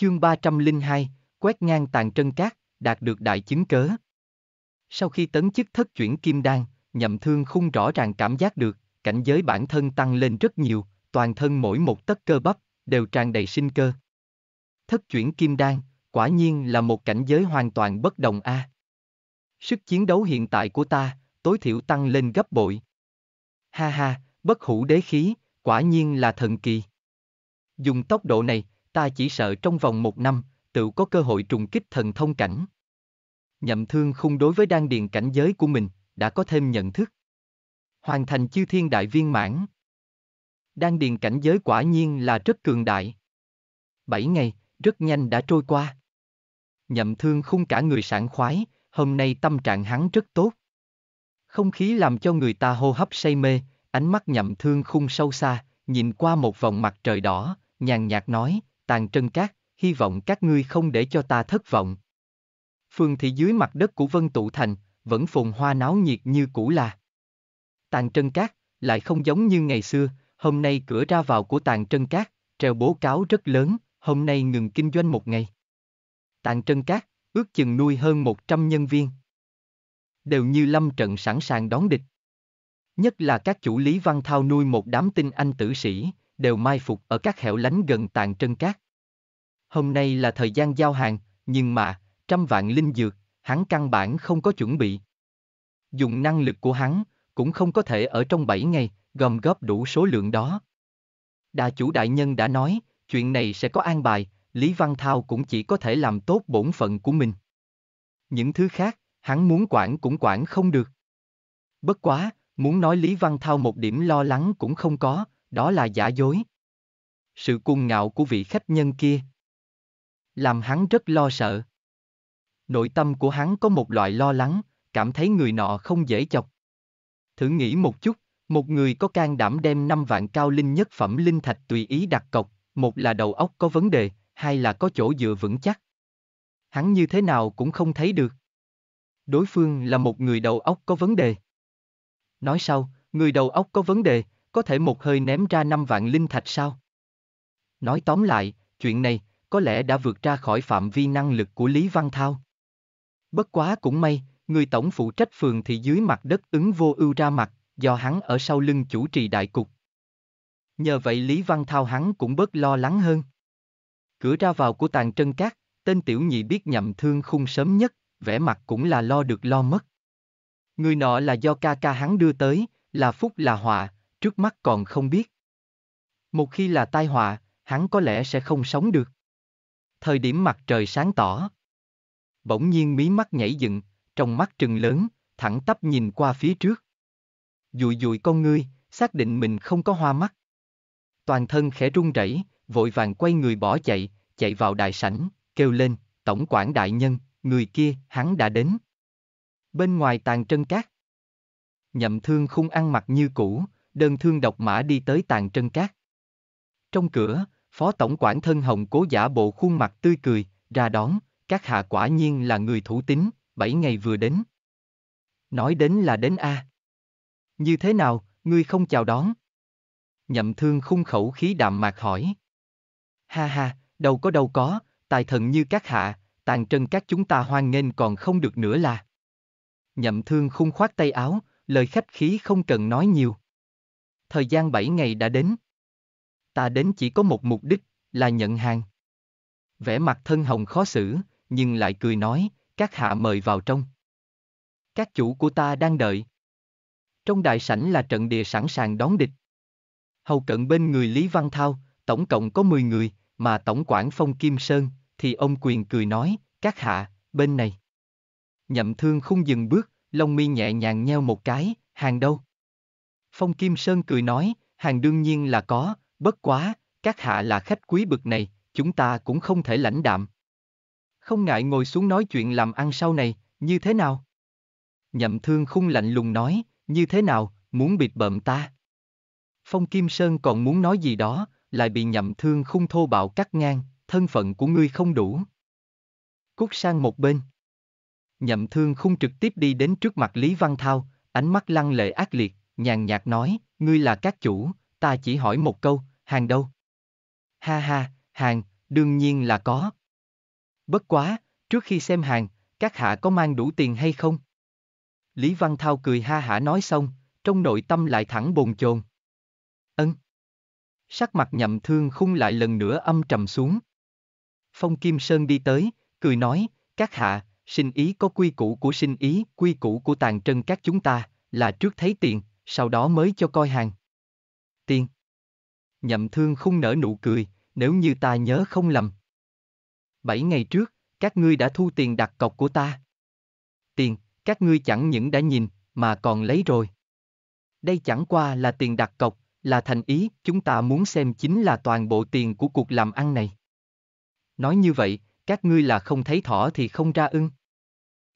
Chương 302, quét ngang tàn trân cát, đạt được đại chứng cớ. Sau khi tấn chức thất chuyển kim đan, nhậm thương khung rõ ràng cảm giác được, cảnh giới bản thân tăng lên rất nhiều, toàn thân mỗi một tấc cơ bắp, đều tràn đầy sinh cơ. Thất chuyển kim đan, quả nhiên là một cảnh giới hoàn toàn bất đồng a. Sức chiến đấu hiện tại của ta, tối thiểu tăng lên gấp bội. Ha ha, bất hủ đế khí, quả nhiên là thần kỳ. Dùng tốc độ này, ta chỉ sợ trong vòng một năm, tự có cơ hội trùng kích thần thông cảnh. Nhậm thương khung đối với đan điền cảnh giới của mình, đã có thêm nhận thức. Hoàn thành chư thiên đại viên mãn. Đan điền cảnh giới quả nhiên là rất cường đại. Bảy ngày, rất nhanh đã trôi qua. Nhậm thương khung cả người sảng khoái, hôm nay tâm trạng hắn rất tốt. Không khí làm cho người ta hô hấp say mê, ánh mắt nhậm thương khung sâu xa, nhìn qua một vòng mặt trời đỏ, nhàn nhạt nói, tàn trân cát, hy vọng các ngươi không để cho ta thất vọng. Phường thị dưới mặt đất của Vân Tụ Thành, vẫn phồn hoa náo nhiệt như cũ là. Tàn trân cát, lại không giống như ngày xưa, hôm nay cửa ra vào của tàn trân cát, treo bố cáo rất lớn, hôm nay ngừng kinh doanh một ngày. Tàn trân cát, ước chừng nuôi hơn 100 nhân viên. Đều như lâm trận sẵn sàng đón địch. Nhất là các chủ lý văn thao nuôi một đám tinh anh tử sĩ, đều mai phục ở các hẻo lánh gần tàn trân cát. Hôm nay là thời gian giao hàng, nhưng mà, trăm vạn linh dược, hắn căn bản không có chuẩn bị. Dùng năng lực của hắn, cũng không có thể ở trong 7 ngày, gom góp đủ số lượng đó. Đà chủ đại nhân đã nói, chuyện này sẽ có an bài, Lý Văn Thao cũng chỉ có thể làm tốt bổn phận của mình. Những thứ khác, hắn muốn quản cũng quản không được. Bất quá, muốn nói Lý Văn Thao một điểm lo lắng cũng không có, đó là giả dối. Sự cuồng ngạo của vị khách nhân kia làm hắn rất lo sợ. Nội tâm của hắn có một loại lo lắng, cảm thấy người nọ không dễ chọc. Thử nghĩ một chút, một người có can đảm đem 5 vạn cao linh nhất phẩm linh thạch tùy ý đặt cọc, một là đầu óc có vấn đề, hai là có chỗ dựa vững chắc. Hắn như thế nào cũng không thấy được. Đối phương là một người đầu óc có vấn đề. Nói sau, người đầu óc có vấn đề, có thể một hơi ném ra năm vạn linh thạch sao? Nói tóm lại, chuyện này, có lẽ đã vượt ra khỏi phạm vi năng lực của Lý Văn Thao. Bất quá cũng may, người tổng phụ trách phường thì dưới mặt đất ứng vô ưu ra mặt, do hắn ở sau lưng chủ trì đại cục. Nhờ vậy Lý Văn Thao hắn cũng bớt lo lắng hơn. Cửa ra vào của tàn trân cát, tên tiểu nhị biết nhầm thương khung sớm nhất, vẻ mặt cũng là lo được lo mất. Người nọ là do ca ca hắn đưa tới, là phúc là họa, trước mắt còn không biết. Một khi là tai họa, hắn có lẽ sẽ không sống được. Thời điểm mặt trời sáng tỏ. Bỗng nhiên mí mắt nhảy dựng, trong mắt trừng lớn, thẳng tắp nhìn qua phía trước. Dụi dụi con ngươi, xác định mình không có hoa mắt. Toàn thân khẽ run rẩy, vội vàng quay người bỏ chạy, chạy vào đại sảnh, kêu lên, tổng quản đại nhân, người kia, hắn đã đến. Bên ngoài tàn trân cát. Nhậm thương khung ăn mặc như cũ, đơn thương độc mã đi tới tàn trân cát. Trong cửa, phó tổng quản thân hồng cố giả bộ khuôn mặt tươi cười, ra đón, các hạ quả nhiên là người thủ tính, bảy ngày vừa đến. Nói đến là đến A. À. Như thế nào, ngươi không chào đón? Nhậm thương khung khẩu khí đạm mạc hỏi. Ha ha, đâu có đâu có, tài thần như các hạ, tàn trân các chúng ta hoan nghênh còn không được nữa là. Nhậm thương khung khoát tay áo, lời khách khí không cần nói nhiều thời gian 7 ngày đã đến. Ta đến chỉ có một mục đích, là nhận hàng. Vẻ mặt thân hồng khó xử, nhưng lại cười nói, các hạ mời vào trong. Các chủ của ta đang đợi. Trong đại sảnh là trận địa sẵn sàng đón địch. Hầu cận bên người Lý Văn Thao, tổng cộng có 10 người, mà tổng quản Phong Kim Sơn, thì ông quyền cười nói, các hạ, bên này. Nhậm thương không dừng bước, lông mi nhẹ nhàng nheo một cái, hàng đâu. Phong Kim Sơn cười nói, hàng đương nhiên là có, bất quá, các hạ là khách quý bực này, chúng ta cũng không thể lãnh đạm. Không ngại ngồi xuống nói chuyện làm ăn sau này, như thế nào? Nhậm thương khung lạnh lùng nói, như thế nào, muốn bịt bợm ta? Phong Kim Sơn còn muốn nói gì đó, lại bị nhậm thương khung thô bạo cắt ngang, thân phận của ngươi không đủ. Cút sang một bên. Nhậm thương khung trực tiếp đi đến trước mặt Lý Văn Thao, ánh mắt lăng lệ ác liệt, nhàn nhạt nói, ngươi là các chủ, ta chỉ hỏi một câu, hàng đâu? Ha ha, hàng, đương nhiên là có. Bất quá, trước khi xem hàng, các hạ có mang đủ tiền hay không? Lý Văn Thao cười ha hả nói xong, trong nội tâm lại thẳng bồn chồn. Ân. Sắc mặt nhậm thương khung lại lần nữa âm trầm xuống. Phong Kim Sơn đi tới, cười nói, các hạ, sinh ý có quy củ của sinh ý, quy củ của tàn trân các chúng ta, là trước thấy tiền, sau đó mới cho coi hàng. Tiên. Nhậm thương không nở nụ cười, nếu như ta nhớ không lầm. Bảy ngày trước, các ngươi đã thu tiền đặt cọc của ta. Tiền, các ngươi chẳng những đã nhìn, mà còn lấy rồi. Đây chẳng qua là tiền đặt cọc, là thành ý, chúng ta muốn xem chính là toàn bộ tiền của cuộc làm ăn này. Nói như vậy, các ngươi là không thấy thỏ thì không ra ưng.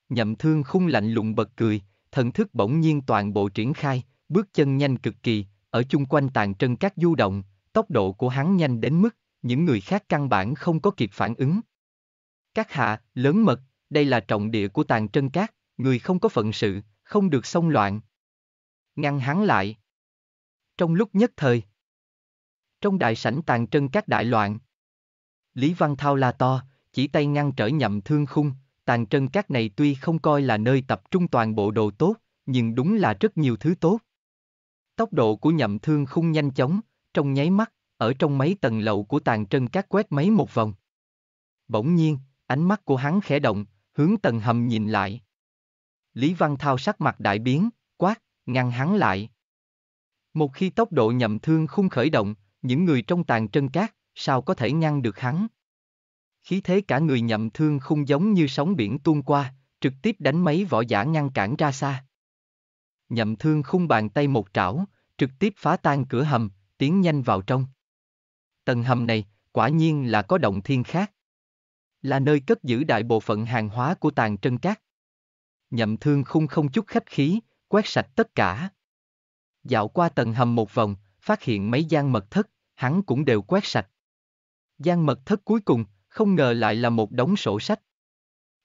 Nhậm thương khung lạnh lùng bật cười, thần thức bỗng nhiên toàn bộ triển khai, bước chân nhanh cực kỳ, ở chung quanh tàn trân các du động, tốc độ của hắn nhanh đến mức, những người khác căn bản không có kịp phản ứng. Các hạ, lớn mật, đây là trọng địa của tàn trân cát, người không có phận sự, không được xông loạn. Ngăn hắn lại. Trong lúc nhất thời. Trong đại sảnh tàn trân các đại loạn. Lý Văn Thao la to, chỉ tay ngăn trở nhậm thương khung, tàn trân các này tuy không coi là nơi tập trung toàn bộ đồ tốt, nhưng đúng là rất nhiều thứ tốt. Tốc độ của nhậm thương không nhanh chóng, trong nháy mắt, ở trong mấy tầng lầu của tàn trân các quét mấy một vòng. Bỗng nhiên, ánh mắt của hắn khẽ động, hướng tầng hầm nhìn lại. Lý Văn Thao sắc mặt đại biến, quát, ngăn hắn lại. Một khi tốc độ nhậm thương khung khởi động, những người trong tàn trân cát, sao có thể ngăn được hắn? Khí thế cả người nhậm thương khung giống như sóng biển tuôn qua, trực tiếp đánh mấy võ giả ngăn cản ra xa nhậm thương khung bàn tay một trảo, trực tiếp phá tan cửa hầm, tiến nhanh vào trong. Tầng hầm này, quả nhiên là có động thiên khác. Là nơi cất giữ đại bộ phận hàng hóa của tàn trân cát. Nhậm thương khung không chút khách khí, quét sạch tất cả. Dạo qua tầng hầm một vòng, phát hiện mấy gian mật thất, hắn cũng đều quét sạch. Gian mật thất cuối cùng, không ngờ lại là một đống sổ sách.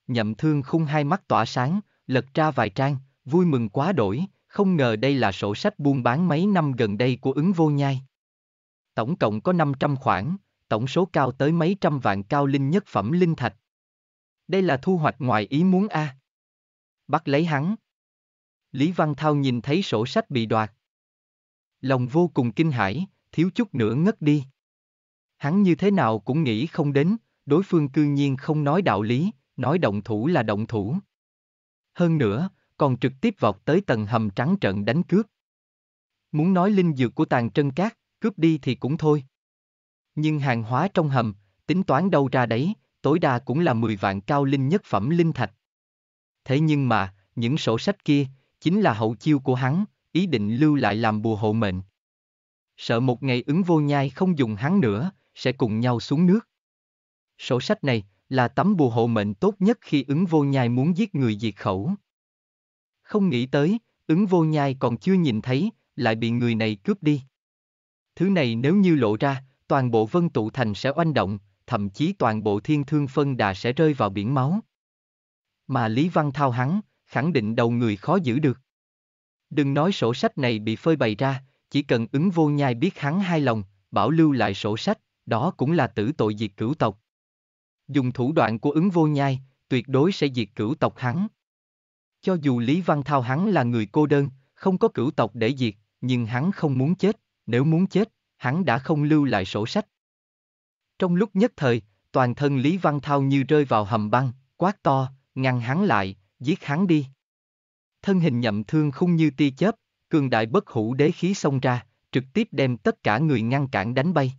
Nhậm thương khung hai mắt tỏa sáng, lật ra vài trang, Vui mừng quá đổi, không ngờ đây là sổ sách buôn bán mấy năm gần đây của ứng vô nhai. Tổng cộng có 500 khoản, tổng số cao tới mấy trăm vạn cao linh nhất phẩm linh thạch. Đây là thu hoạch ngoài ý muốn a. À. Bắt lấy hắn. Lý Văn Thao nhìn thấy sổ sách bị đoạt. Lòng vô cùng kinh hãi, thiếu chút nữa ngất đi. Hắn như thế nào cũng nghĩ không đến, đối phương cư nhiên không nói đạo lý, nói động thủ là động thủ. Hơn nữa, còn trực tiếp vọt tới tầng hầm trắng trận đánh cướp. Muốn nói linh dược của tàn trân cát, cướp đi thì cũng thôi. Nhưng hàng hóa trong hầm, tính toán đâu ra đấy, tối đa cũng là 10 vạn cao linh nhất phẩm linh thạch. Thế nhưng mà, những sổ sách kia, chính là hậu chiêu của hắn, ý định lưu lại làm bùa hộ mệnh. Sợ một ngày ứng vô nhai không dùng hắn nữa, sẽ cùng nhau xuống nước. Sổ sách này là tấm bùa hộ mệnh tốt nhất khi ứng vô nhai muốn giết người diệt khẩu không nghĩ tới, ứng vô nhai còn chưa nhìn thấy, lại bị người này cướp đi. Thứ này nếu như lộ ra, toàn bộ vân tụ thành sẽ oanh động, thậm chí toàn bộ thiên thương phân đà sẽ rơi vào biển máu. Mà Lý Văn Thao hắn, khẳng định đầu người khó giữ được. Đừng nói sổ sách này bị phơi bày ra, chỉ cần ứng vô nhai biết hắn hai lòng, bảo lưu lại sổ sách, đó cũng là tử tội diệt cửu tộc. Dùng thủ đoạn của ứng vô nhai, tuyệt đối sẽ diệt cửu tộc hắn. Cho dù Lý Văn Thao hắn là người cô đơn, không có cửu tộc để diệt, nhưng hắn không muốn chết, nếu muốn chết, hắn đã không lưu lại sổ sách. Trong lúc nhất thời, toàn thân Lý Văn Thao như rơi vào hầm băng, quát to, ngăn hắn lại, giết hắn đi. Thân hình nhậm thương không như tia chớp, cường đại bất hủ đế khí xông ra, trực tiếp đem tất cả người ngăn cản đánh bay.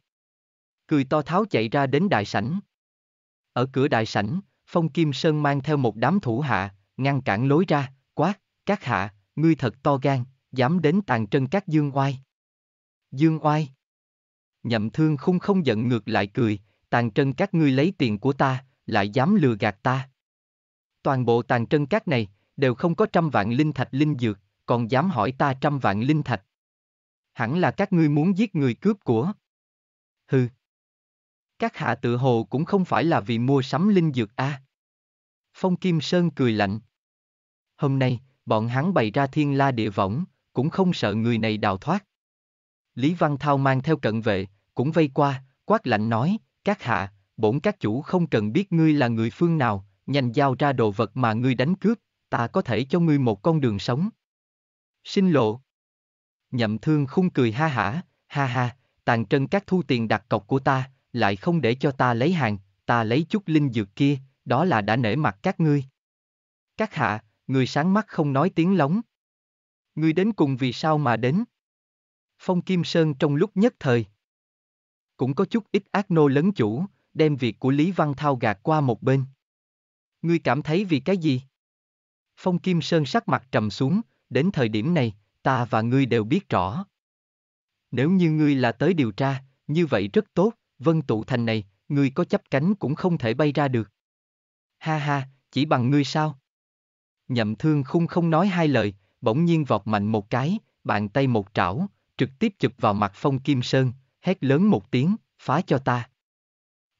Cười to tháo chạy ra đến đại sảnh. Ở cửa đại sảnh, Phong Kim Sơn mang theo một đám thủ hạ, ngăn cản lối ra, quát, các hạ, ngươi thật to gan, dám đến tàn trân các dương oai. Dương oai. Nhậm thương không không giận ngược lại cười, tàn trân các ngươi lấy tiền của ta, lại dám lừa gạt ta. Toàn bộ tàn trân các này, đều không có trăm vạn linh thạch linh dược, còn dám hỏi ta trăm vạn linh thạch. Hẳn là các ngươi muốn giết người cướp của. Hừ. Các hạ tự hồ cũng không phải là vì mua sắm linh dược a. À. Phong Kim Sơn cười lạnh. Hôm nay, bọn hắn bày ra thiên la địa võng, cũng không sợ người này đào thoát. Lý Văn Thao mang theo cận vệ, cũng vây qua, quát lạnh nói, các hạ, bổn các chủ không cần biết ngươi là người phương nào, nhanh giao ra đồ vật mà ngươi đánh cướp, ta có thể cho ngươi một con đường sống. Xin lộ. Nhậm thương khung cười ha hả, ha ha, tàn trân các thu tiền đặt cọc của ta, lại không để cho ta lấy hàng, ta lấy chút linh dược kia, đó là đã nể mặt các ngươi. Các hạ, người sáng mắt không nói tiếng lóng. Ngươi đến cùng vì sao mà đến? Phong Kim Sơn trong lúc nhất thời. Cũng có chút ít ác nô lấn chủ, đem việc của Lý Văn Thao gạt qua một bên. Ngươi cảm thấy vì cái gì? Phong Kim Sơn sắc mặt trầm xuống, đến thời điểm này, ta và ngươi đều biết rõ. Nếu như ngươi là tới điều tra, như vậy rất tốt, vân tụ thành này, ngươi có chấp cánh cũng không thể bay ra được. Ha ha, chỉ bằng ngươi sao? Nhậm thương khung không nói hai lời, bỗng nhiên vọt mạnh một cái, bàn tay một trảo, trực tiếp chụp vào mặt Phong Kim Sơn, hét lớn một tiếng, phá cho ta.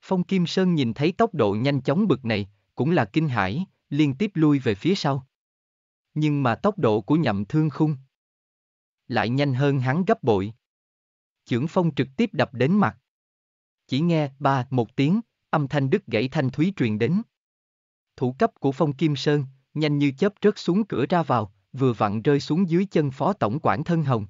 Phong Kim Sơn nhìn thấy tốc độ nhanh chóng bực này, cũng là kinh hãi, liên tiếp lui về phía sau. Nhưng mà tốc độ của nhậm thương khung lại nhanh hơn hắn gấp bội. Chưởng phong trực tiếp đập đến mặt. Chỉ nghe ba một tiếng, âm thanh đứt gãy thanh thúy truyền đến. Thủ cấp của phong kim sơn, nhanh như chớp rớt xuống cửa ra vào, vừa vặn rơi xuống dưới chân phó tổng quản thân hồng.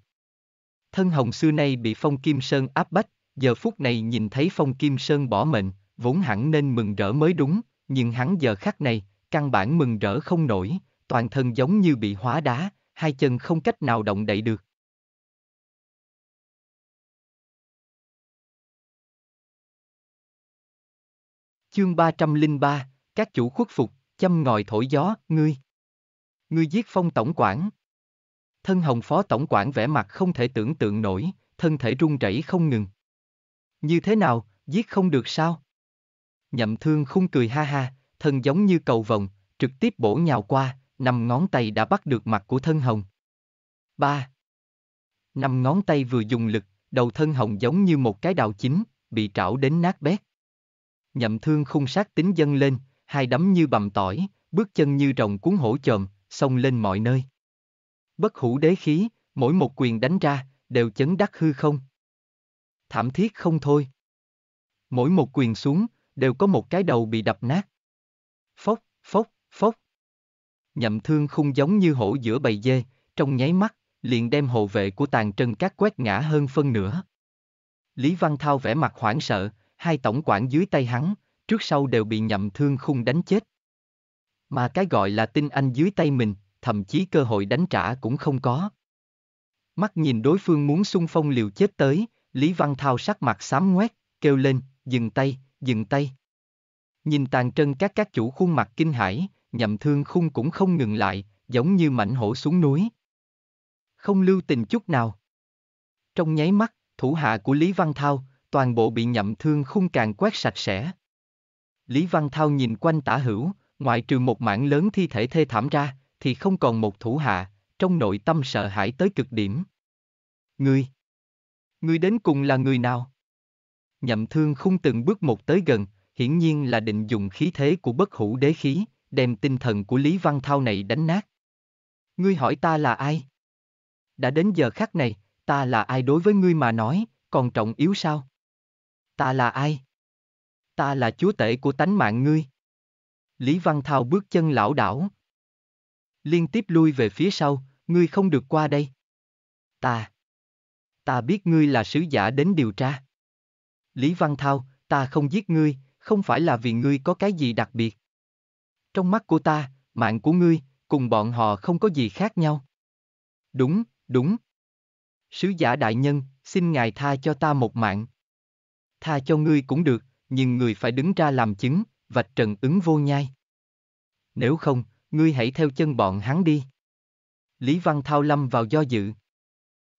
Thân hồng xưa nay bị phong kim sơn áp bách, giờ phút này nhìn thấy phong kim sơn bỏ mệnh, vốn hẳn nên mừng rỡ mới đúng, nhưng hắn giờ khắc này, căn bản mừng rỡ không nổi, toàn thân giống như bị hóa đá, hai chân không cách nào động đậy được. Chương 303, các chủ khuất phục châm ngòi thổi gió, ngươi. Ngươi giết phong tổng quản. Thân hồng phó tổng quản vẻ mặt không thể tưởng tượng nổi, thân thể run rẩy không ngừng. Như thế nào, giết không được sao? Nhậm thương khung cười ha ha, thân giống như cầu vồng, trực tiếp bổ nhào qua, năm ngón tay đã bắt được mặt của thân hồng. ba, Năm ngón tay vừa dùng lực, đầu thân hồng giống như một cái đào chính, bị trảo đến nát bét. Nhậm thương khung sát tính dâng lên, hai đấm như bầm tỏi, bước chân như rồng cuốn hổ chồm, xông lên mọi nơi. Bất hủ đế khí, mỗi một quyền đánh ra, đều chấn đắc hư không. Thảm thiết không thôi. Mỗi một quyền xuống, đều có một cái đầu bị đập nát. Phốc, phốc, phốc. Nhậm thương không giống như hổ giữa bầy dê, trong nháy mắt, liền đem hộ vệ của tàn trân các quét ngã hơn phân nửa. Lý Văn Thao vẻ mặt hoảng sợ, hai tổng quản dưới tay hắn, trước sau đều bị nhậm thương khung đánh chết. Mà cái gọi là tin anh dưới tay mình, thậm chí cơ hội đánh trả cũng không có. Mắt nhìn đối phương muốn xung phong liều chết tới, Lý Văn Thao sắc mặt xám ngoét, kêu lên, dừng tay, dừng tay. Nhìn tàn trân các các chủ khuôn mặt kinh hãi, nhậm thương khung cũng không ngừng lại, giống như mảnh hổ xuống núi. Không lưu tình chút nào. Trong nháy mắt, thủ hạ của Lý Văn Thao, toàn bộ bị nhậm thương khung càng quét sạch sẽ. Lý Văn Thao nhìn quanh tả hữu, ngoại trừ một mảng lớn thi thể thê thảm ra, thì không còn một thủ hạ, trong nội tâm sợ hãi tới cực điểm. Ngươi! Ngươi đến cùng là người nào? Nhậm thương không từng bước một tới gần, hiển nhiên là định dùng khí thế của bất hủ đế khí, đem tinh thần của Lý Văn Thao này đánh nát. Ngươi hỏi ta là ai? Đã đến giờ khắc này, ta là ai đối với ngươi mà nói, còn trọng yếu sao? Ta là ai? ta là chúa tể của tánh mạng ngươi. Lý Văn Thao bước chân lão đảo. Liên tiếp lui về phía sau, ngươi không được qua đây. Ta. Ta biết ngươi là sứ giả đến điều tra. Lý Văn Thao, ta không giết ngươi, không phải là vì ngươi có cái gì đặc biệt. Trong mắt của ta, mạng của ngươi, cùng bọn họ không có gì khác nhau. Đúng, đúng. Sứ giả đại nhân, xin ngài tha cho ta một mạng. Tha cho ngươi cũng được, nhưng người phải đứng ra làm chứng, vạch trần ứng vô nhai. Nếu không, ngươi hãy theo chân bọn hắn đi. Lý Văn Thao lâm vào do dự.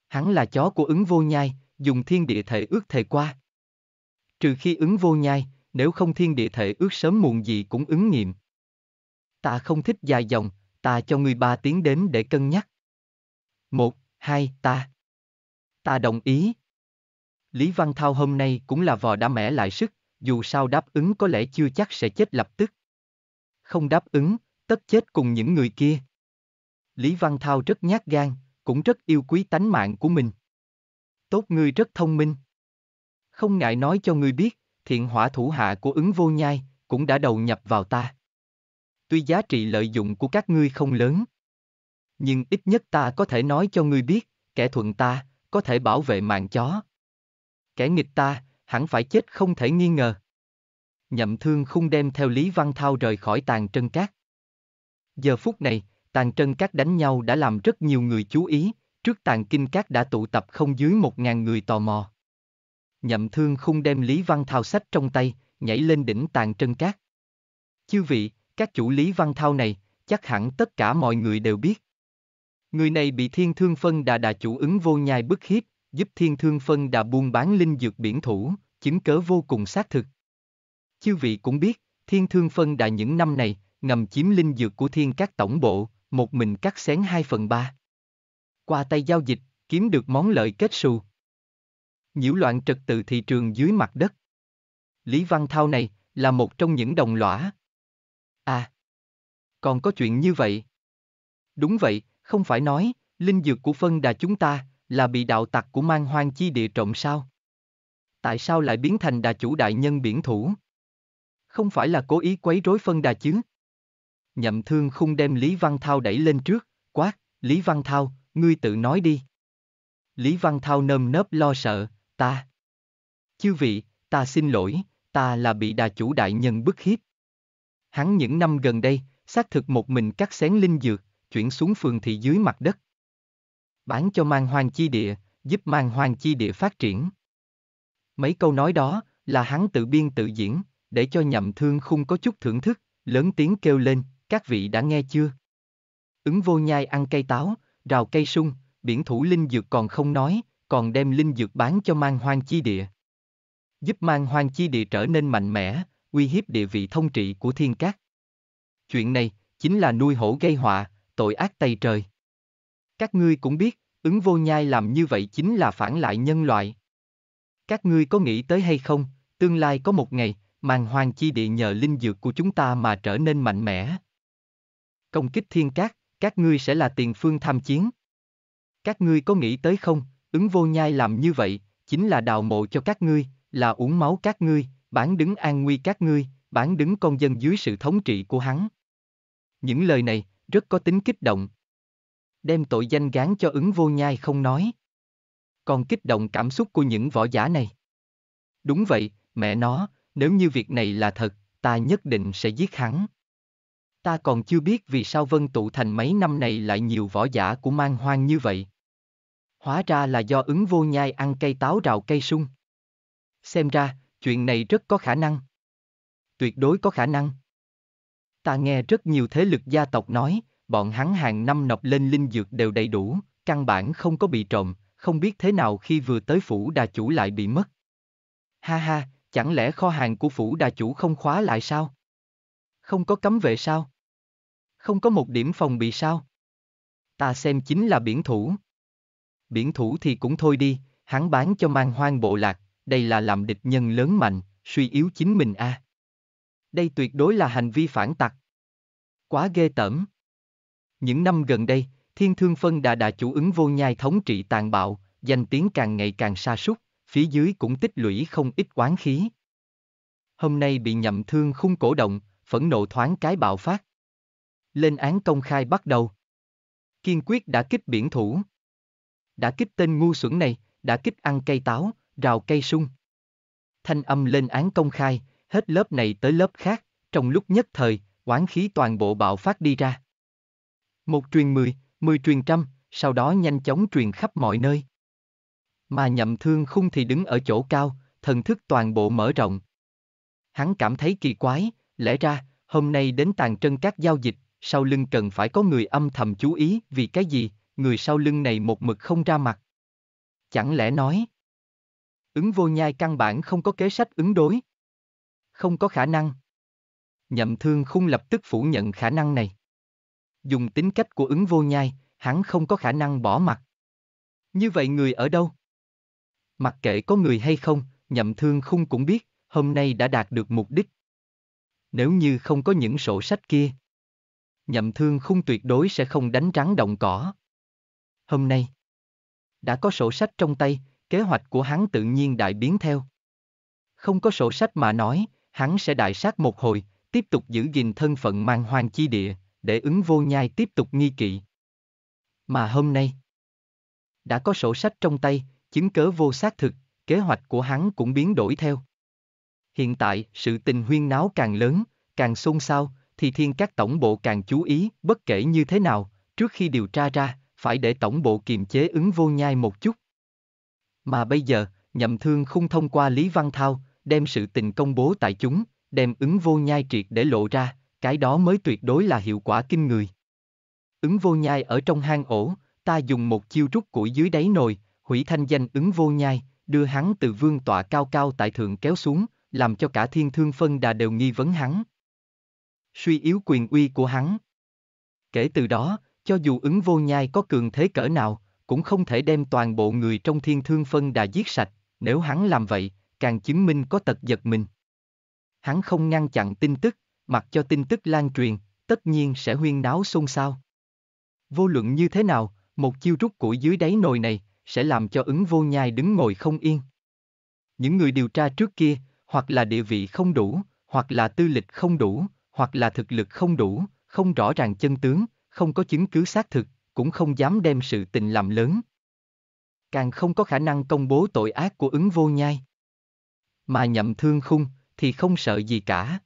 Hắn là chó của ứng vô nhai, dùng thiên địa thể ước thề qua. Trừ khi ứng vô nhai, nếu không thiên địa thể ước sớm muộn gì cũng ứng nghiệm. Ta không thích dài dòng, ta cho ngươi ba tiếng đến để cân nhắc. Một, hai, ta. Ta đồng ý. Lý Văn Thao hôm nay cũng là vò đã mẻ lại sức, dù sao đáp ứng có lẽ chưa chắc sẽ chết lập tức. Không đáp ứng, tất chết cùng những người kia. Lý Văn Thao rất nhát gan, cũng rất yêu quý tánh mạng của mình. Tốt ngươi rất thông minh. Không ngại nói cho ngươi biết, thiện hỏa thủ hạ của ứng vô nhai, cũng đã đầu nhập vào ta. Tuy giá trị lợi dụng của các ngươi không lớn, nhưng ít nhất ta có thể nói cho ngươi biết, kẻ thuận ta, có thể bảo vệ mạng chó. Kẻ nghịch ta, hẳn phải chết không thể nghi ngờ. Nhậm thương không đem theo Lý Văn Thao rời khỏi tàn trân cát. Giờ phút này, tàn trân cát đánh nhau đã làm rất nhiều người chú ý, trước tàn kinh cát đã tụ tập không dưới một ngàn người tò mò. Nhậm thương không đem Lý Văn Thao sách trong tay, nhảy lên đỉnh tàn trân cát. Chư vị, các chủ Lý Văn Thao này, chắc hẳn tất cả mọi người đều biết. Người này bị thiên thương phân đà đà chủ ứng vô nhai bức hiếp, giúp thiên thương phân đà buôn bán linh dược biển thủ, chứng cớ vô cùng xác thực. Chư vị cũng biết, thiên thương phân đà những năm này, ngầm chiếm linh dược của thiên các tổng bộ, một mình cắt xén 2 phần 3. Qua tay giao dịch, kiếm được món lợi kết xù. Nhiễu loạn trật tự thị trường dưới mặt đất. Lý Văn Thao này là một trong những đồng lõa. À, còn có chuyện như vậy. Đúng vậy, không phải nói, linh dược của phân đà chúng ta, là bị đạo tặc của mang hoang chi địa trộm sao? Tại sao lại biến thành đà chủ đại nhân biển thủ? Không phải là cố ý quấy rối phân đà chứ? Nhậm thương không đem Lý Văn Thao đẩy lên trước, quát, Lý Văn Thao, ngươi tự nói đi. Lý Văn Thao nơm nớp lo sợ, ta. Chư vị, ta xin lỗi, ta là bị đà chủ đại nhân bức hiếp. Hắn những năm gần đây, xác thực một mình cắt xén linh dược, chuyển xuống phường thị dưới mặt đất bán cho mang hoang chi địa, giúp mang hoang chi địa phát triển. Mấy câu nói đó là hắn tự biên tự diễn, để cho nhậm thương khung có chút thưởng thức, lớn tiếng kêu lên, các vị đã nghe chưa? Ứng vô nhai ăn cây táo, rào cây sung, biển thủ linh dược còn không nói, còn đem linh dược bán cho mang hoang chi địa. Giúp mang hoang chi địa trở nên mạnh mẽ, uy hiếp địa vị thông trị của thiên cát. Chuyện này, chính là nuôi hổ gây họa, tội ác tay trời. Các ngươi cũng biết, Ứng vô nhai làm như vậy chính là phản lại nhân loại. Các ngươi có nghĩ tới hay không, tương lai có một ngày, màn hoàng chi địa nhờ linh dược của chúng ta mà trở nên mạnh mẽ. Công kích thiên cát, các ngươi sẽ là tiền phương tham chiến. Các ngươi có nghĩ tới không, ứng vô nhai làm như vậy, chính là đào mộ cho các ngươi, là uống máu các ngươi, bán đứng an nguy các ngươi, bán đứng con dân dưới sự thống trị của hắn. Những lời này, rất có tính kích động đem tội danh gán cho ứng vô nhai không nói. Còn kích động cảm xúc của những võ giả này. Đúng vậy, mẹ nó, nếu như việc này là thật, ta nhất định sẽ giết hắn. Ta còn chưa biết vì sao Vân Tụ Thành mấy năm này lại nhiều võ giả của mang hoang như vậy. Hóa ra là do ứng vô nhai ăn cây táo rào cây sung. Xem ra, chuyện này rất có khả năng. Tuyệt đối có khả năng. Ta nghe rất nhiều thế lực gia tộc nói, bọn hắn hàng năm nộp lên linh dược đều đầy đủ, căn bản không có bị trộm, không biết thế nào khi vừa tới phủ đà chủ lại bị mất. Ha ha, chẳng lẽ kho hàng của phủ đà chủ không khóa lại sao? Không có cấm vệ sao? Không có một điểm phòng bị sao? Ta xem chính là biển thủ. Biển thủ thì cũng thôi đi, hắn bán cho mang hoang bộ lạc, đây là làm địch nhân lớn mạnh, suy yếu chính mình a. À. Đây tuyệt đối là hành vi phản tặc. Quá ghê tởm. Những năm gần đây, Thiên Thương Phân đã đã chủ ứng vô nhai thống trị tàn bạo, danh tiếng càng ngày càng sa sút, phía dưới cũng tích lũy không ít oán khí. Hôm nay bị nhậm thương khung cổ động, phẫn nộ thoáng cái bạo phát. Lên án công khai bắt đầu. Kiên quyết đã kích biển thủ. Đã kích tên ngu xuẩn này, đã kích ăn cây táo, rào cây sung. Thanh âm lên án công khai, hết lớp này tới lớp khác, trong lúc nhất thời, oán khí toàn bộ bạo phát đi ra. Một truyền mười, mười truyền trăm, sau đó nhanh chóng truyền khắp mọi nơi. Mà nhậm thương khung thì đứng ở chỗ cao, thần thức toàn bộ mở rộng. Hắn cảm thấy kỳ quái, lẽ ra, hôm nay đến tàn trân các giao dịch, sau lưng cần phải có người âm thầm chú ý vì cái gì, người sau lưng này một mực không ra mặt. Chẳng lẽ nói, ứng vô nhai căn bản không có kế sách ứng đối. Không có khả năng. Nhậm thương khung lập tức phủ nhận khả năng này. Dùng tính cách của ứng vô nhai, hắn không có khả năng bỏ mặt. Như vậy người ở đâu? Mặc kệ có người hay không, nhậm thương khung cũng biết, hôm nay đã đạt được mục đích. Nếu như không có những sổ sách kia, nhậm thương khung tuyệt đối sẽ không đánh trắng động cỏ. Hôm nay, đã có sổ sách trong tay, kế hoạch của hắn tự nhiên đại biến theo. Không có sổ sách mà nói, hắn sẽ đại sát một hồi, tiếp tục giữ gìn thân phận mang hoàng chi địa, để ứng vô nhai tiếp tục nghi kỵ. Mà hôm nay, đã có sổ sách trong tay, chứng cớ vô xác thực, kế hoạch của hắn cũng biến đổi theo. Hiện tại, sự tình huyên náo càng lớn, càng xôn xao, thì thiên các tổng bộ càng chú ý, bất kể như thế nào, trước khi điều tra ra, phải để tổng bộ kiềm chế ứng vô nhai một chút. Mà bây giờ, nhậm thương không thông qua Lý Văn Thao, đem sự tình công bố tại chúng, đem ứng vô nhai triệt để lộ ra, cái đó mới tuyệt đối là hiệu quả kinh người. Ứng vô nhai ở trong hang ổ, ta dùng một chiêu rút củi dưới đáy nồi, hủy thanh danh ứng vô nhai, đưa hắn từ vương tọa cao cao tại thượng kéo xuống, làm cho cả thiên thương phân đà đều nghi vấn hắn. Suy yếu quyền uy của hắn. Kể từ đó, cho dù ứng vô nhai có cường thế cỡ nào, cũng không thể đem toàn bộ người trong thiên thương phân đà giết sạch, nếu hắn làm vậy, càng chứng minh có tật giật mình. Hắn không ngăn chặn tin tức, mặc cho tin tức lan truyền, tất nhiên sẽ huyên náo xôn xao. Vô luận như thế nào, một chiêu rút củi dưới đáy nồi này sẽ làm cho ứng vô nhai đứng ngồi không yên. Những người điều tra trước kia, hoặc là địa vị không đủ, hoặc là tư lịch không đủ, hoặc là thực lực không đủ, không rõ ràng chân tướng, không có chứng cứ xác thực, cũng không dám đem sự tình làm lớn. Càng không có khả năng công bố tội ác của ứng vô nhai. Mà nhậm thương khung thì không sợ gì cả.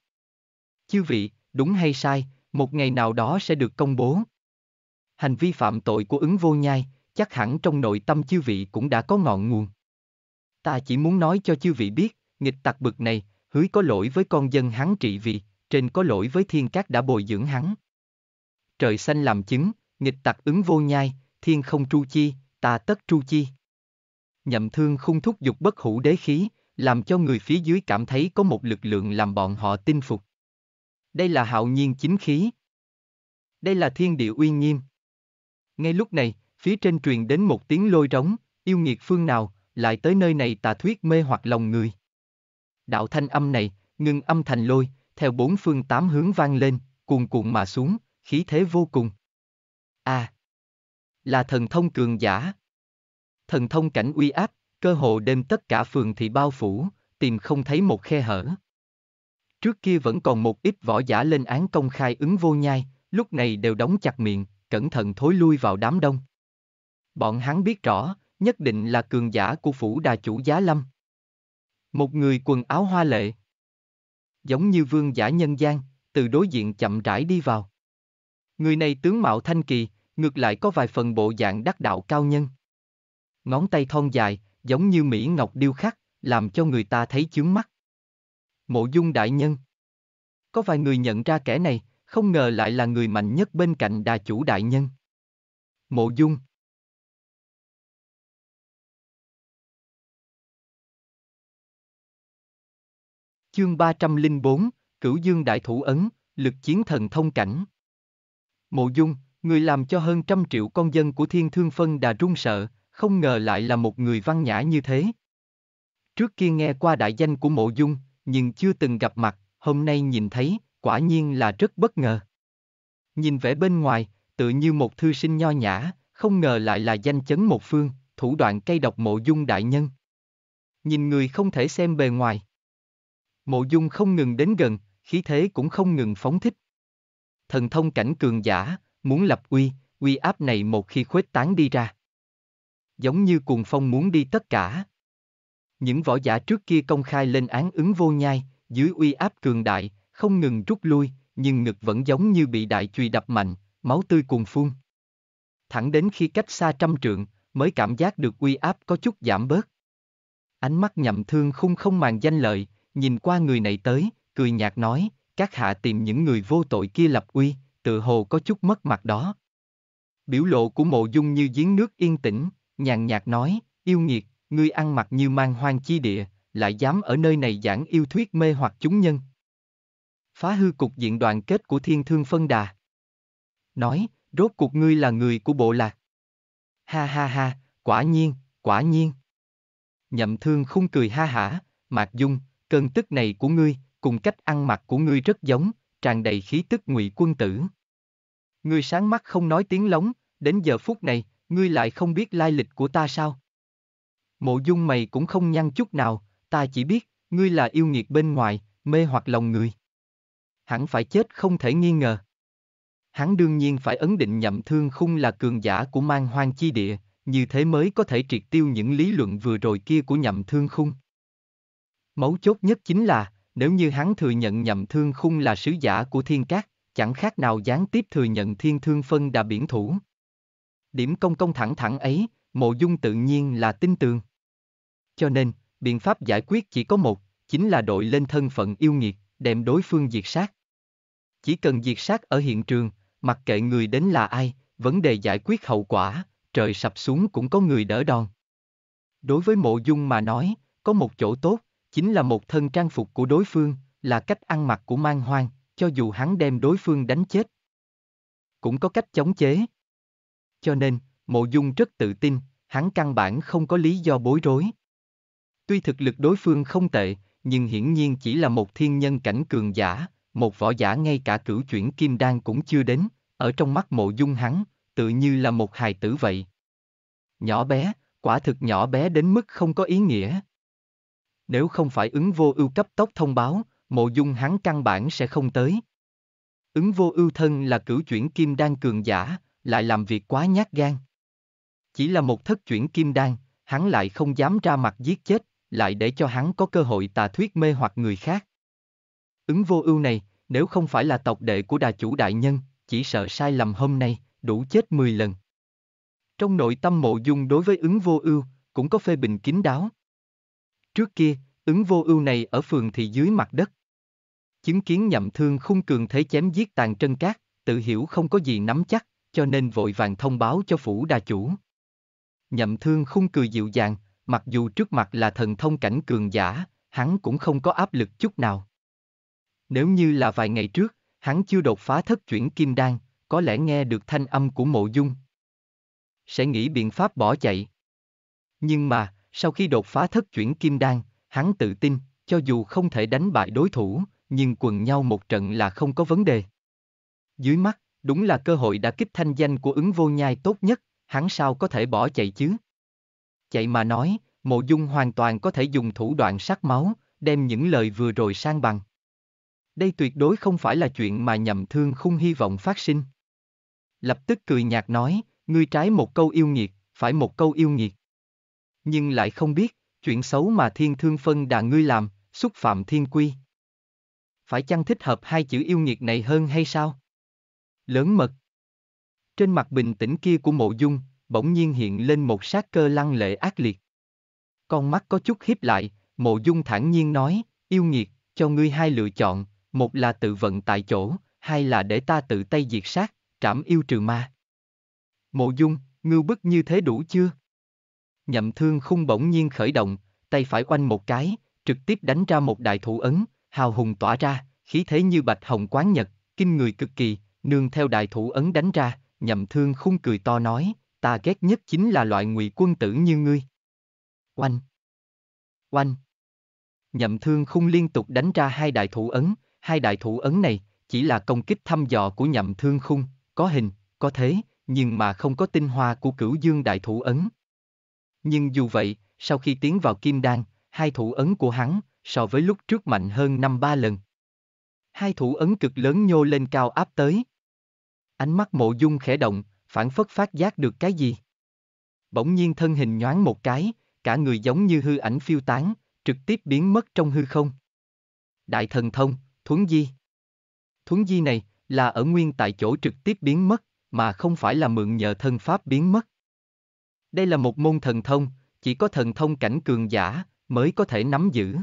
Chư vị, đúng hay sai, một ngày nào đó sẽ được công bố. Hành vi phạm tội của ứng vô nhai, chắc hẳn trong nội tâm chư vị cũng đã có ngọn nguồn. Ta chỉ muốn nói cho chư vị biết, nghịch tặc bực này, hứa có lỗi với con dân hắn trị vì, trên có lỗi với thiên các đã bồi dưỡng hắn. Trời xanh làm chứng, nghịch tặc ứng vô nhai, thiên không tru chi, ta tất tru chi. Nhậm thương không thúc dục bất hủ đế khí, làm cho người phía dưới cảm thấy có một lực lượng làm bọn họ tin phục. Đây là hạo nhiên chính khí. Đây là thiên địa uy nghiêm. Ngay lúc này, phía trên truyền đến một tiếng lôi rống, yêu nghiệt phương nào, lại tới nơi này tà thuyết mê hoặc lòng người. Đạo thanh âm này, ngưng âm thành lôi, theo bốn phương tám hướng vang lên, cuồn cuộn mà xuống, khí thế vô cùng. A. À, là thần thông cường giả. Thần thông cảnh uy áp, cơ hồ đem tất cả phường thị bao phủ, tìm không thấy một khe hở. Trước kia vẫn còn một ít võ giả lên án công khai ứng vô nhai, lúc này đều đóng chặt miệng, cẩn thận thối lui vào đám đông. Bọn hắn biết rõ, nhất định là cường giả của phủ đà chủ giá lâm. Một người quần áo hoa lệ. Giống như vương giả nhân gian, từ đối diện chậm rãi đi vào. Người này tướng mạo thanh kỳ, ngược lại có vài phần bộ dạng đắc đạo cao nhân. Ngón tay thon dài, giống như Mỹ Ngọc điêu khắc, làm cho người ta thấy chướng mắt. Mộ dung đại nhân. Có vài người nhận ra kẻ này, không ngờ lại là người mạnh nhất bên cạnh đà chủ đại nhân. Mộ dung. Chương 304, Cửu Dương Đại Thủ Ấn, Lực Chiến Thần Thông Cảnh. Mộ Dung, người làm cho hơn trăm triệu con dân của Thiên Thương Phân Đà run sợ, không ngờ lại là một người văn nhã như thế. Trước kia nghe qua đại danh của Mộ Dung, nhưng chưa từng gặp mặt, hôm nay nhìn thấy, quả nhiên là rất bất ngờ. Nhìn vẻ bên ngoài, tự như một thư sinh nho nhã, không ngờ lại là danh chấn một phương, thủ đoạn cây độc mộ dung đại nhân. Nhìn người không thể xem bề ngoài. Mộ dung không ngừng đến gần, khí thế cũng không ngừng phóng thích. Thần thông cảnh cường giả, muốn lập uy, uy áp này một khi khuếch tán đi ra. Giống như cuồng phong muốn đi tất cả, những võ giả trước kia công khai lên án ứng vô nhai, dưới uy áp cường đại, không ngừng rút lui, nhưng ngực vẫn giống như bị đại chùy đập mạnh, máu tươi cuồn phun. Thẳng đến khi cách xa trăm trượng, mới cảm giác được uy áp có chút giảm bớt. Ánh mắt nhậm thương khung không màng danh lợi, nhìn qua người này tới, cười nhạt nói, các hạ tìm những người vô tội kia lập uy, tự hồ có chút mất mặt đó. Biểu lộ của mộ dung như giếng nước yên tĩnh, nhàn nhạt nói, yêu nghiệt, ngươi ăn mặc như mang hoang chi địa, lại dám ở nơi này giảng yêu thuyết mê hoặc chúng nhân. Phá hư cục diện đoàn kết của thiên thương phân đà. Nói, rốt cuộc ngươi là người của bộ lạc. Ha ha ha, quả nhiên, quả nhiên. Nhậm thương khung cười ha hả, Mạc Dung, cơn tức này của ngươi, cùng cách ăn mặc của ngươi rất giống, tràn đầy khí tức ngụy quân tử. Ngươi sáng mắt không nói tiếng lóng, đến giờ phút này, ngươi lại không biết lai lịch của ta sao? Mộ dung mày cũng không nhăn chút nào, ta chỉ biết, ngươi là yêu nghiệt bên ngoài, mê hoặc lòng người. Hẳn phải chết không thể nghi ngờ. Hắn đương nhiên phải ấn định nhậm thương khung là cường giả của mang hoang chi địa, như thế mới có thể triệt tiêu những lý luận vừa rồi kia của nhậm thương khung. Mấu chốt nhất chính là, nếu như hắn thừa nhận nhậm thương khung là sứ giả của thiên cát, chẳng khác nào gián tiếp thừa nhận thiên thương phân đã biển thủ. Điểm công công thẳng thẳng ấy, mộ dung tự nhiên là tin tường. Cho nên, biện pháp giải quyết chỉ có một, chính là đội lên thân phận yêu nghiệt, đem đối phương diệt sát. Chỉ cần diệt sát ở hiện trường, mặc kệ người đến là ai, vấn đề giải quyết hậu quả, trời sập xuống cũng có người đỡ đòn. Đối với mộ dung mà nói, có một chỗ tốt, chính là một thân trang phục của đối phương, là cách ăn mặc của mang hoang, cho dù hắn đem đối phương đánh chết. Cũng có cách chống chế. Cho nên, mộ dung rất tự tin, hắn căn bản không có lý do bối rối. Tuy thực lực đối phương không tệ, nhưng hiển nhiên chỉ là một thiên nhân cảnh cường giả, một võ giả ngay cả cửu chuyển kim đan cũng chưa đến, ở trong mắt mộ dung hắn, tự như là một hài tử vậy. Nhỏ bé, quả thực nhỏ bé đến mức không có ý nghĩa. Nếu không phải ứng vô ưu cấp tốc thông báo, mộ dung hắn căn bản sẽ không tới. Ứng vô ưu thân là cửu chuyển kim đan cường giả, lại làm việc quá nhát gan. Chỉ là một thất chuyển kim đan, hắn lại không dám ra mặt giết chết, lại để cho hắn có cơ hội tà thuyết mê hoặc người khác. Ứng vô ưu này, nếu không phải là tộc đệ của đà chủ đại nhân, chỉ sợ sai lầm hôm nay, đủ chết 10 lần. Trong nội tâm mộ dung đối với ứng vô ưu, cũng có phê bình kín đáo. Trước kia, ứng vô ưu này ở phường thì dưới mặt đất. Chứng kiến nhậm thương khung cường thế chém giết tàn trân cát, tự hiểu không có gì nắm chắc, cho nên vội vàng thông báo cho phủ đà chủ. Nhậm thương khung cười dịu dàng, mặc dù trước mặt là thần thông cảnh cường giả, hắn cũng không có áp lực chút nào. Nếu như là vài ngày trước, hắn chưa đột phá thất chuyển kim đan, có lẽ nghe được thanh âm của mộ dung. Sẽ nghĩ biện pháp bỏ chạy. Nhưng mà, sau khi đột phá thất chuyển kim đan, hắn tự tin, cho dù không thể đánh bại đối thủ, nhưng quần nhau một trận là không có vấn đề. Dưới mắt, đúng là cơ hội đã kích thanh danh của ứng vô nhai tốt nhất, hắn sao có thể bỏ chạy chứ? chạy mà nói, mộ dung hoàn toàn có thể dùng thủ đoạn sát máu, đem những lời vừa rồi sang bằng. Đây tuyệt đối không phải là chuyện mà nhầm thương khung hy vọng phát sinh. Lập tức cười nhạt nói, ngươi trái một câu yêu nghiệt, phải một câu yêu nghiệt. Nhưng lại không biết, chuyện xấu mà thiên thương phân đà ngươi làm, xúc phạm thiên quy. Phải chăng thích hợp hai chữ yêu nghiệt này hơn hay sao? Lớn mật. Trên mặt bình tĩnh kia của mộ dung, bỗng nhiên hiện lên một sát cơ lăng lệ ác liệt. Con mắt có chút hiếp lại, mộ dung thản nhiên nói, yêu nghiệt, cho ngươi hai lựa chọn, một là tự vận tại chỗ, hai là để ta tự tay diệt sát, trảm yêu trừ ma. Mộ dung, ngưu bức như thế đủ chưa? Nhậm thương khung bỗng nhiên khởi động, tay phải oanh một cái, trực tiếp đánh ra một đại thủ ấn, hào hùng tỏa ra, khí thế như bạch hồng quán nhật, kinh người cực kỳ, nương theo đại thủ ấn đánh ra, nhậm thương khung cười to nói, ta ghét nhất chính là loại ngụy quân tử như ngươi. Oanh! Oanh! Nhậm thương Khung liên tục đánh ra hai đại thủ ấn, hai đại thủ ấn này, chỉ là công kích thăm dò của nhậm thương khung, có hình, có thế, nhưng mà không có tinh hoa của cửu dương đại thủ ấn. Nhưng dù vậy, sau khi tiến vào kim đan, hai thủ ấn của hắn, so với lúc trước mạnh hơn năm ba lần. Hai thủ ấn cực lớn nhô lên cao áp tới. Ánh mắt mộ dung khẽ động, phản phất phát giác được cái gì. Bỗng nhiên thân hình nhoáng một cái, cả người giống như hư ảnh phiêu tán, trực tiếp biến mất trong hư không. Đại thần thông, thuấn di. Thuấn di này là ở nguyên tại chỗ trực tiếp biến mất, mà không phải là mượn nhờ thân pháp biến mất. Đây là một môn thần thông, chỉ có thần thông cảnh cường giả mới có thể nắm giữ.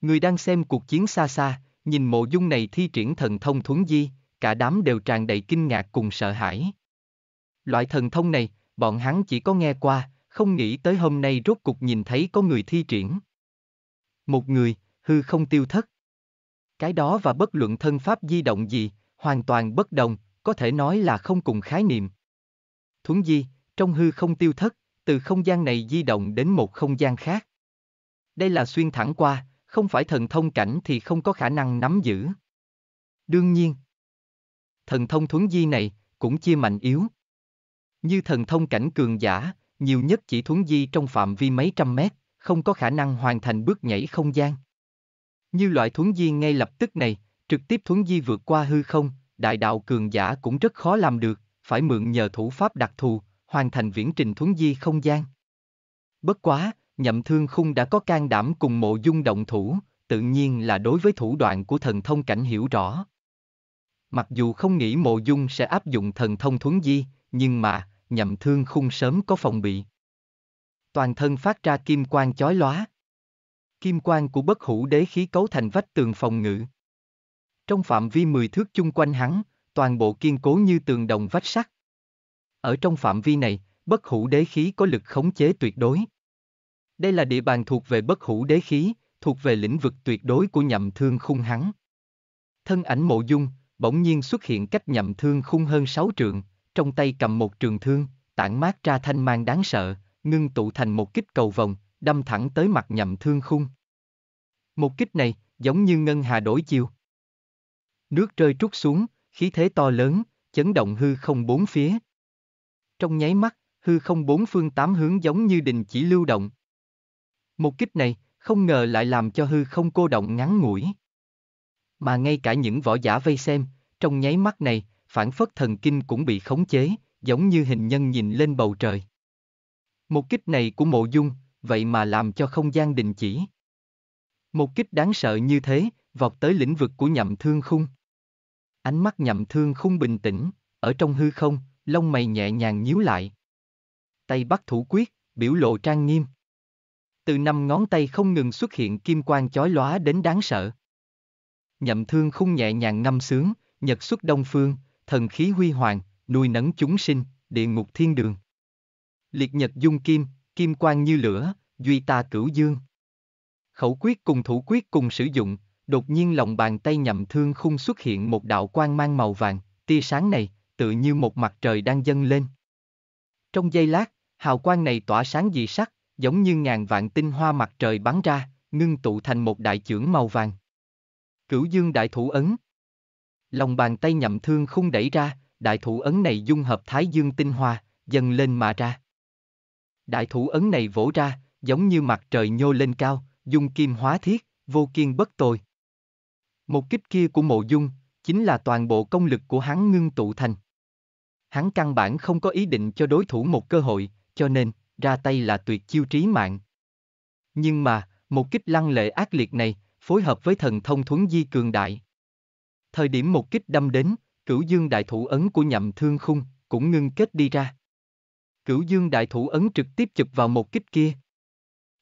Người đang xem cuộc chiến xa xa, nhìn mộ dung này thi triển thần thông thuấn di, cả đám đều tràn đầy kinh ngạc cùng sợ hãi. Loại thần thông này, bọn hắn chỉ có nghe qua, không nghĩ tới hôm nay rốt cục nhìn thấy có người thi triển. Một người, hư không tiêu thất. Cái đó và bất luận thân pháp di động gì, hoàn toàn bất đồng, có thể nói là không cùng khái niệm. Thuấn di, trong hư không tiêu thất, từ không gian này di động đến một không gian khác. Đây là xuyên thẳng qua, không phải thần thông cảnh thì không có khả năng nắm giữ. Đương nhiên, thần thông thuấn di này cũng chia mạnh yếu. Như thần thông cảnh cường giả, nhiều nhất chỉ thuấn di trong phạm vi mấy trăm mét, không có khả năng hoàn thành bước nhảy không gian. Như loại thuấn di ngay lập tức này, trực tiếp thuấn di vượt qua hư không, đại đạo cường giả cũng rất khó làm được, phải mượn nhờ thủ pháp đặc thù, hoàn thành viễn trình thuấn di không gian. Bất quá, nhậm thương khung đã có can đảm cùng mộ dung động thủ, tự nhiên là đối với thủ đoạn của thần thông cảnh hiểu rõ. Mặc dù không nghĩ mộ dung sẽ áp dụng thần thông thuấn di, nhưng mà, nhậm thương khung sớm có phòng bị. Toàn thân phát ra kim quang chói lóa. Kim quang của bất hủ đế khí cấu thành vách tường phòng ngự. Trong phạm vi 10 thước chung quanh hắn, toàn bộ kiên cố như tường đồng vách sắt. Ở trong phạm vi này, bất hủ đế khí có lực khống chế tuyệt đối. Đây là địa bàn thuộc về bất hủ đế khí, thuộc về lĩnh vực tuyệt đối của nhậm thương khung hắn. Thân ảnh mộ dung, bỗng nhiên xuất hiện cách nhậm thương khung hơn 6 trượng, trong tay cầm một trường thương, tản mát ra thanh mang đáng sợ, ngưng tụ thành một kích cầu vòng, đâm thẳng tới mặt nhậm thương khung. Một kích này, giống như ngân hà đổi chiều. Nước rơi trút xuống, khí thế to lớn, chấn động hư không bốn phía. Trong nháy mắt, hư không bốn phương tám hướng giống như đình chỉ lưu động. Một kích này, không ngờ lại làm cho hư không cô động ngắn ngủi. Mà ngay cả những võ giả vây xem, trong nháy mắt này, phản phất thần kinh cũng bị khống chế, giống như hình nhân nhìn lên bầu trời. Một kích này của mộ dung, vậy mà làm cho không gian đình chỉ. Một kích đáng sợ như thế, vọt tới lĩnh vực của nhậm thương khung. Ánh mắt nhậm thương khung bình tĩnh, ở trong hư không, lông mày nhẹ nhàng nhíu lại. Tay bắt thủ quyết, biểu lộ trang nghiêm. Từ năm ngón tay không ngừng xuất hiện kim quang chói lóa đến đáng sợ. Nhậm thương khung nhẹ nhàng ngâm sướng, nhật xuất đông phương, thần khí huy hoàng, nuôi nấng chúng sinh, địa ngục thiên đường. Liệt nhật dung kim, kim quang như lửa, duy ta cửu dương. Khẩu quyết cùng thủ quyết cùng sử dụng, đột nhiên lòng bàn tay nhậm thương khung xuất hiện một đạo quang mang màu vàng, tia sáng này, tự như một mặt trời đang dâng lên. Trong giây lát, hào quang này tỏa sáng dị sắc, giống như ngàn vạn tinh hoa mặt trời bắn ra, ngưng tụ thành một đại chưởng màu vàng. Cửu dương đại thủ ấn, Lòng bàn tay nhậm thương khung đẩy ra, đại thủ ấn này dung hợp thái dương tinh hoa, dần lên mà ra. Đại thủ ấn này vỗ ra, giống như mặt trời nhô lên cao, dung kim hóa thiết, vô kiên bất tồi. Một kích kia của mộ dung, chính là toàn bộ công lực của hắn ngưng tụ thành. Hắn căn bản không có ý định cho đối thủ một cơ hội, cho nên, ra tay là tuyệt chiêu trí mạng. Nhưng mà, một kích lăng lệ ác liệt này, phối hợp với thần thông thuấn di cường đại. Thời điểm một kích đâm đến, cửu dương đại thủ ấn của nhậm thương khung, cũng ngưng kết đi ra. Cửu dương đại thủ ấn trực tiếp chụp vào một kích kia.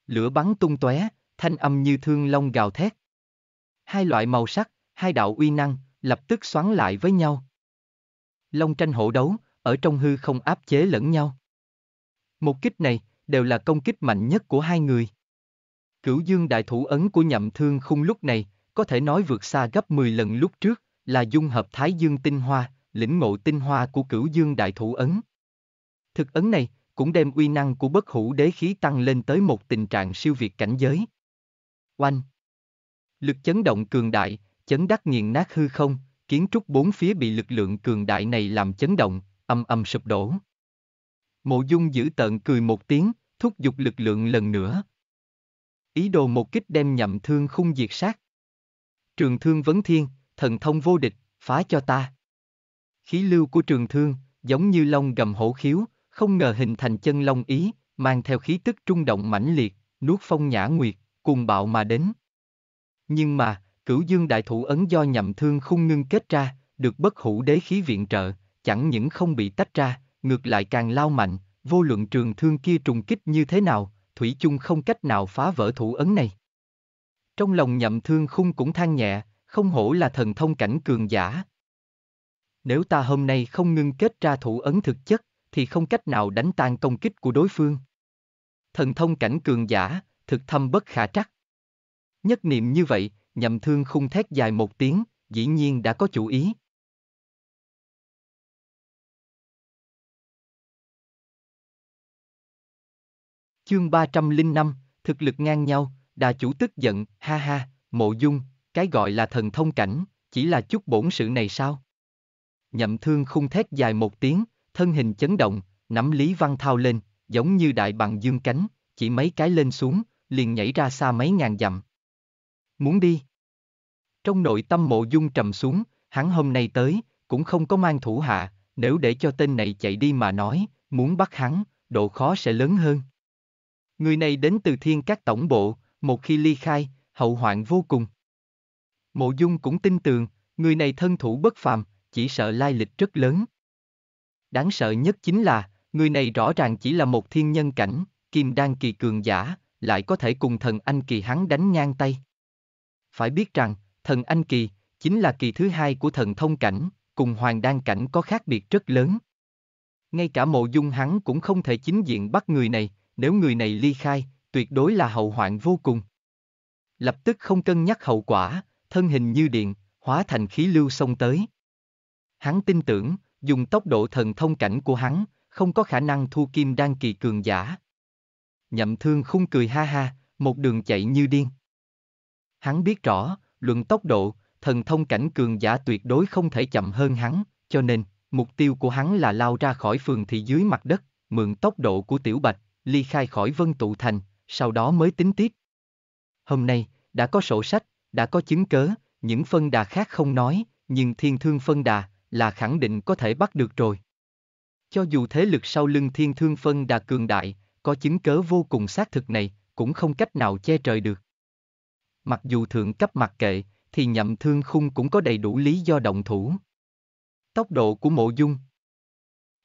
Lửa bắn tung tóe, thanh âm như thương long gào thét. Hai loại màu sắc, hai đạo uy năng, lập tức xoắn lại với nhau. Long tranh hộ đấu, ở trong hư không áp chế lẫn nhau. Một kích này, đều là công kích mạnh nhất của hai người. Cửu dương đại thủ ấn của nhậm thương khung lúc này, có thể nói vượt xa gấp 10 lần lúc trước, là dung hợp thái dương tinh hoa, lĩnh ngộ tinh hoa của cửu dương đại thủ ấn. Thực ấn này cũng đem uy năng của bất hủ đế khí tăng lên tới một tình trạng siêu việt cảnh giới. Oanh! Lực chấn động cường đại, chấn đắc nghiền nát hư không, kiến trúc bốn phía bị lực lượng cường đại này làm chấn động, âm âm sụp đổ. Mộ dung giữ tợn cười một tiếng, thúc giục lực lượng lần nữa. Ý đồ một kích đem nhậm thương khung diệt sát. Trường thương vấn thiên, thần thông vô địch, phá cho ta. Khí lưu của trường thương, giống như long gầm hổ khiếu, không ngờ hình thành chân long ý, mang theo khí tức trung động mãnh liệt, nuốt phong nhã nguyệt, cùng bạo mà đến. Nhưng mà, cửu dương đại thủ ấn do nhậm thương không ngưng kết ra, được bất hủ đế khí viện trợ, chẳng những không bị tách ra, ngược lại càng lao mạnh, vô luận trường thương kia trùng kích như thế nào, Thủy chung không cách nào phá vỡ thủ ấn này. Trong lòng nhậm thương khung cũng than nhẹ, không hổ là thần thông cảnh cường giả. Nếu ta hôm nay không ngưng kết ra thủ ấn thực chất, thì không cách nào đánh tan công kích của đối phương. Thần thông cảnh cường giả, thực thâm bất khả trắc. Nhất niệm như vậy, nhầm thương khung thét dài một tiếng, dĩ nhiên đã có chủ ý. Chương 305, thực lực ngang nhau, đà chủ tức giận, ha ha, mộ dung, cái gọi là thần thông cảnh, chỉ là chút bổn sự này sao? Nhậm thương khung thét dài một tiếng, thân hình chấn động, nắm Lý Văn Thao lên, giống như đại bằng dương cánh, chỉ mấy cái lên xuống, liền nhảy ra xa mấy ngàn dặm. Muốn đi? Trong nội tâm mộ dung trầm xuống, hắn hôm nay tới, cũng không có mang thủ hạ, nếu để cho tên này chạy đi mà nói, muốn bắt hắn, độ khó sẽ lớn hơn. Người này đến từ thiên các tổng bộ, một khi ly khai, hậu hoạn vô cùng. Mộ Dung cũng tin tưởng người này thân thủ bất phàm, chỉ sợ lai lịch rất lớn. Đáng sợ nhất chính là, người này rõ ràng chỉ là một thiên nhân cảnh, kim đan kỳ cường giả, lại có thể cùng thần anh kỳ hắn đánh ngang tay. Phải biết rằng, thần anh kỳ, chính là kỳ thứ hai của thần thông cảnh, cùng hoàng đan cảnh có khác biệt rất lớn. Ngay cả mộ dung hắn cũng không thể chính diện bắt người này, nếu người này ly khai, tuyệt đối là hậu hoạn vô cùng. Lập tức không cân nhắc hậu quả, thân hình như điện, hóa thành khí lưu xông tới. Hắn tin tưởng, dùng tốc độ thần thông cảnh của hắn, không có khả năng thu kim đan kỳ cường giả. Nhậm thương khung cười ha ha, một đường chạy như điên. Hắn biết rõ, luận tốc độ, thần thông cảnh cường giả tuyệt đối không thể chậm hơn hắn, cho nên, mục tiêu của hắn là lao ra khỏi phường thị dưới mặt đất, mượn tốc độ của Tiểu Bạch, ly khai khỏi Vân Tụ Thành, sau đó mới tính tiếp. Hôm nay, đã có sổ sách, đã có chứng cớ, những phân đà khác không nói, nhưng thiên thương phân đà là khẳng định có thể bắt được rồi. Cho dù thế lực sau lưng thiên thương phân đà cường đại, có chứng cớ vô cùng xác thực này, cũng không cách nào che trời được. Mặc dù thượng cấp mặc kệ, thì nhậm thương khung cũng có đầy đủ lý do động thủ. Tốc độ của mộ dung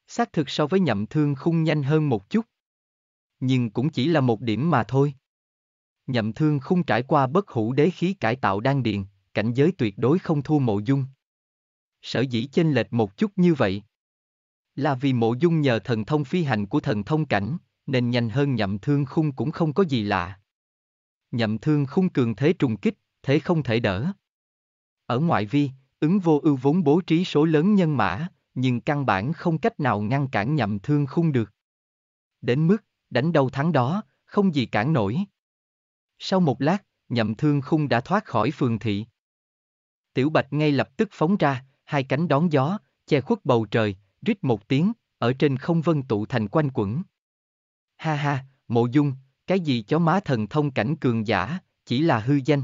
Xác thực so với nhậm thương khung nhanh hơn một chút. Nhưng cũng chỉ là một điểm mà thôi. Nhậm thương không trải qua bất hủ đế khí cải tạo đan điện, cảnh giới tuyệt đối không thua mộ dung. Sở dĩ chênh lệch một chút như vậy. Là vì mộ dung nhờ thần thông phi hành của thần thông cảnh, nên nhanh hơn nhậm thương khung cũng không có gì lạ. Nhậm thương khung cường thế trùng kích, thế không thể đỡ. Ở ngoại vi, ứng vô ưu vốn bố trí số lớn nhân mã, nhưng căn bản không cách nào ngăn cản nhậm thương khung được. Đến mức, đánh đầu thắng đó, không gì cản nổi. Sau một lát, nhậm thương khung đã thoát khỏi phường thị. Tiểu Bạch ngay lập tức phóng ra, hai cánh đón gió, che khuất bầu trời, rít một tiếng, ở trên không vân tụ thành quanh quẩn. Ha ha, mộ dung, cái gì chó má thần thông cảnh cường giả, chỉ là hư danh.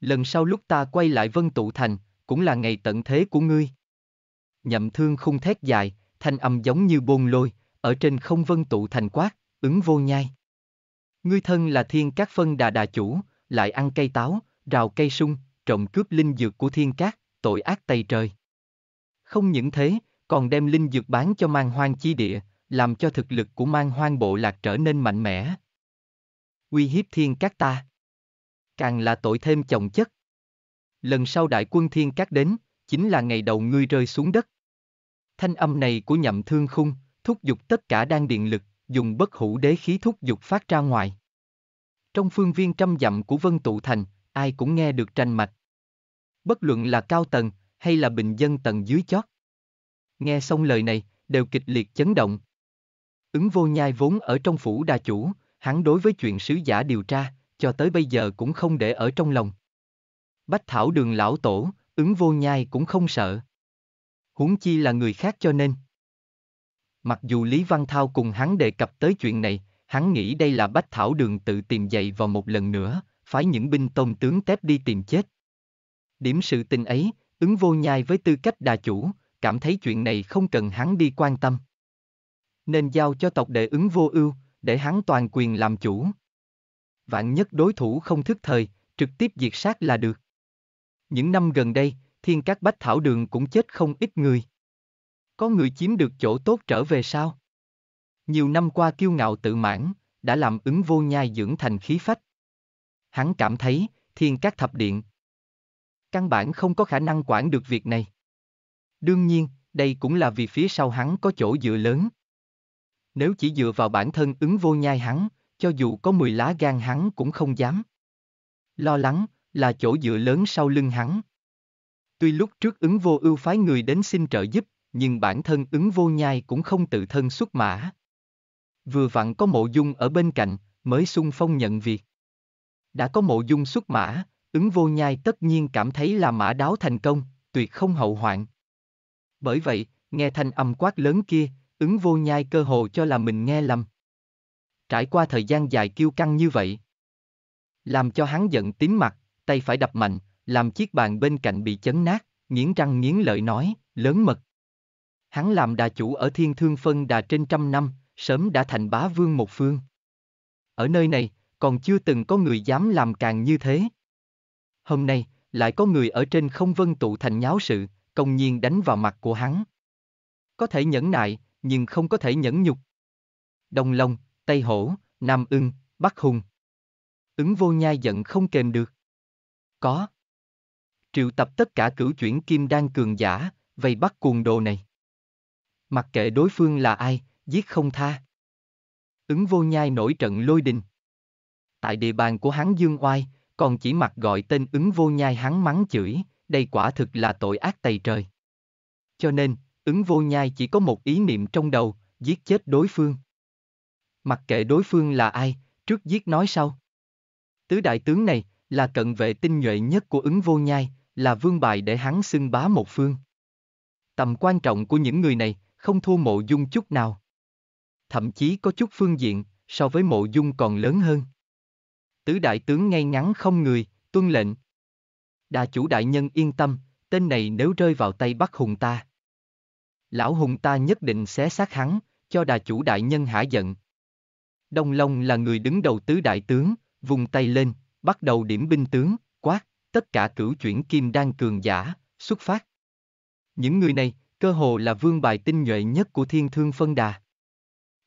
Lần sau lúc ta quay lại vân tụ thành, cũng là ngày tận thế của ngươi. Nhậm thương khung thét dài, thanh âm giống như bôn lôi, ở trên không vân tụ thành quát, ứng vô nhai. Ngươi thân là thiên các phân đà đà chủ, lại ăn cây táo, rào cây sung, trộm cướp linh dược của thiên các, tội ác tày trời. Không những thế, còn đem linh dược bán cho mang hoang chi địa, làm cho thực lực của mang hoang bộ lạc trở nên mạnh mẽ. Uy hiếp thiên các ta. Càng là tội thêm chồng chất. Lần sau đại quân thiên các đến, chính là ngày đầu ngươi rơi xuống đất. Thanh âm này của nhậm thương khung, thúc giục tất cả đang điện lực, dùng bất hủ đế khí thúc dục phát ra ngoài. Trong phương viên trăm dặm của Vân Tụ Thành, ai cũng nghe được tranh mạch. Bất luận là cao tầng, hay là bình dân tầng dưới chót. Nghe xong lời này, đều kịch liệt chấn động. Ứng vô nhai vốn ở trong phủ đa chủ, hắn đối với chuyện sứ giả điều tra, cho tới bây giờ cũng không để ở trong lòng. Bách Thảo đường lão tổ, ứng vô nhai cũng không sợ. Huống chi là người khác cho nên. Mặc dù Lý Văn Thao cùng hắn đề cập tới chuyện này, hắn nghĩ đây là Bách Thảo Đường tự tìm dậy vào một lần nữa, phái những binh tôn tướng tép đi tìm chết. Điểm sự tình ấy, ứng vô nhai với tư cách đà chủ, cảm thấy chuyện này không cần hắn đi quan tâm. Nên giao cho tộc đệ ứng vô ưu, để hắn toàn quyền làm chủ. Vạn nhất đối thủ không thức thời, trực tiếp diệt sát là được. Những năm gần đây, thiên các bách thảo đường cũng chết không ít người có người chiếm được chỗ tốt trở về sao? Nhiều năm qua kiêu ngạo tự mãn, đã làm ứng vô nhai dưỡng thành khí phách. Hắn cảm thấy, thiên các thập điện. Căn bản không có khả năng quản được việc này. Đương nhiên, đây cũng là vì phía sau hắn có chỗ dựa lớn. Nếu chỉ dựa vào bản thân ứng vô nhai hắn, cho dù có mười lá gan hắn cũng không dám. Lo lắng, là chỗ dựa lớn sau lưng hắn. Tuy lúc trước ứng vô ưu phái người đến xin trợ giúp, nhưng bản thân ứng vô nhai cũng không tự thân xuất mã. Vừa vặn có mộ dung ở bên cạnh, mới xung phong nhận việc. Đã có mộ dung xuất mã, ứng vô nhai tất nhiên cảm thấy là mã đáo thành công, tuyệt không hậu hoạn. Bởi vậy, nghe thanh âm quát lớn kia, ứng vô nhai cơ hồ cho là mình nghe lầm. Trải qua thời gian dài kiêu căng như vậy, làm cho hắn giận tím mặt, tay phải đập mạnh, làm chiếc bàn bên cạnh bị chấn nát, nghiến răng nghiến lợi nói, lớn mật. Hắn làm đà chủ ở thiên thương phân đà trên trăm năm, sớm đã thành bá vương một phương. Ở nơi này, còn chưa từng có người dám làm càng như thế. Hôm nay, lại có người ở trên không vân tụ thành nháo sự, công nhiên đánh vào mặt của hắn. Có thể nhẫn nại, nhưng không có thể nhẫn nhục. Đông Long, Tây Hổ, Nam Ưng, Bắc Hùng. Ứng vô nhai giận không kềm được. Có. Triệu tập tất cả cửu chuyển kim đan cường giả, vây bắt cuồng đồ này. Mặc kệ đối phương là ai, giết không tha. Ứng vô nhai nổi trận lôi đình. Tại địa bàn của hắn dương oai, còn chỉ mặc gọi tên ứng vô nhai hắn mắng chửi, đây quả thực là tội ác tày trời. Cho nên, ứng vô nhai chỉ có một ý niệm trong đầu, giết chết đối phương. Mặc kệ đối phương là ai, trước giết nói sau. Tứ đại tướng này, là cận vệ tinh nhuệ nhất của ứng vô nhai, là vương bài để hắn xưng bá một phương. Tầm quan trọng của những người này, không thua mộ dung chút nào. Thậm chí có chút phương diện, so với mộ dung còn lớn hơn. Tứ đại tướng ngay ngắn không người, tuân lệnh. Đà chủ đại nhân yên tâm, tên này nếu rơi vào tay Bắc Hùng ta. Lão Hùng ta nhất định xé xác hắn, cho đà chủ đại nhân hả giận. Đông Long là người đứng đầu tứ đại tướng, vùng tay lên, bắt đầu điểm binh tướng, quát, tất cả cửu chuyển kim đang cường giả, xuất phát. Những người này, cơ hồ là vương bài tinh nhuệ nhất của thiên thương phân đà.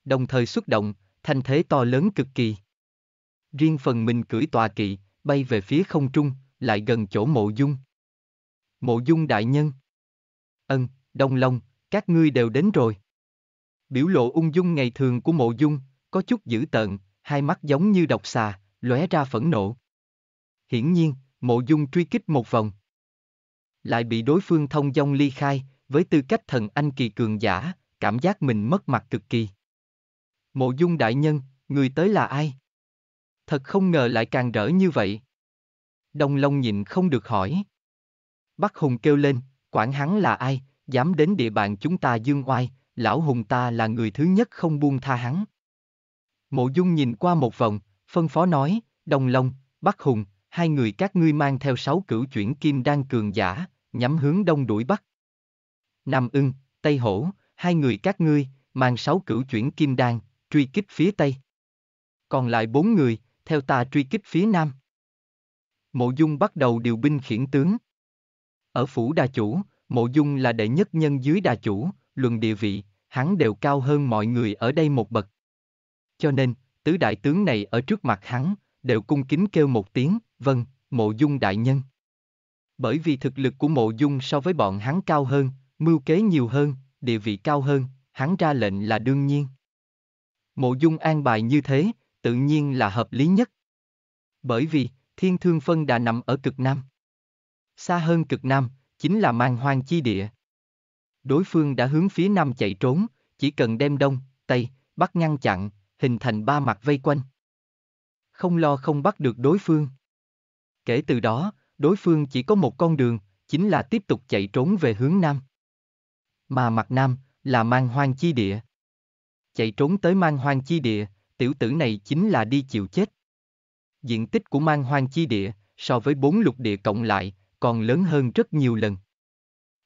Đồng thời xuất động, thành thế to lớn cực kỳ. Riêng phần mình cưỡi tòa kỵ, bay về phía không trung, lại gần chỗ mộ dung. Mộ dung đại nhân. Ân, Đông Long, các ngươi đều đến rồi. Biểu lộ ung dung ngày thường của mộ dung, có chút dữ tợn, hai mắt giống như độc xà, lóe ra phẫn nộ. Hiển nhiên, mộ dung truy kích một vòng. Lại bị đối phương thông dong ly khai, với tư cách thần anh kỳ cường giả, cảm giác mình mất mặt cực kỳ. Mộ dung đại nhân, người tới là ai? Thật không ngờ lại càng rỡ như vậy. Đông Long nhìn không được hỏi. Bắc Hùng kêu lên, quản hắn là ai, dám đến địa bàn chúng ta dương oai, lão Hùng ta là người thứ nhất không buông tha hắn. Mộ Dung nhìn qua một vòng, phân phó nói, Đông Long, Bắc Hùng, hai người các ngươi mang theo sáu cửu chuyển kim đang cường giả, nhắm hướng đông đuổi bắc. Nam Ưng, Tây Hổ, hai người các ngươi, mang sáu cửu chuyển kim đan, truy kích phía Tây. Còn lại bốn người, theo ta truy kích phía Nam. Mộ Dung bắt đầu điều binh khiển tướng. Ở phủ đà chủ, Mộ Dung là đệ nhất nhân dưới đà chủ, luận địa vị, hắn đều cao hơn mọi người ở đây một bậc. Cho nên, tứ đại tướng này ở trước mặt hắn, đều cung kính kêu một tiếng, vâng, Mộ Dung đại nhân. Bởi vì thực lực của Mộ Dung so với bọn hắn cao hơn, mưu kế nhiều hơn, địa vị cao hơn, hắn ra lệnh là đương nhiên. Mộ dung an bài như thế, tự nhiên là hợp lý nhất. Bởi vì, thiên thương phân đã nằm ở cực nam. Xa hơn cực nam, chính là mang hoang chi địa. Đối phương đã hướng phía nam chạy trốn, chỉ cần đem đông, tây, bắc ngăn chặn, hình thành ba mặt vây quanh. Không lo không bắt được đối phương. Kể từ đó, đối phương chỉ có một con đường, chính là tiếp tục chạy trốn về hướng nam mà mặt nam, là mang hoang chi địa. Chạy trốn tới mang hoang chi địa, tiểu tử này chính là đi chịu chết. Diện tích của mang hoang chi địa, so với bốn lục địa cộng lại, còn lớn hơn rất nhiều lần.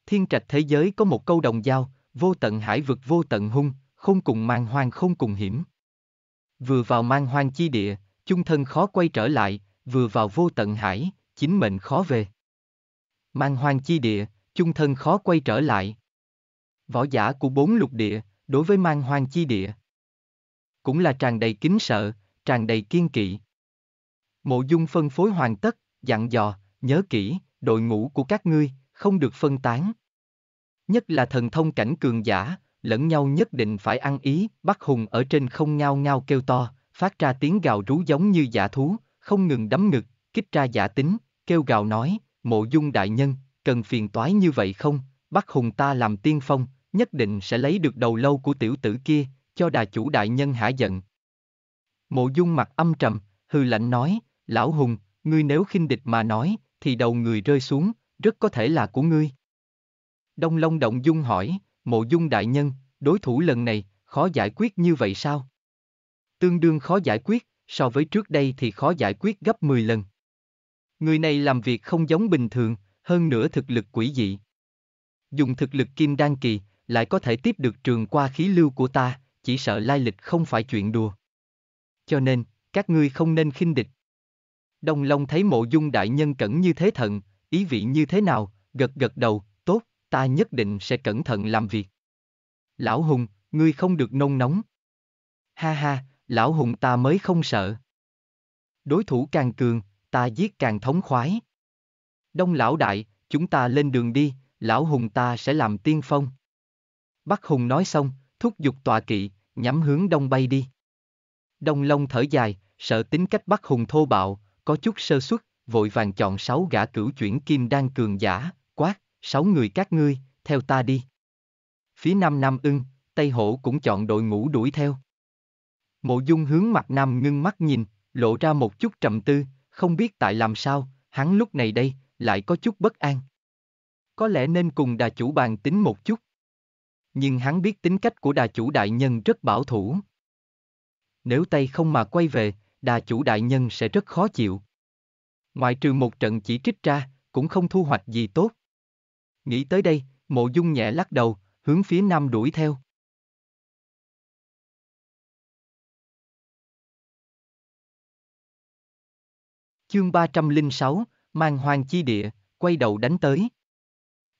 Thiên trạch thế giới có một câu đồng giao, vô tận hải vực vô tận hung, không cùng mang hoang không cùng hiểm. Vừa vào mang hoang chi địa, chung thân khó quay trở lại, vừa vào vô tận hải, chính mệnh khó về. Mang hoang chi địa, chung thân khó quay trở lại võ giả của bốn lục địa, đối với mang hoang chi địa. Cũng là tràn đầy kính sợ, tràn đầy kiên kỵ. Mộ dung phân phối hoàn tất, dặn dò, nhớ kỹ, đội ngũ của các ngươi, không được phân tán. Nhất là thần thông cảnh cường giả, lẫn nhau nhất định phải ăn ý, bắt hùng ở trên không ngao ngao kêu to, phát ra tiếng gào rú giống như giả thú, không ngừng đấm ngực, kích ra giả tính, kêu gào nói, mộ dung đại nhân, cần phiền toái như vậy không, bắt hùng ta làm tiên phong, nhất định sẽ lấy được đầu lâu của tiểu tử kia, cho đà chủ đại nhân hả giận. Mộ dung mặt âm trầm, hư lạnh nói, lão hùng, ngươi nếu khinh địch mà nói, thì đầu người rơi xuống, rất có thể là của ngươi. Đông Long Động Dung hỏi, mộ dung đại nhân, đối thủ lần này, khó giải quyết như vậy sao? Tương đương khó giải quyết, so với trước đây thì khó giải quyết gấp 10 lần. Người này làm việc không giống bình thường, hơn nữa thực lực quỷ dị. Dùng thực lực kim đan kỳ, lại có thể tiếp được trường qua khí lưu của ta, chỉ sợ lai lịch không phải chuyện đùa. Cho nên, các ngươi không nên khinh địch. Đông Long thấy mộ dung đại nhân cẩn như thế thận, ý vị như thế nào, gật gật đầu, tốt, ta nhất định sẽ cẩn thận làm việc. Lão Hùng, ngươi không được nôn nóng. Ha ha, Lão Hùng ta mới không sợ. Đối thủ càng cường, ta giết càng thống khoái. Đông Lão Đại, chúng ta lên đường đi, Lão Hùng ta sẽ làm tiên phong. Bắc Hùng nói xong, thúc giục tọa kỵ, nhắm hướng đông bay đi. Đông Long thở dài, sợ tính cách Bắc Hùng thô bạo, có chút sơ suất, vội vàng chọn sáu gã cửu chuyển kim đan cường giả, quát, sáu người các ngươi, theo ta đi. Phía nam Nam ưng, Tây Hổ cũng chọn đội ngũ đuổi theo. Mộ Dung hướng mặt Nam ngưng mắt nhìn, lộ ra một chút trầm tư, không biết tại làm sao, hắn lúc này đây, lại có chút bất an. Có lẽ nên cùng đà chủ bàn tính một chút nhưng hắn biết tính cách của đà chủ đại nhân rất bảo thủ. Nếu tay không mà quay về, đà chủ đại nhân sẽ rất khó chịu. Ngoại trừ một trận chỉ trích ra, cũng không thu hoạch gì tốt. Nghĩ tới đây, mộ dung nhẹ lắc đầu, hướng phía nam đuổi theo. Chương 306, Mang Hoàng Chi Địa, quay đầu đánh tới.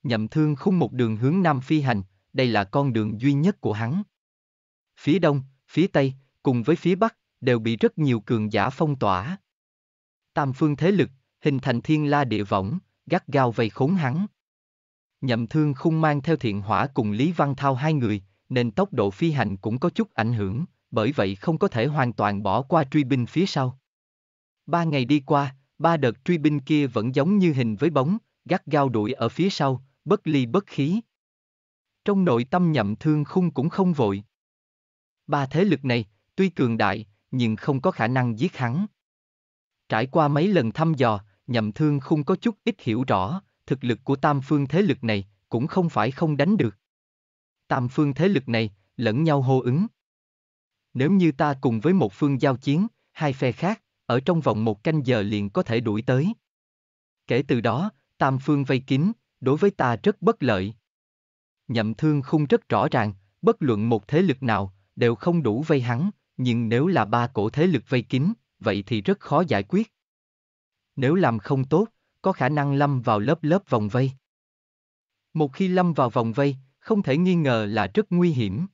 Nhậm thương khung một đường hướng nam phi hành, đây là con đường duy nhất của hắn. Phía đông, phía tây, cùng với phía bắc, đều bị rất nhiều cường giả phong tỏa. Tam phương thế lực, hình thành thiên la địa võng, gắt gao vây khốn hắn. Nhậm thương không mang theo thiện hỏa cùng Lý Văn Thao hai người, nên tốc độ phi hành cũng có chút ảnh hưởng, bởi vậy không có thể hoàn toàn bỏ qua truy binh phía sau. Ba ngày đi qua, ba đợt truy binh kia vẫn giống như hình với bóng, gắt gao đuổi ở phía sau, bất ly bất khí trong nội tâm nhậm thương khung cũng không vội. Ba thế lực này, tuy cường đại, nhưng không có khả năng giết hắn. Trải qua mấy lần thăm dò, nhậm thương khung có chút ít hiểu rõ, thực lực của tam phương thế lực này cũng không phải không đánh được. Tam phương thế lực này lẫn nhau hô ứng. Nếu như ta cùng với một phương giao chiến, hai phe khác, ở trong vòng một canh giờ liền có thể đuổi tới. Kể từ đó, tam phương vây kín, đối với ta rất bất lợi nhậm thương khung rất rõ ràng, bất luận một thế lực nào, đều không đủ vây hắn, nhưng nếu là ba cổ thế lực vây kín, vậy thì rất khó giải quyết. Nếu làm không tốt, có khả năng lâm vào lớp lớp vòng vây. Một khi lâm vào vòng vây, không thể nghi ngờ là rất nguy hiểm.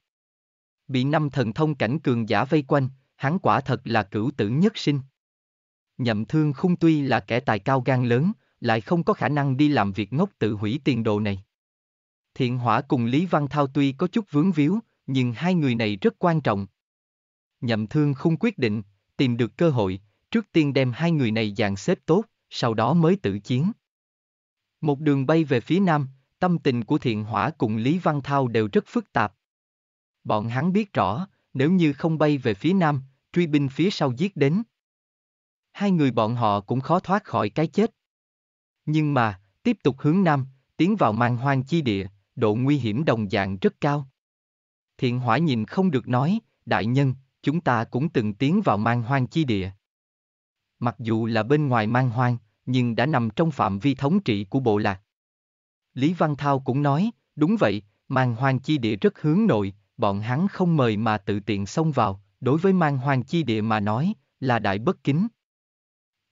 Bị năm thần thông cảnh cường giả vây quanh, hắn quả thật là cửu tử nhất sinh. Nhậm thương khung tuy là kẻ tài cao gan lớn, lại không có khả năng đi làm việc ngốc tự hủy tiền đồ này. Thiện Hỏa cùng Lý Văn Thao tuy có chút vướng víu, nhưng hai người này rất quan trọng. Nhậm Thương không quyết định, tìm được cơ hội, trước tiên đem hai người này dàn xếp tốt, sau đó mới tự chiến. Một đường bay về phía nam, tâm tình của Thiện Hỏa cùng Lý Văn Thao đều rất phức tạp. Bọn hắn biết rõ, nếu như không bay về phía nam, truy binh phía sau giết đến. Hai người bọn họ cũng khó thoát khỏi cái chết. Nhưng mà, tiếp tục hướng nam, tiến vào Mang hoang chi địa, độ nguy hiểm đồng dạng rất cao. Thiện hỏa nhìn không được nói, đại nhân, chúng ta cũng từng tiến vào mang hoang chi địa. Mặc dù là bên ngoài mang hoang, nhưng đã nằm trong phạm vi thống trị của bộ lạc. Lý Văn Thao cũng nói, đúng vậy, mang hoang chi địa rất hướng nội, bọn hắn không mời mà tự tiện xông vào, đối với mang hoang chi địa mà nói, là đại bất kính.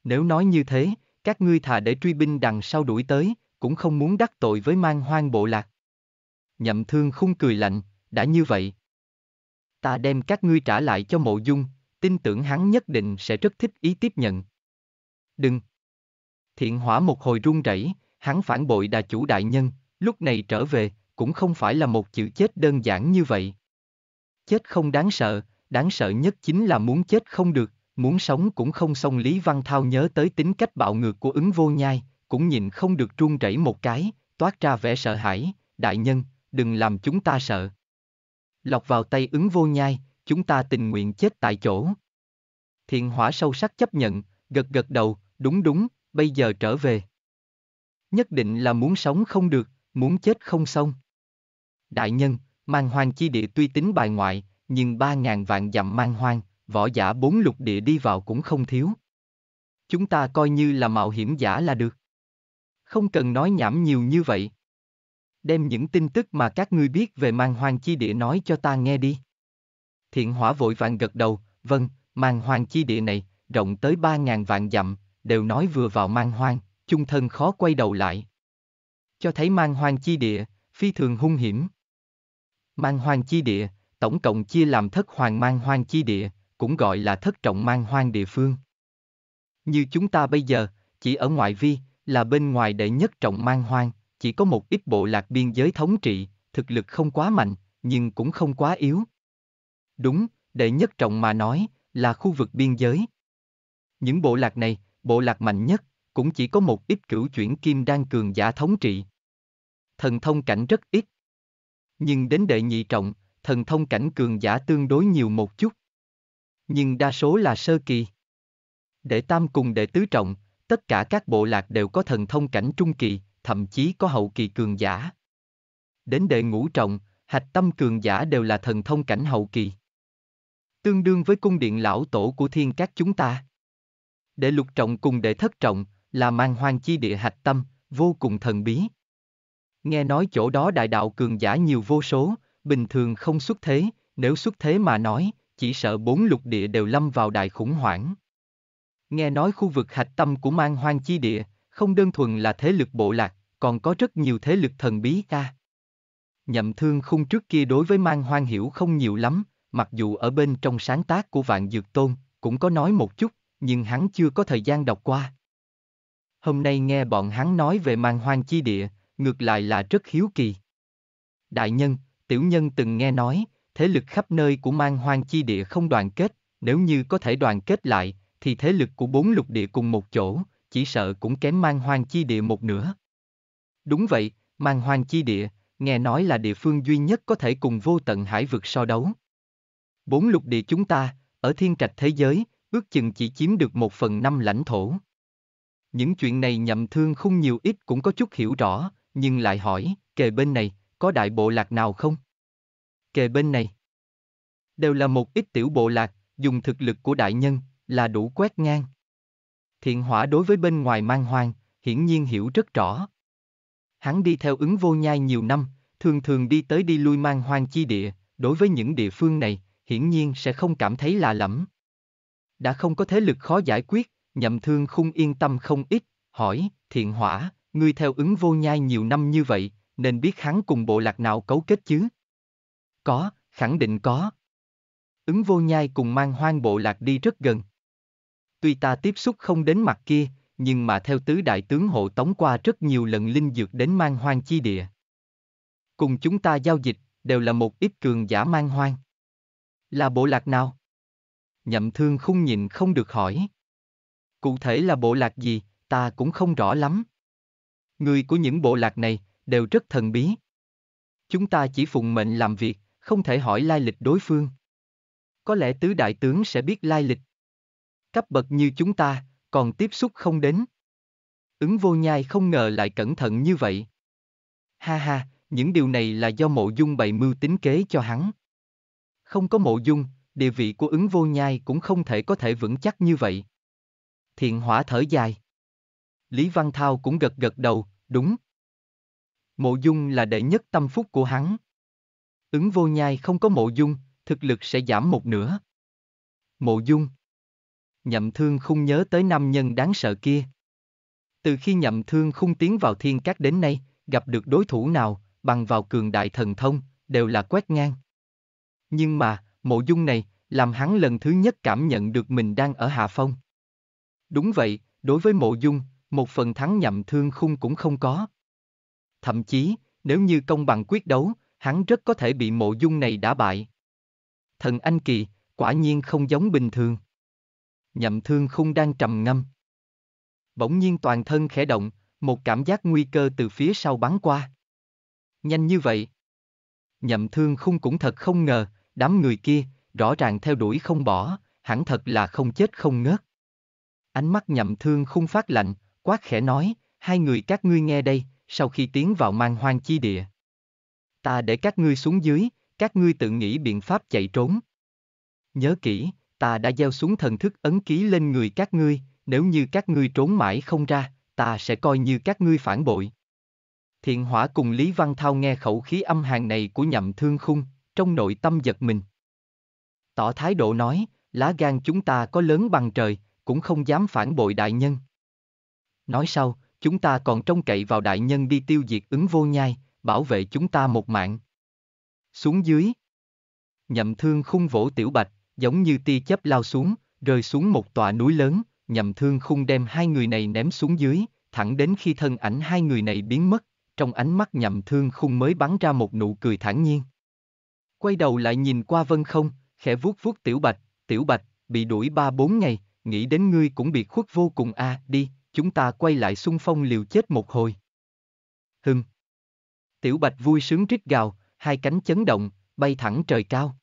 Nếu nói như thế, các ngươi thà để truy binh đằng sau đuổi tới, cũng không muốn đắc tội với mang hoang bộ lạc nhậm thương khung cười lạnh, đã như vậy. Ta đem các ngươi trả lại cho mộ dung, tin tưởng hắn nhất định sẽ rất thích ý tiếp nhận. Đừng! Thiện hỏa một hồi run rẩy, hắn phản bội đà chủ đại nhân, lúc này trở về, cũng không phải là một chữ chết đơn giản như vậy. Chết không đáng sợ, đáng sợ nhất chính là muốn chết không được, muốn sống cũng không xong Lý Văn Thao nhớ tới tính cách bạo ngược của ứng vô nhai, cũng nhìn không được run rẩy một cái, toát ra vẻ sợ hãi, đại nhân, đừng làm chúng ta sợ. Lọc vào tay ứng vô nhai, chúng ta tình nguyện chết tại chỗ. Thiện hỏa sâu sắc chấp nhận, gật gật đầu, đúng đúng, bây giờ trở về. Nhất định là muốn sống không được, muốn chết không xong. Đại nhân, mang hoang chi địa tuy tính bài ngoại, nhưng ba ngàn vạn dặm mang hoang, võ giả bốn lục địa đi vào cũng không thiếu. Chúng ta coi như là mạo hiểm giả là được. Không cần nói nhảm nhiều như vậy đem những tin tức mà các ngươi biết về mang hoàng chi địa nói cho ta nghe đi. Thiện hỏa vội vàng gật đầu, vâng, mang hoàng chi địa này, rộng tới ba ngàn vạn dặm, đều nói vừa vào mang hoang, chung thân khó quay đầu lại. Cho thấy mang hoang chi địa, phi thường hung hiểm. Mang hoang chi địa, tổng cộng chia làm thất hoàng mang hoang chi địa, cũng gọi là thất trọng mang hoang địa phương. Như chúng ta bây giờ, chỉ ở ngoại vi, là bên ngoài đệ nhất trọng mang hoang, chỉ có một ít bộ lạc biên giới thống trị, thực lực không quá mạnh, nhưng cũng không quá yếu. Đúng, đệ nhất trọng mà nói, là khu vực biên giới. Những bộ lạc này, bộ lạc mạnh nhất, cũng chỉ có một ít cửu chuyển kim đang cường giả thống trị. Thần thông cảnh rất ít. Nhưng đến đệ nhị trọng, thần thông cảnh cường giả tương đối nhiều một chút. Nhưng đa số là sơ kỳ. Đệ tam cùng đệ tứ trọng, tất cả các bộ lạc đều có thần thông cảnh trung kỳ, thậm chí có hậu kỳ cường giả. Đến đệ ngũ trọng, hạch tâm cường giả đều là thần thông cảnh hậu kỳ. Tương đương với cung điện lão tổ của thiên các chúng ta. Đệ lục trọng cùng đệ thất trọng là mang hoang chi địa hạch tâm, vô cùng thần bí. Nghe nói chỗ đó đại đạo cường giả nhiều vô số, bình thường không xuất thế, nếu xuất thế mà nói, chỉ sợ bốn lục địa đều lâm vào đại khủng hoảng. Nghe nói khu vực hạch tâm của mang hoang chi địa, không đơn thuần là thế lực bộ lạc, còn có rất nhiều thế lực thần bí ta. Nhậm thương khung trước kia đối với mang hoang hiểu không nhiều lắm, mặc dù ở bên trong sáng tác của Vạn Dược Tôn, cũng có nói một chút, nhưng hắn chưa có thời gian đọc qua. Hôm nay nghe bọn hắn nói về mang hoang chi địa, ngược lại là rất hiếu kỳ. Đại nhân, tiểu nhân từng nghe nói, thế lực khắp nơi của mang hoang chi địa không đoàn kết, nếu như có thể đoàn kết lại, thì thế lực của bốn lục địa cùng một chỗ, chỉ sợ cũng kém mang hoang chi địa một nửa. Đúng vậy, mang hoang chi địa, nghe nói là địa phương duy nhất có thể cùng vô tận hải vực so đấu. Bốn lục địa chúng ta, ở thiên trạch thế giới, ước chừng chỉ chiếm được một phần năm lãnh thổ. Những chuyện này nhậm thương không nhiều ít cũng có chút hiểu rõ, nhưng lại hỏi, kề bên này, có đại bộ lạc nào không? Kề bên này, đều là một ít tiểu bộ lạc, dùng thực lực của đại nhân, là đủ quét ngang. Thiện hỏa đối với bên ngoài mang hoang, hiển nhiên hiểu rất rõ. Hắn đi theo ứng vô nhai nhiều năm, thường thường đi tới đi lui mang hoang chi địa, đối với những địa phương này, hiển nhiên sẽ không cảm thấy lạ lẫm. Đã không có thế lực khó giải quyết, nhậm thương khung yên tâm không ít, hỏi, thiện hỏa, ngươi theo ứng vô nhai nhiều năm như vậy, nên biết hắn cùng bộ lạc nào cấu kết chứ? Có, khẳng định có. Ứng vô nhai cùng mang hoang bộ lạc đi rất gần, Tuy ta tiếp xúc không đến mặt kia, nhưng mà theo tứ đại tướng hộ tống qua rất nhiều lần linh dược đến mang hoang chi địa. Cùng chúng ta giao dịch, đều là một ít cường giả mang hoang. Là bộ lạc nào? Nhậm thương không nhìn không được hỏi. Cụ thể là bộ lạc gì, ta cũng không rõ lắm. Người của những bộ lạc này, đều rất thần bí. Chúng ta chỉ phụng mệnh làm việc, không thể hỏi lai lịch đối phương. Có lẽ tứ đại tướng sẽ biết lai lịch cấp bậc như chúng ta, còn tiếp xúc không đến. Ứng vô nhai không ngờ lại cẩn thận như vậy. Ha ha, những điều này là do mộ dung bày mưu tính kế cho hắn. Không có mộ dung, địa vị của ứng vô nhai cũng không thể có thể vững chắc như vậy. Thiện hỏa thở dài. Lý Văn Thao cũng gật gật đầu, đúng. Mộ dung là đệ nhất tâm phúc của hắn. Ứng vô nhai không có mộ dung, thực lực sẽ giảm một nửa. Mộ dung nhậm thương không nhớ tới nam nhân đáng sợ kia. Từ khi nhậm thương không tiến vào thiên các đến nay, gặp được đối thủ nào, bằng vào cường đại thần thông, đều là quét ngang. Nhưng mà, mộ dung này, làm hắn lần thứ nhất cảm nhận được mình đang ở hạ phong. Đúng vậy, đối với mộ dung, một phần thắng nhậm thương khung cũng không có. Thậm chí, nếu như công bằng quyết đấu, hắn rất có thể bị mộ dung này đã bại. Thần Anh Kỳ, quả nhiên không giống bình thường nhậm thương khung đang trầm ngâm. Bỗng nhiên toàn thân khẽ động, một cảm giác nguy cơ từ phía sau bắn qua. Nhanh như vậy. Nhậm thương khung cũng thật không ngờ, đám người kia, rõ ràng theo đuổi không bỏ, hẳn thật là không chết không ngớt. Ánh mắt nhậm thương khung phát lạnh, quát khẽ nói, hai người các ngươi nghe đây, sau khi tiến vào mang hoang chi địa. Ta để các ngươi xuống dưới, các ngươi tự nghĩ biện pháp chạy trốn. Nhớ kỹ, ta đã gieo xuống thần thức ấn ký lên người các ngươi, nếu như các ngươi trốn mãi không ra, ta sẽ coi như các ngươi phản bội. Thiện hỏa cùng Lý Văn Thao nghe khẩu khí âm hàng này của nhậm thương khung, trong nội tâm giật mình. Tỏ thái độ nói, lá gan chúng ta có lớn bằng trời, cũng không dám phản bội đại nhân. Nói sau, chúng ta còn trông cậy vào đại nhân đi tiêu diệt ứng vô nhai, bảo vệ chúng ta một mạng. Xuống dưới. Nhậm thương khung vỗ tiểu bạch, giống như tia chớp lao xuống, rơi xuống một tòa núi lớn, nhằm thương khung đem hai người này ném xuống dưới, thẳng đến khi thân ảnh hai người này biến mất, trong ánh mắt nhằm thương khung mới bắn ra một nụ cười thản nhiên. Quay đầu lại nhìn qua vân không, khẽ vuốt vuốt tiểu bạch, tiểu bạch, bị đuổi ba bốn ngày, nghĩ đến ngươi cũng bị khuất vô cùng a à, đi, chúng ta quay lại xung phong liều chết một hồi. Hừm. Tiểu bạch vui sướng rít gào, hai cánh chấn động, bay thẳng trời cao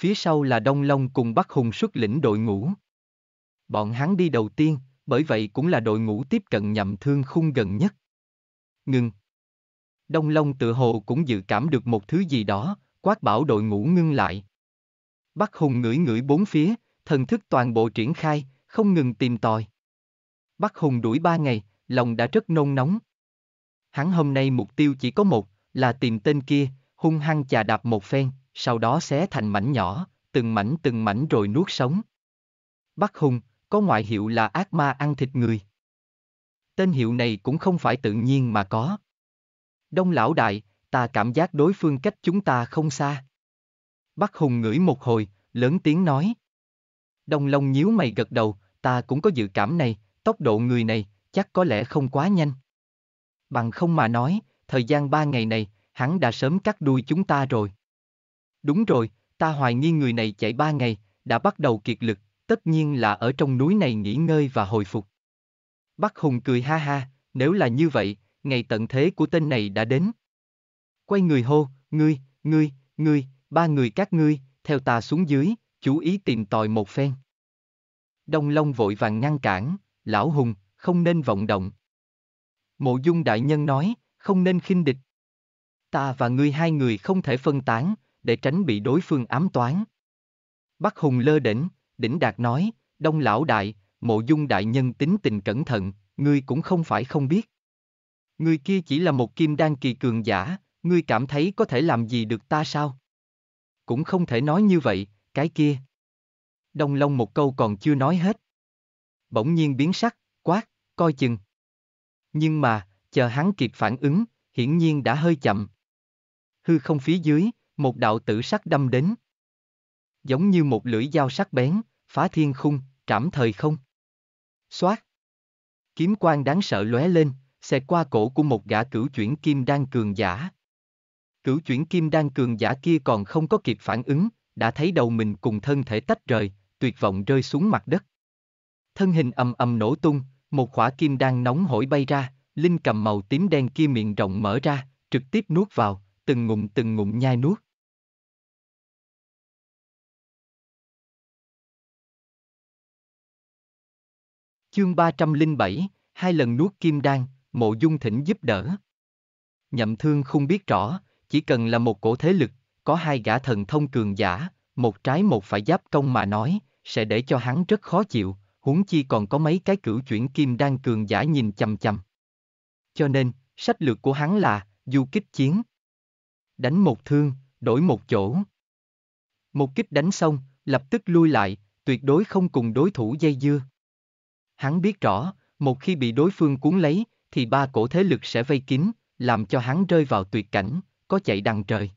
phía sau là Đông Long cùng Bắc Hùng xuất lĩnh đội ngũ. Bọn hắn đi đầu tiên, bởi vậy cũng là đội ngũ tiếp cận nhậm thương khung gần nhất. Ngưng. Đông Long tự hồ cũng dự cảm được một thứ gì đó, quát bảo đội ngũ ngưng lại. Bắc Hùng ngửi ngửi bốn phía, thần thức toàn bộ triển khai, không ngừng tìm tòi. Bắc Hùng đuổi ba ngày, lòng đã rất nôn nóng. Hắn hôm nay mục tiêu chỉ có một, là tìm tên kia, hung hăng chà đạp một phen, sau đó xé thành mảnh nhỏ, từng mảnh từng mảnh rồi nuốt sống. Bắc Hùng, có ngoại hiệu là ác ma ăn thịt người. Tên hiệu này cũng không phải tự nhiên mà có. Đông lão đại, ta cảm giác đối phương cách chúng ta không xa. Bắc Hùng ngửi một hồi, lớn tiếng nói. Đông Long nhíu mày gật đầu, ta cũng có dự cảm này, tốc độ người này, chắc có lẽ không quá nhanh. Bằng không mà nói, thời gian ba ngày này, hắn đã sớm cắt đuôi chúng ta rồi. Đúng rồi, ta hoài nghi người này chạy ba ngày, đã bắt đầu kiệt lực, tất nhiên là ở trong núi này nghỉ ngơi và hồi phục. Bắc Hùng cười ha ha, nếu là như vậy, ngày tận thế của tên này đã đến. Quay người hô, ngươi, ngươi, ngươi, ba người các ngươi, theo ta xuống dưới, chú ý tìm tòi một phen. Đông Long vội vàng ngăn cản, lão Hùng, không nên vọng động. Mộ Dung Đại Nhân nói, không nên khinh địch. Ta và ngươi hai người không thể phân tán, để tránh bị đối phương ám toán. Bắc Hùng lơ đỉnh, đỉnh đạt nói, đông lão đại, mộ dung đại nhân tính tình cẩn thận, ngươi cũng không phải không biết. Người kia chỉ là một kim đan kỳ cường giả, ngươi cảm thấy có thể làm gì được ta sao? Cũng không thể nói như vậy, cái kia. Đông Long một câu còn chưa nói hết. Bỗng nhiên biến sắc, quát, coi chừng. Nhưng mà, chờ hắn kịp phản ứng, hiển nhiên đã hơi chậm. Hư không phía dưới, một đạo tử sắc đâm đến. Giống như một lưỡi dao sắc bén, phá thiên khung, trảm thời không. Xoát. Kiếm quang đáng sợ lóe lên, xẹt qua cổ của một gã cửu chuyển kim đang cường giả. Cửu chuyển kim đang cường giả kia còn không có kịp phản ứng, đã thấy đầu mình cùng thân thể tách rời, tuyệt vọng rơi xuống mặt đất. Thân hình ầm ầm nổ tung, một khỏa kim đang nóng hổi bay ra, linh cầm màu tím đen kia miệng rộng mở ra, trực tiếp nuốt vào, từng ngụm từng ngụm nhai nuốt. Chương 307, hai lần nuốt kim đan, mộ dung thỉnh giúp đỡ. Nhậm thương không biết rõ, chỉ cần là một cổ thế lực, có hai gã thần thông cường giả, một trái một phải giáp công mà nói, sẽ để cho hắn rất khó chịu, huống chi còn có mấy cái cửu chuyển kim đan cường giả nhìn chằm chằm. Cho nên, sách lược của hắn là, du kích chiến. Đánh một thương, đổi một chỗ. Một kích đánh xong, lập tức lui lại, tuyệt đối không cùng đối thủ dây dưa. Hắn biết rõ, một khi bị đối phương cuốn lấy, thì ba cổ thế lực sẽ vây kín, làm cho hắn rơi vào tuyệt cảnh, có chạy đằng trời.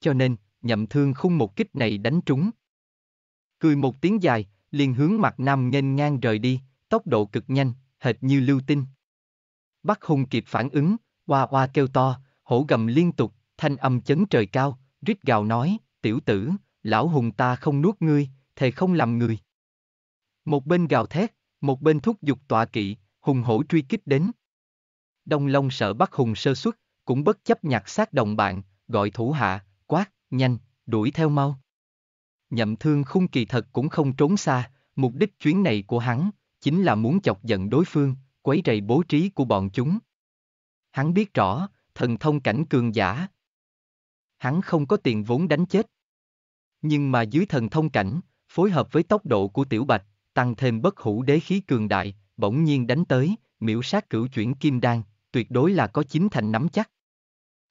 Cho nên, nhậm thương khung một kích này đánh trúng. Cười một tiếng dài, liền hướng mặt nam nghênh ngang rời đi, tốc độ cực nhanh, hệt như lưu tinh. Bắc hùng kịp phản ứng, hoa hoa kêu to, hổ gầm liên tục, thanh âm chấn trời cao, rít gào nói, tiểu tử, lão hùng ta không nuốt ngươi, thề không làm người. Một bên gào thét, một bên thúc giục tọa kỵ, hùng hổ truy kích đến. Đông Long sợ bắt hùng sơ xuất, cũng bất chấp nhặt xác đồng bạn, gọi thủ hạ, quát, nhanh, đuổi theo mau. Nhậm thương khung kỳ thật cũng không trốn xa, mục đích chuyến này của hắn, chính là muốn chọc giận đối phương, quấy rầy bố trí của bọn chúng. Hắn biết rõ, thần thông cảnh cường giả. Hắn không có tiền vốn đánh chết. Nhưng mà dưới thần thông cảnh, phối hợp với tốc độ của tiểu bạch, tăng thêm bất hủ đế khí cường đại, bỗng nhiên đánh tới, miễu sát cửu chuyển kim đan, tuyệt đối là có chính thành nắm chắc.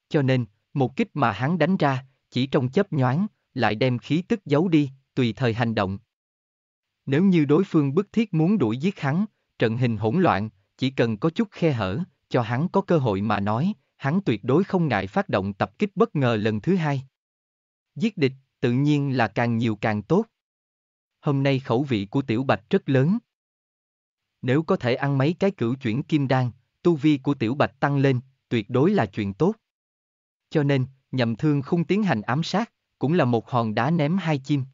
Cho nên, một kích mà hắn đánh ra, chỉ trong chớp nhoáng, lại đem khí tức giấu đi, tùy thời hành động. Nếu như đối phương bức thiết muốn đuổi giết hắn, trận hình hỗn loạn, chỉ cần có chút khe hở, cho hắn có cơ hội mà nói, hắn tuyệt đối không ngại phát động tập kích bất ngờ lần thứ hai. Giết địch, tự nhiên là càng nhiều càng tốt hôm nay khẩu vị của Tiểu Bạch rất lớn. Nếu có thể ăn mấy cái cửu chuyển kim đan, tu vi của Tiểu Bạch tăng lên, tuyệt đối là chuyện tốt. Cho nên, nhầm thương không tiến hành ám sát, cũng là một hòn đá ném hai chim.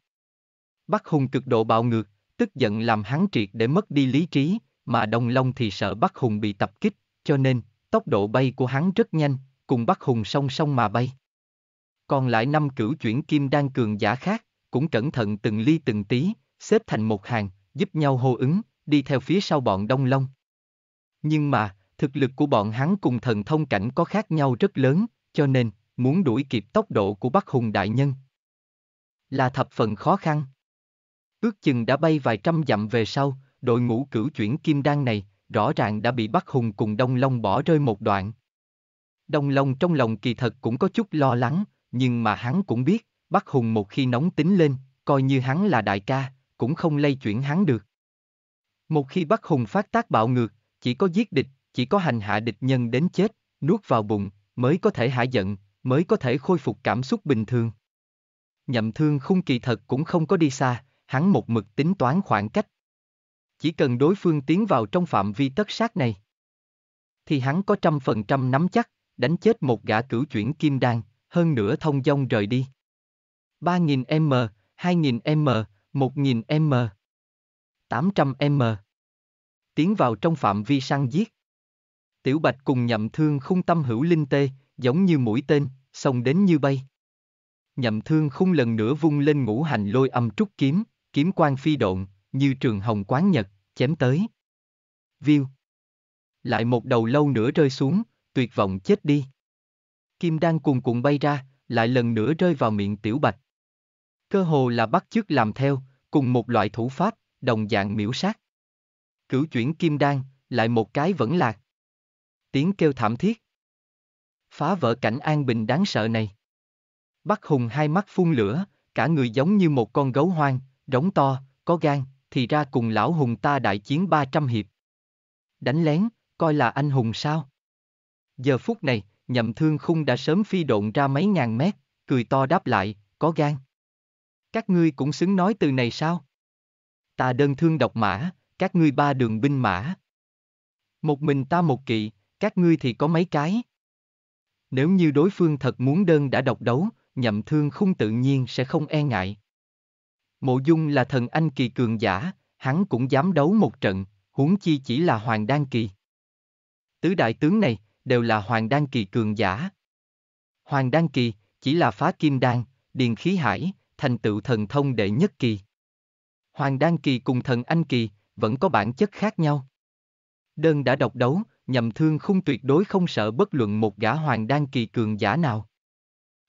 Bắc Hùng cực độ bạo ngược, tức giận làm hắn triệt để mất đi lý trí, mà Đông Long thì sợ Bắc Hùng bị tập kích, cho nên, tốc độ bay của hắn rất nhanh, cùng Bắc Hùng song song mà bay. Còn lại năm cửu chuyển kim đang cường giả khác, cũng cẩn thận từng ly từng tí, xếp thành một hàng, giúp nhau hô ứng, đi theo phía sau bọn Đông Long. Nhưng mà, thực lực của bọn hắn cùng thần thông cảnh có khác nhau rất lớn, cho nên, muốn đuổi kịp tốc độ của Bắc Hùng Đại Nhân là thập phần khó khăn. Ước chừng đã bay vài trăm dặm về sau, đội ngũ cửu chuyển kim đan này, rõ ràng đã bị Bắc Hùng cùng Đông Long bỏ rơi một đoạn. Đông Long trong lòng kỳ thật cũng có chút lo lắng, nhưng mà hắn cũng biết, Bắc Hùng một khi nóng tính lên, coi như hắn là đại ca, cũng không lay chuyển hắn được. Một khi bắt Hùng phát tác bạo ngược, chỉ có giết địch, chỉ có hành hạ địch nhân đến chết, nuốt vào bụng, mới có thể hạ giận, mới có thể khôi phục cảm xúc bình thường. Nhậm thương khung kỳ thật cũng không có đi xa, hắn một mực tính toán khoảng cách. Chỉ cần đối phương tiến vào trong phạm vi tất sát này, thì hắn có trăm phần trăm nắm chắc, đánh chết một gã cửu chuyển kim đan, hơn nữa thông dong rời đi. 3.000 m, 2.000 m, 1000 m. 800 m. Tiến vào trong phạm vi săn giết. Tiểu Bạch cùng nhậm thương khung tâm hữu linh tê, giống như mũi tên, xông đến như bay. Nhậm thương khung lần nữa vung lên ngũ hành lôi âm trúc kiếm, kiếm quan phi độn, như trường hồng quán nhật, chém tới. Viu. Lại một đầu lâu nữa rơi xuống, tuyệt vọng chết đi. Kim đang cuồn cuộn bay ra, lại lần nữa rơi vào miệng tiểu bạch cơ hồ là bắt chước làm theo, cùng một loại thủ pháp, đồng dạng miễu sát. Cửu chuyển kim đan, lại một cái vẫn lạc. Tiếng kêu thảm thiết. Phá vỡ cảnh an bình đáng sợ này. bắt Hùng hai mắt phun lửa, cả người giống như một con gấu hoang, rống to, có gan, thì ra cùng lão hùng ta đại chiến 300 hiệp. Đánh lén, coi là anh hùng sao? Giờ phút này, nhậm thương khung đã sớm phi độn ra mấy ngàn mét, cười to đáp lại, có gan. Các ngươi cũng xứng nói từ này sao? Ta đơn thương độc mã, các ngươi ba đường binh mã. Một mình ta một kỵ, các ngươi thì có mấy cái? Nếu như đối phương thật muốn đơn đã độc đấu, nhậm thương không tự nhiên sẽ không e ngại. Mộ Dung là thần anh kỳ cường giả, hắn cũng dám đấu một trận, huống chi chỉ là hoàng đan kỳ. Tứ đại tướng này đều là hoàng đan kỳ cường giả. Hoàng đan kỳ chỉ là phá kim đan, điền khí hải, thành tựu thần thông đệ nhất kỳ. Hoàng Đan Kỳ cùng thần Anh Kỳ vẫn có bản chất khác nhau. Đơn đã độc đấu, nhầm thương khung tuyệt đối không sợ bất luận một gã Hoàng Đan Kỳ cường giả nào.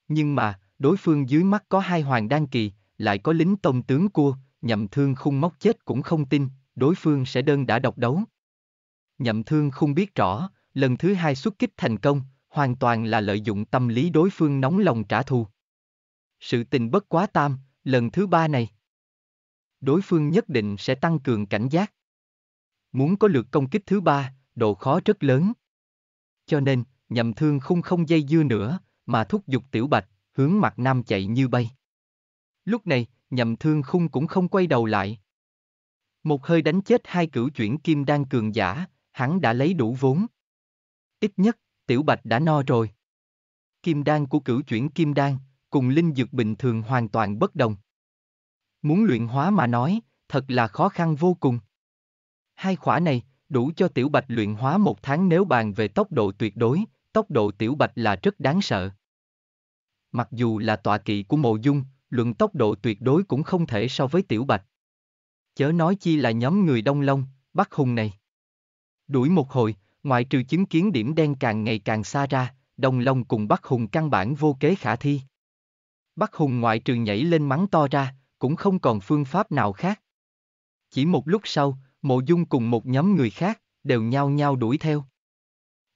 Nhưng mà, đối phương dưới mắt có hai Hoàng Đan Kỳ, lại có lính tông tướng cua, nhậm thương khung móc chết cũng không tin, đối phương sẽ đơn đã độc đấu. Nhậm thương không biết rõ, lần thứ hai xuất kích thành công, hoàn toàn là lợi dụng tâm lý đối phương nóng lòng trả thù. Sự tình bất quá tam, lần thứ ba này. Đối phương nhất định sẽ tăng cường cảnh giác. Muốn có lượt công kích thứ ba, độ khó rất lớn. Cho nên, nhầm thương khung không dây dưa nữa, mà thúc giục tiểu bạch, hướng mặt nam chạy như bay. Lúc này, nhầm thương khung cũng không quay đầu lại. Một hơi đánh chết hai cửu chuyển kim đang cường giả, hắn đã lấy đủ vốn. Ít nhất, tiểu bạch đã no rồi. Kim đan của cửu chuyển kim đan, cùng linh dược bình thường hoàn toàn bất đồng. Muốn luyện hóa mà nói, thật là khó khăn vô cùng. Hai khỏa này, đủ cho tiểu bạch luyện hóa một tháng nếu bàn về tốc độ tuyệt đối, tốc độ tiểu bạch là rất đáng sợ. Mặc dù là tọa kỵ của mộ dung, luận tốc độ tuyệt đối cũng không thể so với tiểu bạch. Chớ nói chi là nhóm người đông long bắt hùng này. Đuổi một hồi, ngoại trừ chứng kiến điểm đen càng ngày càng xa ra, đông long cùng bắt hùng căn bản vô kế khả thi. Bắc Hùng ngoại trừ nhảy lên mắng to ra, cũng không còn phương pháp nào khác. Chỉ một lúc sau, Mộ Dung cùng một nhóm người khác, đều nhao nhao đuổi theo.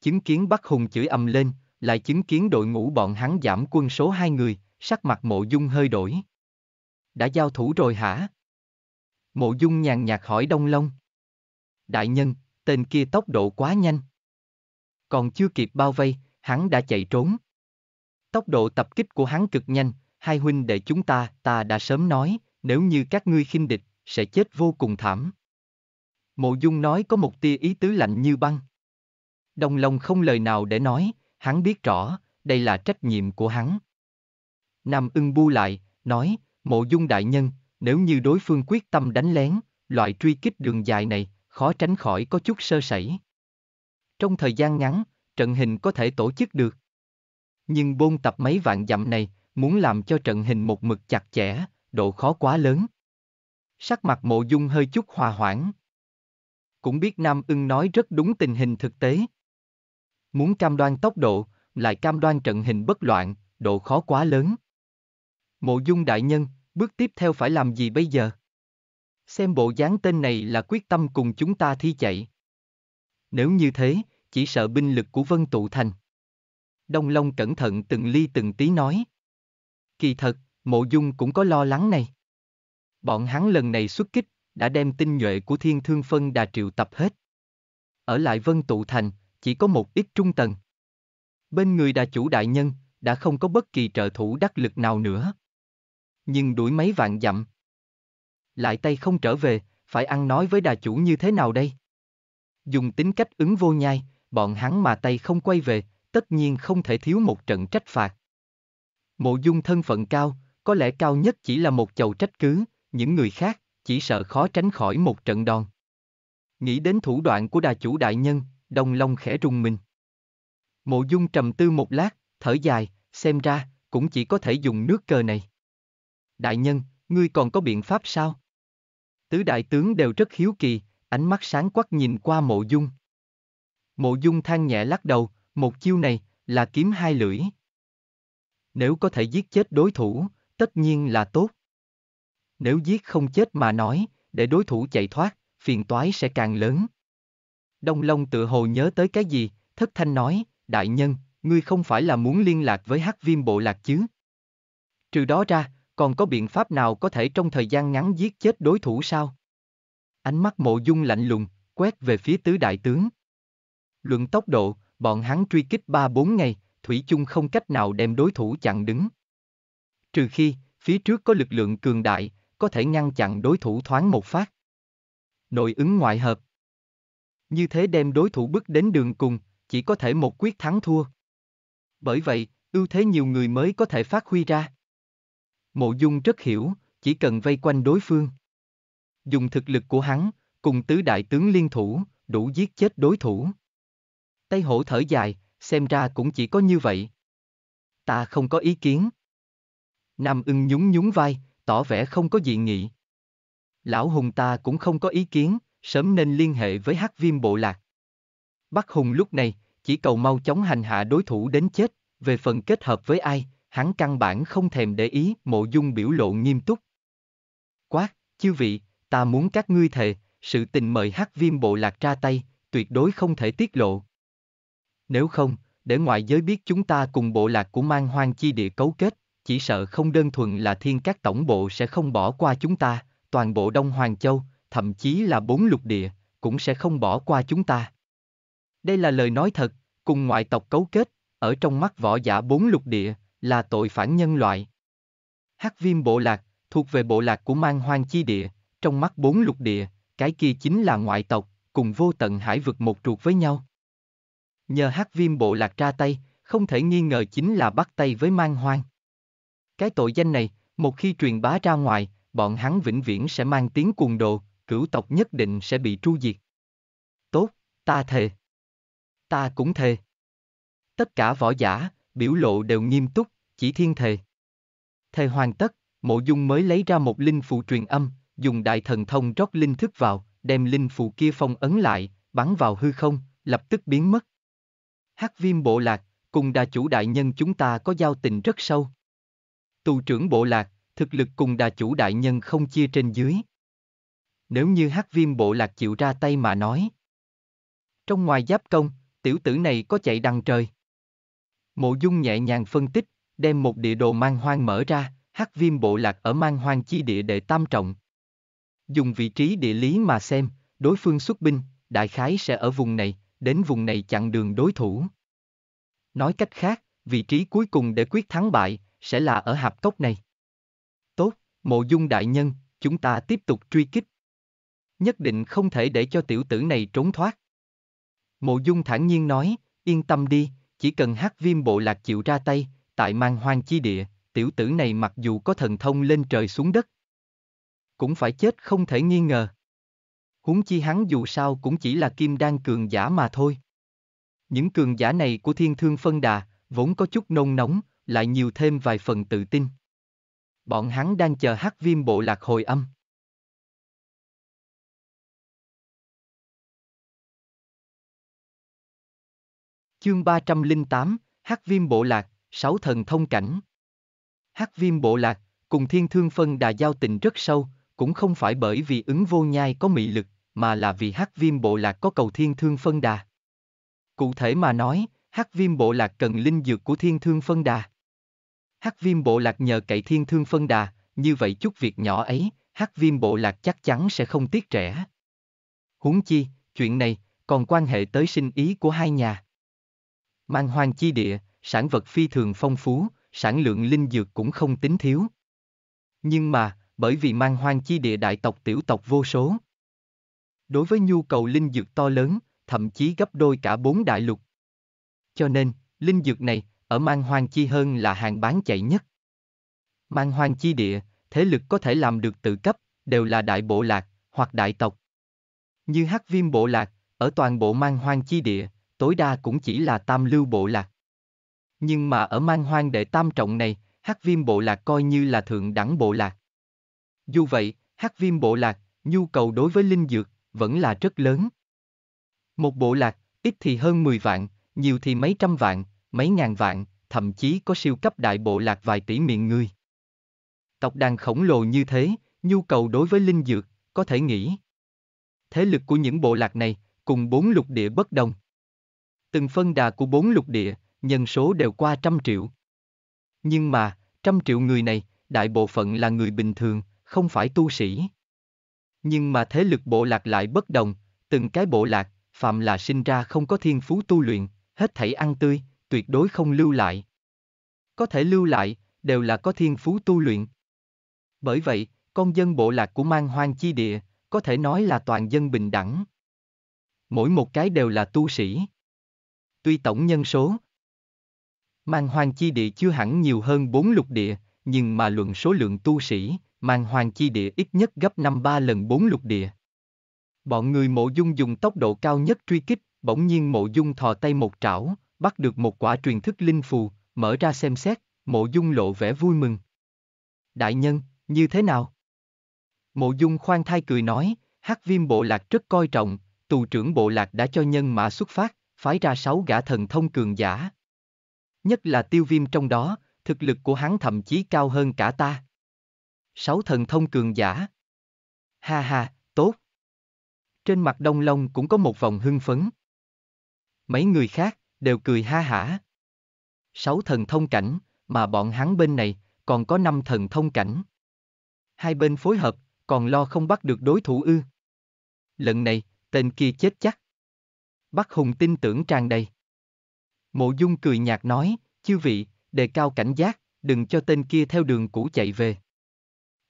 Chứng kiến Bắc Hùng chửi ầm lên, lại chứng kiến đội ngũ bọn hắn giảm quân số hai người, sắc mặt Mộ Dung hơi đổi. Đã giao thủ rồi hả? Mộ Dung nhàn nhạt hỏi Đông Long. Đại nhân, tên kia tốc độ quá nhanh. Còn chưa kịp bao vây, hắn đã chạy trốn. Tốc độ tập kích của hắn cực nhanh, hai huynh đệ chúng ta, ta đã sớm nói, nếu như các ngươi khinh địch, sẽ chết vô cùng thảm. Mộ Dung nói có một tia ý tứ lạnh như băng. Đồng lòng không lời nào để nói, hắn biết rõ, đây là trách nhiệm của hắn. Nam ưng bu lại, nói, Mộ Dung đại nhân, nếu như đối phương quyết tâm đánh lén, loại truy kích đường dài này, khó tránh khỏi có chút sơ sẩy. Trong thời gian ngắn, trận hình có thể tổ chức được. Nhưng bôn tập mấy vạn dặm này, muốn làm cho trận hình một mực chặt chẽ, độ khó quá lớn. Sắc mặt mộ dung hơi chút hòa hoãn. Cũng biết Nam ưng nói rất đúng tình hình thực tế. Muốn cam đoan tốc độ, lại cam đoan trận hình bất loạn, độ khó quá lớn. Mộ dung đại nhân, bước tiếp theo phải làm gì bây giờ? Xem bộ dáng tên này là quyết tâm cùng chúng ta thi chạy. Nếu như thế, chỉ sợ binh lực của Vân Tụ Thành. Đông Long cẩn thận từng ly từng tí nói. Kỳ thật, mộ dung cũng có lo lắng này. Bọn hắn lần này xuất kích, đã đem tinh nhuệ của thiên thương phân đà triệu tập hết. Ở lại vân tụ thành, chỉ có một ít trung tầng. Bên người đà chủ đại nhân, đã không có bất kỳ trợ thủ đắc lực nào nữa. Nhưng đuổi mấy vạn dặm. Lại tay không trở về, phải ăn nói với đà chủ như thế nào đây? Dùng tính cách ứng vô nhai, bọn hắn mà tay không quay về, tất nhiên không thể thiếu một trận trách phạt. Mộ dung thân phận cao, có lẽ cao nhất chỉ là một chầu trách cứ, những người khác, chỉ sợ khó tránh khỏi một trận đòn. Nghĩ đến thủ đoạn của đà chủ đại nhân, đồng long khẽ rung mình. Mộ dung trầm tư một lát, thở dài, xem ra, cũng chỉ có thể dùng nước cờ này. Đại nhân, ngươi còn có biện pháp sao? Tứ đại tướng đều rất hiếu kỳ, ánh mắt sáng quắc nhìn qua mộ dung. Mộ dung than nhẹ lắc đầu, một chiêu này, là kiếm hai lưỡi. Nếu có thể giết chết đối thủ, tất nhiên là tốt. Nếu giết không chết mà nói, để đối thủ chạy thoát, phiền toái sẽ càng lớn. Đông Long tự hồ nhớ tới cái gì, thất thanh nói, đại nhân, ngươi không phải là muốn liên lạc với hắc viêm bộ lạc chứ? Trừ đó ra, còn có biện pháp nào có thể trong thời gian ngắn giết chết đối thủ sao? Ánh mắt mộ dung lạnh lùng, quét về phía tứ đại tướng. Luận tốc độ, bọn hắn truy kích 3-4 ngày, Thủy chung không cách nào đem đối thủ chặn đứng. Trừ khi, phía trước có lực lượng cường đại, có thể ngăn chặn đối thủ thoáng một phát. Nội ứng ngoại hợp. Như thế đem đối thủ bước đến đường cùng, chỉ có thể một quyết thắng thua. Bởi vậy, ưu thế nhiều người mới có thể phát huy ra. Mộ Dung rất hiểu, chỉ cần vây quanh đối phương. Dùng thực lực của hắn, cùng tứ đại tướng liên thủ, đủ giết chết đối thủ. Tây hổ thở dài, xem ra cũng chỉ có như vậy. Ta không có ý kiến. Nam ưng nhún nhún vai, tỏ vẻ không có dị nghị. Lão Hùng ta cũng không có ý kiến, sớm nên liên hệ với hắc viêm bộ lạc. Bắc Hùng lúc này, chỉ cầu mau chóng hành hạ đối thủ đến chết, về phần kết hợp với ai, hắn căn bản không thèm để ý, mộ dung biểu lộ nghiêm túc. Quát, chư vị, ta muốn các ngươi thề, sự tình mời hắc viêm bộ lạc ra tay, tuyệt đối không thể tiết lộ. Nếu không, để ngoại giới biết chúng ta cùng bộ lạc của mang hoang chi địa cấu kết, chỉ sợ không đơn thuần là thiên các tổng bộ sẽ không bỏ qua chúng ta, toàn bộ Đông Hoàng Châu, thậm chí là bốn lục địa, cũng sẽ không bỏ qua chúng ta. Đây là lời nói thật, cùng ngoại tộc cấu kết, ở trong mắt võ giả bốn lục địa, là tội phản nhân loại. Hắc viêm bộ lạc, thuộc về bộ lạc của mang hoang chi địa, trong mắt bốn lục địa, cái kia chính là ngoại tộc, cùng vô tận hải vực một ruột với nhau. Nhờ hát viêm bộ lạc ra tay, không thể nghi ngờ chính là bắt tay với mang hoang. Cái tội danh này, một khi truyền bá ra ngoài, bọn hắn vĩnh viễn sẽ mang tiếng cuồng đồ, cửu tộc nhất định sẽ bị tru diệt. Tốt, ta thề. Ta cũng thề. Tất cả võ giả, biểu lộ đều nghiêm túc, chỉ thiên thề. Thề hoàn tất, mộ dung mới lấy ra một linh phụ truyền âm, dùng đại thần thông rót linh thức vào, đem linh phụ kia phong ấn lại, bắn vào hư không, lập tức biến mất. Hắc viêm bộ lạc, cùng đà chủ đại nhân chúng ta có giao tình rất sâu. Tù trưởng bộ lạc, thực lực cùng đà chủ đại nhân không chia trên dưới. Nếu như hắc viêm bộ lạc chịu ra tay mà nói. Trong ngoài giáp công, tiểu tử này có chạy đăng trời. Mộ dung nhẹ nhàng phân tích, đem một địa đồ mang hoang mở ra, hắc viêm bộ lạc ở mang hoang chi địa đệ tam trọng. Dùng vị trí địa lý mà xem, đối phương xuất binh, đại khái sẽ ở vùng này, đến vùng này chặn đường đối thủ. Nói cách khác, vị trí cuối cùng để quyết thắng bại sẽ là ở hạp cốc này. Tốt, mộ dung đại nhân, chúng ta tiếp tục truy kích. Nhất định không thể để cho tiểu tử này trốn thoát. Mộ dung thản nhiên nói, yên tâm đi, chỉ cần hắc viêm bộ lạc chịu ra tay, tại mang hoang chi địa, tiểu tử này mặc dù có thần thông lên trời xuống đất. Cũng phải chết không thể nghi ngờ huống chi hắn dù sao cũng chỉ là kim đan cường giả mà thôi. Những cường giả này của thiên thương phân đà, vốn có chút nông nóng, lại nhiều thêm vài phần tự tin. Bọn hắn đang chờ hát viêm bộ lạc hồi âm. Chương 308, hát viêm bộ lạc, sáu thần thông cảnh. hát viêm bộ lạc, cùng thiên thương phân đà giao tình rất sâu, cũng không phải bởi vì ứng vô nhai có mị lực, mà là vì hắc viêm bộ lạc có cầu thiên thương phân đà. Cụ thể mà nói, hắc viêm bộ lạc cần linh dược của thiên thương phân đà. Hắc viêm bộ lạc nhờ cậy thiên thương phân đà, như vậy chút việc nhỏ ấy, hắc viêm bộ lạc chắc chắn sẽ không tiếc rẻ. Huống chi, chuyện này còn quan hệ tới sinh ý của hai nhà. Mang hoang chi địa, sản vật phi thường phong phú, sản lượng linh dược cũng không tính thiếu. Nhưng mà, bởi vì mang hoang chi địa đại tộc tiểu tộc vô số, đối với nhu cầu linh dược to lớn, thậm chí gấp đôi cả bốn đại lục. Cho nên, linh dược này, ở mang hoang chi hơn là hàng bán chạy nhất. Mang hoang chi địa, thế lực có thể làm được tự cấp, đều là đại bộ lạc, hoặc đại tộc. Như hắc viêm bộ lạc, ở toàn bộ mang hoang chi địa, tối đa cũng chỉ là tam lưu bộ lạc. Nhưng mà ở mang hoang đệ tam trọng này, hắc viêm bộ lạc coi như là thượng đẳng bộ lạc. Dù vậy, hắc viêm bộ lạc, nhu cầu đối với linh dược, vẫn là rất lớn. Một bộ lạc, ít thì hơn 10 vạn, nhiều thì mấy trăm vạn, mấy ngàn vạn, thậm chí có siêu cấp đại bộ lạc vài tỷ miệng người. Tộc đàn khổng lồ như thế, nhu cầu đối với linh dược, có thể nghĩ. Thế lực của những bộ lạc này, cùng bốn lục địa bất đồng. Từng phân đà của bốn lục địa, nhân số đều qua trăm triệu. Nhưng mà, trăm triệu người này, đại bộ phận là người bình thường, không phải tu sĩ. Nhưng mà thế lực bộ lạc lại bất đồng, từng cái bộ lạc, phạm là sinh ra không có thiên phú tu luyện, hết thảy ăn tươi, tuyệt đối không lưu lại. Có thể lưu lại, đều là có thiên phú tu luyện. Bởi vậy, con dân bộ lạc của mang hoang chi địa, có thể nói là toàn dân bình đẳng. Mỗi một cái đều là tu sĩ. Tuy tổng nhân số, mang hoang chi địa chưa hẳn nhiều hơn bốn lục địa, nhưng mà luận số lượng tu sĩ, màn hoàng chi địa ít nhất gấp năm ba lần bốn lục địa. Bọn người mộ dung dùng tốc độ cao nhất truy kích, bỗng nhiên mộ dung thò tay một trảo, bắt được một quả truyền thức linh phù, mở ra xem xét, mộ dung lộ vẻ vui mừng. Đại nhân, như thế nào? Mộ dung khoan thai cười nói, hắc viêm bộ lạc rất coi trọng, tù trưởng bộ lạc đã cho nhân mã xuất phát, phái ra sáu gã thần thông cường giả. Nhất là tiêu viêm trong đó, thực lực của hắn thậm chí cao hơn cả ta sáu thần thông cường giả. Ha ha, tốt. Trên mặt Đông Long cũng có một vòng hưng phấn. Mấy người khác đều cười ha hả. Sáu thần thông cảnh, mà bọn hắn bên này còn có năm thần thông cảnh. Hai bên phối hợp, còn lo không bắt được đối thủ ư. Lần này, tên kia chết chắc. Bắc Hùng tin tưởng tràn đầy. Mộ Dung cười nhạt nói, chư vị, đề cao cảnh giác, đừng cho tên kia theo đường cũ chạy về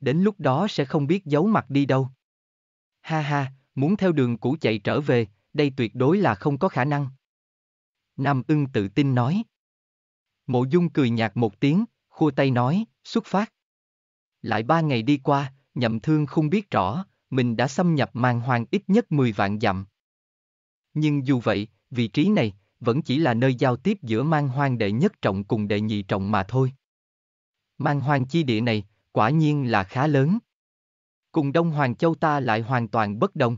đến lúc đó sẽ không biết giấu mặt đi đâu. Ha ha, muốn theo đường cũ chạy trở về, đây tuyệt đối là không có khả năng. Nam ưng tự tin nói. Mộ dung cười nhạt một tiếng, khua tay nói, xuất phát. Lại ba ngày đi qua, nhậm thương không biết rõ, mình đã xâm nhập màn hoàng ít nhất 10 vạn dặm. Nhưng dù vậy, vị trí này vẫn chỉ là nơi giao tiếp giữa mang hoang đệ nhất trọng cùng đệ nhị trọng mà thôi. Mang hoang chi địa này Quả nhiên là khá lớn. Cùng Đông Hoàng Châu ta lại hoàn toàn bất đồng.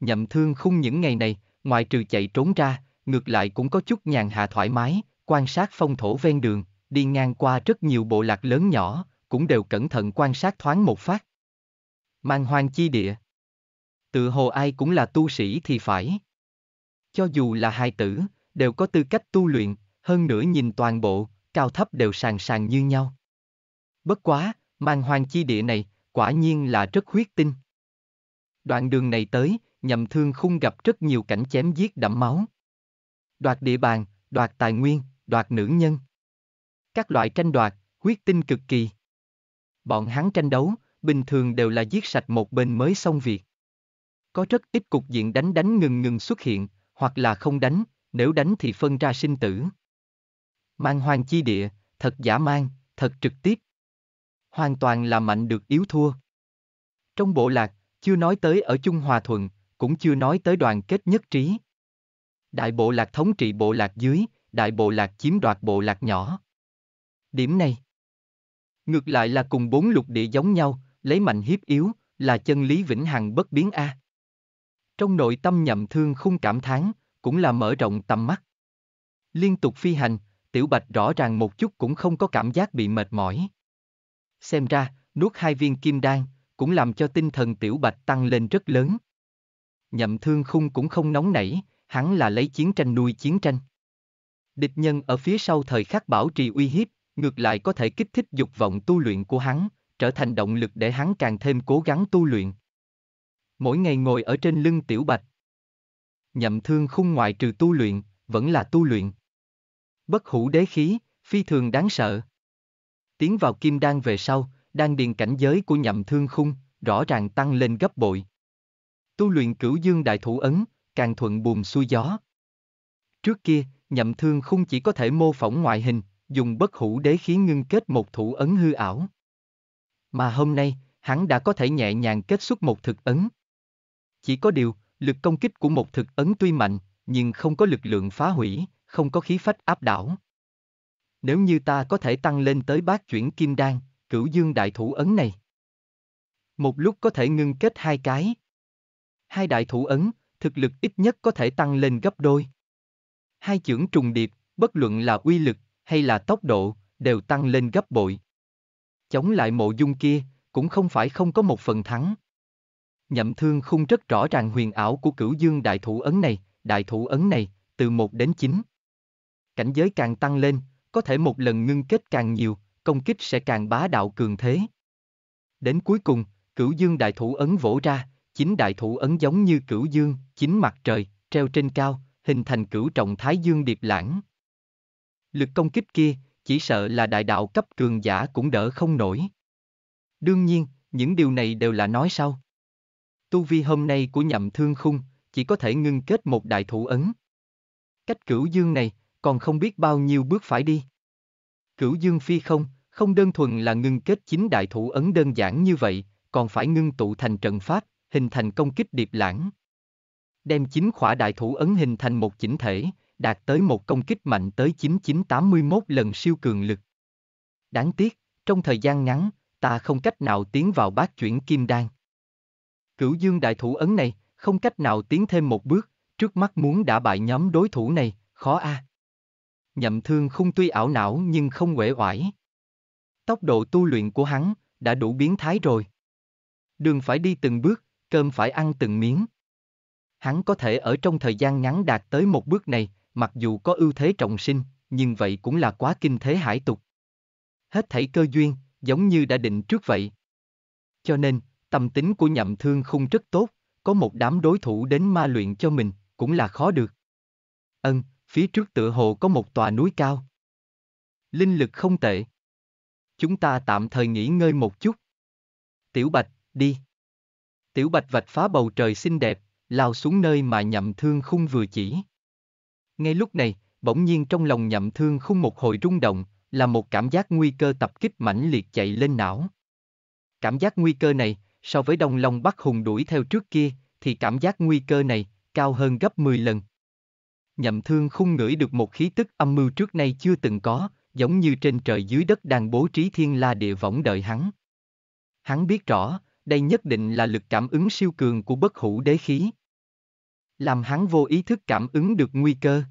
Nhậm thương khung những ngày này, ngoài trừ chạy trốn ra, ngược lại cũng có chút nhàn hạ thoải mái, quan sát phong thổ ven đường, đi ngang qua rất nhiều bộ lạc lớn nhỏ, cũng đều cẩn thận quan sát thoáng một phát. Mang hoang chi địa. Tự hồ ai cũng là tu sĩ thì phải. Cho dù là hai tử, đều có tư cách tu luyện, hơn nữa nhìn toàn bộ, cao thấp đều sàng sàng như nhau. Bất quá, mang hoàng chi địa này, quả nhiên là rất huyết tinh. Đoạn đường này tới, nhầm thương khung gặp rất nhiều cảnh chém giết đẫm máu. Đoạt địa bàn, đoạt tài nguyên, đoạt nữ nhân. Các loại tranh đoạt, huyết tinh cực kỳ. Bọn hắn tranh đấu, bình thường đều là giết sạch một bên mới xong việc. Có rất ít cục diện đánh đánh ngừng ngừng xuất hiện, hoặc là không đánh, nếu đánh thì phân ra sinh tử. Mang hoàng chi địa, thật giả mang, thật trực tiếp hoàn toàn là mạnh được yếu thua. Trong bộ lạc, chưa nói tới ở chung hòa thuận, cũng chưa nói tới đoàn kết nhất trí. Đại bộ lạc thống trị bộ lạc dưới, đại bộ lạc chiếm đoạt bộ lạc nhỏ. Điểm này Ngược lại là cùng bốn lục địa giống nhau, lấy mạnh hiếp yếu, là chân lý vĩnh hằng bất biến A. Trong nội tâm nhậm thương khung cảm thán, cũng là mở rộng tầm mắt. Liên tục phi hành, Tiểu Bạch rõ ràng một chút cũng không có cảm giác bị mệt mỏi xem ra, nuốt hai viên kim đan, cũng làm cho tinh thần tiểu bạch tăng lên rất lớn. Nhậm thương khung cũng không nóng nảy, hắn là lấy chiến tranh nuôi chiến tranh. Địch nhân ở phía sau thời khắc bảo trì uy hiếp, ngược lại có thể kích thích dục vọng tu luyện của hắn, trở thành động lực để hắn càng thêm cố gắng tu luyện. Mỗi ngày ngồi ở trên lưng tiểu bạch. Nhậm thương khung ngoại trừ tu luyện, vẫn là tu luyện. Bất hủ đế khí, phi thường đáng sợ. Tiến vào kim đan về sau, đan điền cảnh giới của nhậm thương khung, rõ ràng tăng lên gấp bội. Tu luyện cửu dương đại thủ ấn, càng thuận buồm xuôi gió. Trước kia, nhậm thương khung chỉ có thể mô phỏng ngoại hình, dùng bất hủ đế khí ngưng kết một thủ ấn hư ảo. Mà hôm nay, hắn đã có thể nhẹ nhàng kết xuất một thực ấn. Chỉ có điều, lực công kích của một thực ấn tuy mạnh, nhưng không có lực lượng phá hủy, không có khí phách áp đảo nếu như ta có thể tăng lên tới bát chuyển kim đan, cửu dương đại thủ ấn này. Một lúc có thể ngưng kết hai cái. Hai đại thủ ấn, thực lực ít nhất có thể tăng lên gấp đôi. Hai chưởng trùng điệp, bất luận là uy lực hay là tốc độ, đều tăng lên gấp bội. Chống lại mộ dung kia, cũng không phải không có một phần thắng. Nhậm thương khung rất rõ ràng huyền ảo của cửu dương đại thủ ấn này, đại thủ ấn này, từ 1 đến 9. Cảnh giới càng tăng lên, có thể một lần ngưng kết càng nhiều, công kích sẽ càng bá đạo cường thế. Đến cuối cùng, cửu dương đại thủ ấn vỗ ra, chính đại thủ ấn giống như cửu dương, chính mặt trời, treo trên cao, hình thành cửu trọng thái dương điệp lãng. Lực công kích kia, chỉ sợ là đại đạo cấp cường giả cũng đỡ không nổi. Đương nhiên, những điều này đều là nói sau. Tu vi hôm nay của nhậm thương khung, chỉ có thể ngưng kết một đại thủ ấn. Cách cửu dương này, còn không biết bao nhiêu bước phải đi. Cửu Dương Phi không, không đơn thuần là ngưng kết chính đại thủ ấn đơn giản như vậy, còn phải ngưng tụ thành trận pháp, hình thành công kích điệp lãng. Đem chính khỏa đại thủ ấn hình thành một chỉnh thể, đạt tới một công kích mạnh tới 9981 lần siêu cường lực. Đáng tiếc, trong thời gian ngắn, ta không cách nào tiến vào bát chuyển kim đan. Cửu dương đại thủ ấn này, không cách nào tiến thêm một bước, trước mắt muốn đã bại nhóm đối thủ này, khó a. À. Nhậm thương khung tuy ảo não nhưng không uể oải. Tốc độ tu luyện của hắn đã đủ biến thái rồi. Đường phải đi từng bước, cơm phải ăn từng miếng. Hắn có thể ở trong thời gian ngắn đạt tới một bước này, mặc dù có ưu thế trọng sinh, nhưng vậy cũng là quá kinh thế hải tục. Hết thảy cơ duyên, giống như đã định trước vậy. Cho nên, tâm tính của nhậm thương không rất tốt, có một đám đối thủ đến ma luyện cho mình, cũng là khó được. Ân, ừ, Phía trước tựa hồ có một tòa núi cao. Linh lực không tệ. Chúng ta tạm thời nghỉ ngơi một chút. Tiểu Bạch, đi. Tiểu Bạch vạch phá bầu trời xinh đẹp, lao xuống nơi mà nhậm thương khung vừa chỉ. Ngay lúc này, bỗng nhiên trong lòng nhậm thương khung một hồi rung động, là một cảm giác nguy cơ tập kích mãnh liệt chạy lên não. Cảm giác nguy cơ này, so với đồng lòng Bắc Hùng đuổi theo trước kia, thì cảm giác nguy cơ này, cao hơn gấp 10 lần. Nhậm thương không ngửi được một khí tức âm mưu trước nay chưa từng có, giống như trên trời dưới đất đang bố trí thiên la địa võng đợi hắn. Hắn biết rõ, đây nhất định là lực cảm ứng siêu cường của bất hủ đế khí. Làm hắn vô ý thức cảm ứng được nguy cơ.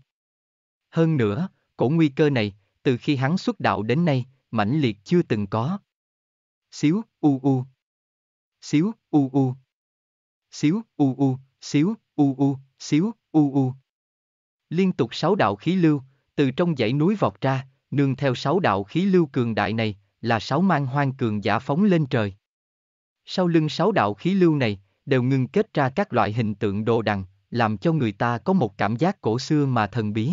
Hơn nữa, cổ nguy cơ này, từ khi hắn xuất đạo đến nay, mãnh liệt chưa từng có. Xíu, u u. Xíu, u u. Xíu, u u. Xíu, u u. Xíu, u u liên tục sáu đạo khí lưu, từ trong dãy núi vọt ra, nương theo sáu đạo khí lưu cường đại này, là sáu mang hoang cường giả phóng lên trời. Sau lưng sáu đạo khí lưu này, đều ngưng kết ra các loại hình tượng đồ đằng, làm cho người ta có một cảm giác cổ xưa mà thần bí.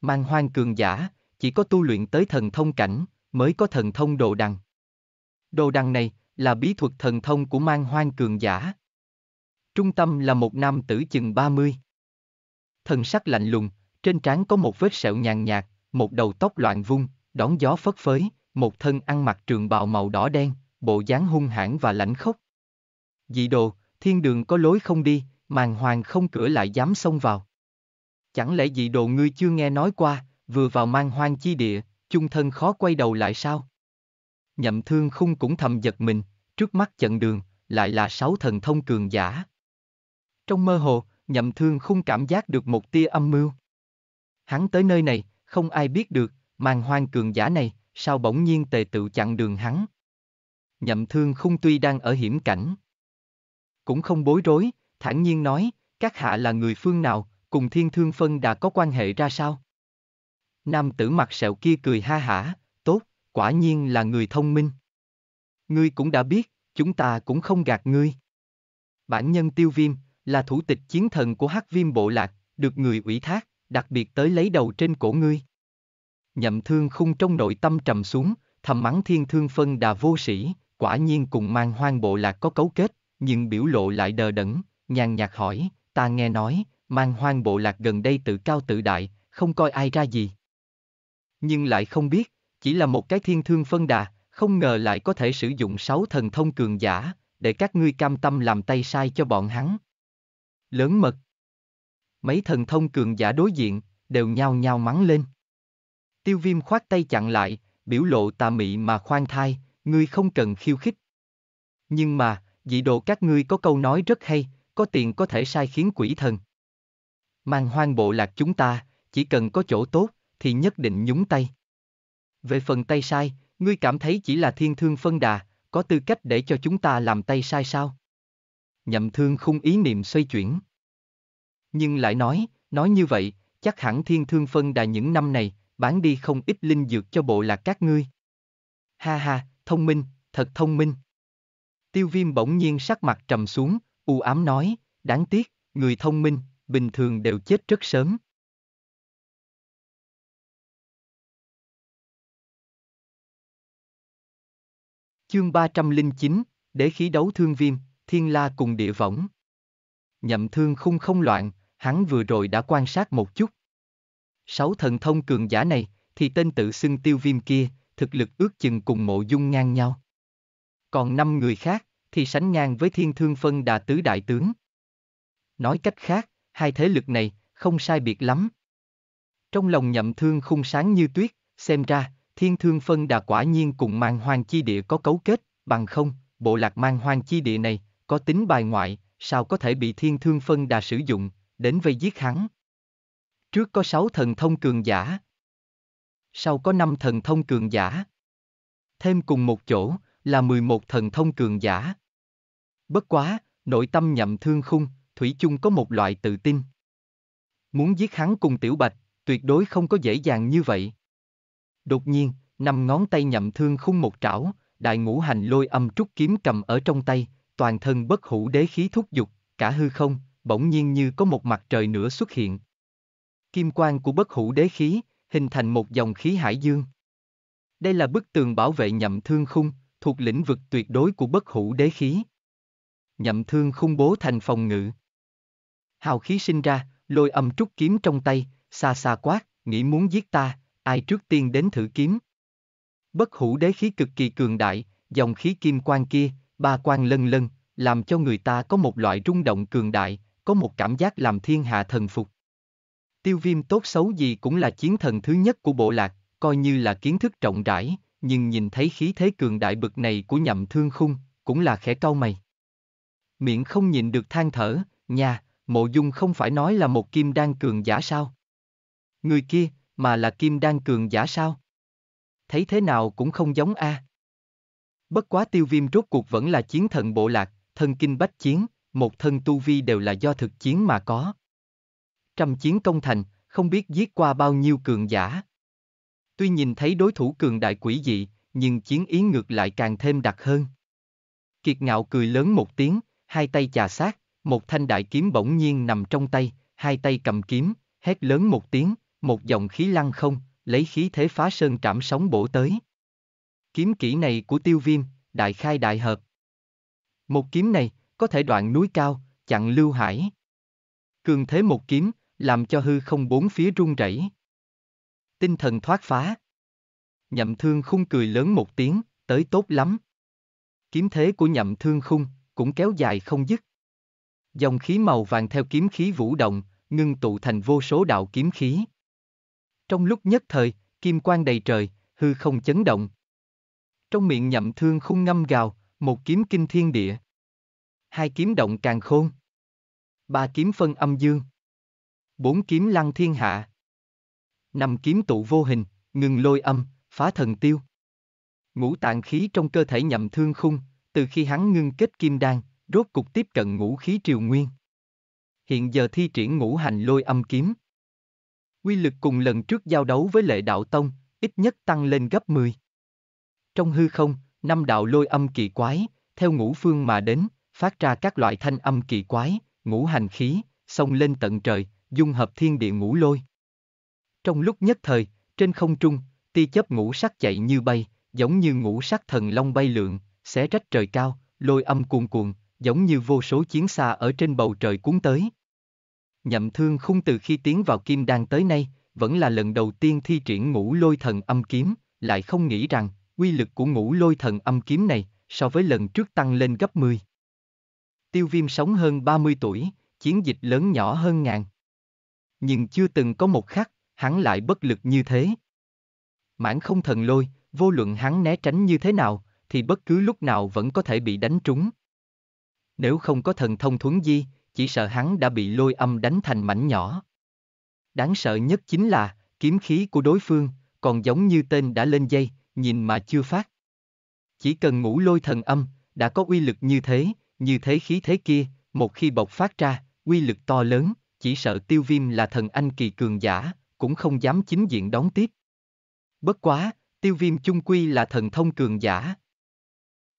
Mang hoang cường giả, chỉ có tu luyện tới thần thông cảnh, mới có thần thông đồ đằng. Đồ đằng này, là bí thuật thần thông của mang hoang cường giả. Trung tâm là một nam tử chừng 30 thần sắc lạnh lùng, trên trán có một vết sẹo nhàn nhạt, một đầu tóc loạn vung, đón gió phất phới, một thân ăn mặc trường bào màu đỏ đen, bộ dáng hung hãn và lãnh khốc. Dị đồ, thiên đường có lối không đi, màn hoàng không cửa lại dám xông vào. Chẳng lẽ dị đồ ngươi chưa nghe nói qua, vừa vào mang hoang chi địa, chung thân khó quay đầu lại sao? Nhậm thương khung cũng thầm giật mình, trước mắt chận đường, lại là sáu thần thông cường giả. Trong mơ hồ, nhậm thương không cảm giác được một tia âm mưu. Hắn tới nơi này, không ai biết được, màn hoang cường giả này, sao bỗng nhiên tề tự chặn đường hắn. Nhậm thương không tuy đang ở hiểm cảnh. Cũng không bối rối, thản nhiên nói, các hạ là người phương nào, cùng thiên thương phân đã có quan hệ ra sao? Nam tử mặt sẹo kia cười ha hả, tốt, quả nhiên là người thông minh. Ngươi cũng đã biết, chúng ta cũng không gạt ngươi. Bản nhân tiêu viêm, là thủ tịch chiến thần của hắc viêm bộ lạc, được người ủy thác, đặc biệt tới lấy đầu trên cổ ngươi. Nhậm thương khung trong nội tâm trầm xuống, thầm mắng thiên thương phân đà vô sĩ, quả nhiên cùng mang hoang bộ lạc có cấu kết, nhưng biểu lộ lại đờ đẫn, nhàn nhạt hỏi, ta nghe nói, mang hoang bộ lạc gần đây tự cao tự đại, không coi ai ra gì. Nhưng lại không biết, chỉ là một cái thiên thương phân đà, không ngờ lại có thể sử dụng sáu thần thông cường giả, để các ngươi cam tâm làm tay sai cho bọn hắn. Lớn mật. Mấy thần thông cường giả đối diện, đều nhao nhao mắng lên. Tiêu viêm khoát tay chặn lại, biểu lộ tà mị mà khoan thai, ngươi không cần khiêu khích. Nhưng mà, dị độ các ngươi có câu nói rất hay, có tiền có thể sai khiến quỷ thần. Mang hoang bộ lạc chúng ta, chỉ cần có chỗ tốt, thì nhất định nhúng tay. Về phần tay sai, ngươi cảm thấy chỉ là thiên thương phân đà, có tư cách để cho chúng ta làm tay sai sao? nhậm thương khung ý niệm xoay chuyển. Nhưng lại nói, nói như vậy, chắc hẳn thiên thương phân đà những năm này, bán đi không ít linh dược cho bộ lạc các ngươi. Ha ha, thông minh, thật thông minh. Tiêu viêm bỗng nhiên sắc mặt trầm xuống, u ám nói, đáng tiếc, người thông minh, bình thường đều chết rất sớm. Chương 309, Đế khí đấu thương viêm, thiên la cùng địa võng. Nhậm thương khung không loạn, hắn vừa rồi đã quan sát một chút. Sáu thần thông cường giả này, thì tên tự xưng tiêu viêm kia, thực lực ước chừng cùng mộ dung ngang nhau. Còn năm người khác, thì sánh ngang với thiên thương phân đà tứ đại tướng. Nói cách khác, hai thế lực này, không sai biệt lắm. Trong lòng nhậm thương khung sáng như tuyết, xem ra, thiên thương phân đà quả nhiên cùng mang hoang chi địa có cấu kết, bằng không, bộ lạc mang hoang chi địa này, có tính bài ngoại, sao có thể bị thiên thương phân đà sử dụng, đến vây giết hắn. Trước có sáu thần thông cường giả. Sau có năm thần thông cường giả. Thêm cùng một chỗ, là 11 thần thông cường giả. Bất quá, nội tâm nhậm thương khung, Thủy chung có một loại tự tin. Muốn giết hắn cùng Tiểu Bạch, tuyệt đối không có dễ dàng như vậy. Đột nhiên, năm ngón tay nhậm thương khung một trảo, đại ngũ hành lôi âm trúc kiếm cầm ở trong tay, toàn thân bất hủ đế khí thúc giục, cả hư không, bỗng nhiên như có một mặt trời nữa xuất hiện. Kim quang của bất hủ đế khí, hình thành một dòng khí hải dương. Đây là bức tường bảo vệ nhậm thương khung, thuộc lĩnh vực tuyệt đối của bất hủ đế khí. Nhậm thương khung bố thành phòng ngự. Hào khí sinh ra, lôi âm trúc kiếm trong tay, xa xa quát, nghĩ muốn giết ta, ai trước tiên đến thử kiếm. Bất hủ đế khí cực kỳ cường đại, dòng khí kim quang kia, ba quan lân lân, làm cho người ta có một loại rung động cường đại, có một cảm giác làm thiên hạ thần phục. Tiêu viêm tốt xấu gì cũng là chiến thần thứ nhất của bộ lạc, coi như là kiến thức trọng rãi, nhưng nhìn thấy khí thế cường đại bực này của nhậm thương khung, cũng là khẽ cau mày. Miệng không nhìn được than thở, nha, mộ dung không phải nói là một kim đan cường giả sao? Người kia, mà là kim đan cường giả sao? Thấy thế nào cũng không giống a. À. Bất quá tiêu viêm rốt cuộc vẫn là chiến thần bộ lạc, thân kinh bách chiến, một thân tu vi đều là do thực chiến mà có. Trăm chiến công thành, không biết giết qua bao nhiêu cường giả. Tuy nhìn thấy đối thủ cường đại quỷ dị, nhưng chiến ý ngược lại càng thêm đặc hơn. Kiệt ngạo cười lớn một tiếng, hai tay chà sát, một thanh đại kiếm bỗng nhiên nằm trong tay, hai tay cầm kiếm, hét lớn một tiếng, một dòng khí lăng không, lấy khí thế phá sơn trảm sóng bổ tới kiếm kỹ này của tiêu viêm, đại khai đại hợp. Một kiếm này, có thể đoạn núi cao, chặn lưu hải. Cường thế một kiếm, làm cho hư không bốn phía rung rẩy. Tinh thần thoát phá. Nhậm thương khung cười lớn một tiếng, tới tốt lắm. Kiếm thế của nhậm thương khung, cũng kéo dài không dứt. Dòng khí màu vàng theo kiếm khí vũ động, ngưng tụ thành vô số đạo kiếm khí. Trong lúc nhất thời, kim quang đầy trời, hư không chấn động. Trong miệng nhậm thương khung ngâm gào, một kiếm kinh thiên địa. Hai kiếm động càng khôn. Ba kiếm phân âm dương. Bốn kiếm lăng thiên hạ. Năm kiếm tụ vô hình, ngừng lôi âm, phá thần tiêu. Ngũ tạng khí trong cơ thể nhậm thương khung, từ khi hắn ngưng kết kim đan, rốt cục tiếp cận ngũ khí triều nguyên. Hiện giờ thi triển ngũ hành lôi âm kiếm. Quy lực cùng lần trước giao đấu với lệ đạo tông, ít nhất tăng lên gấp 10. Trong hư không, năm đạo lôi âm kỳ quái, theo ngũ phương mà đến, phát ra các loại thanh âm kỳ quái, ngũ hành khí, xông lên tận trời, dung hợp thiên địa ngũ lôi. Trong lúc nhất thời, trên không trung, tia chớp ngũ sắc chạy như bay, giống như ngũ sắc thần long bay lượn, xé rách trời cao, lôi âm cuồn cuộn, giống như vô số chiến xa ở trên bầu trời cuốn tới. Nhậm thương khung từ khi tiến vào kim đan tới nay, vẫn là lần đầu tiên thi triển ngũ lôi thần âm kiếm, lại không nghĩ rằng, Quy lực của ngũ lôi thần âm kiếm này so với lần trước tăng lên gấp 10. Tiêu viêm sống hơn 30 tuổi, chiến dịch lớn nhỏ hơn ngàn. Nhưng chưa từng có một khắc, hắn lại bất lực như thế. Mãn không thần lôi, vô luận hắn né tránh như thế nào, thì bất cứ lúc nào vẫn có thể bị đánh trúng. Nếu không có thần thông thuấn di, chỉ sợ hắn đã bị lôi âm đánh thành mảnh nhỏ. Đáng sợ nhất chính là, kiếm khí của đối phương, còn giống như tên đã lên dây, nhìn mà chưa phát. Chỉ cần ngũ lôi thần âm, đã có uy lực như thế, như thế khí thế kia, một khi bộc phát ra, uy lực to lớn, chỉ sợ tiêu viêm là thần anh kỳ cường giả, cũng không dám chính diện đón tiếp. Bất quá, tiêu viêm chung quy là thần thông cường giả.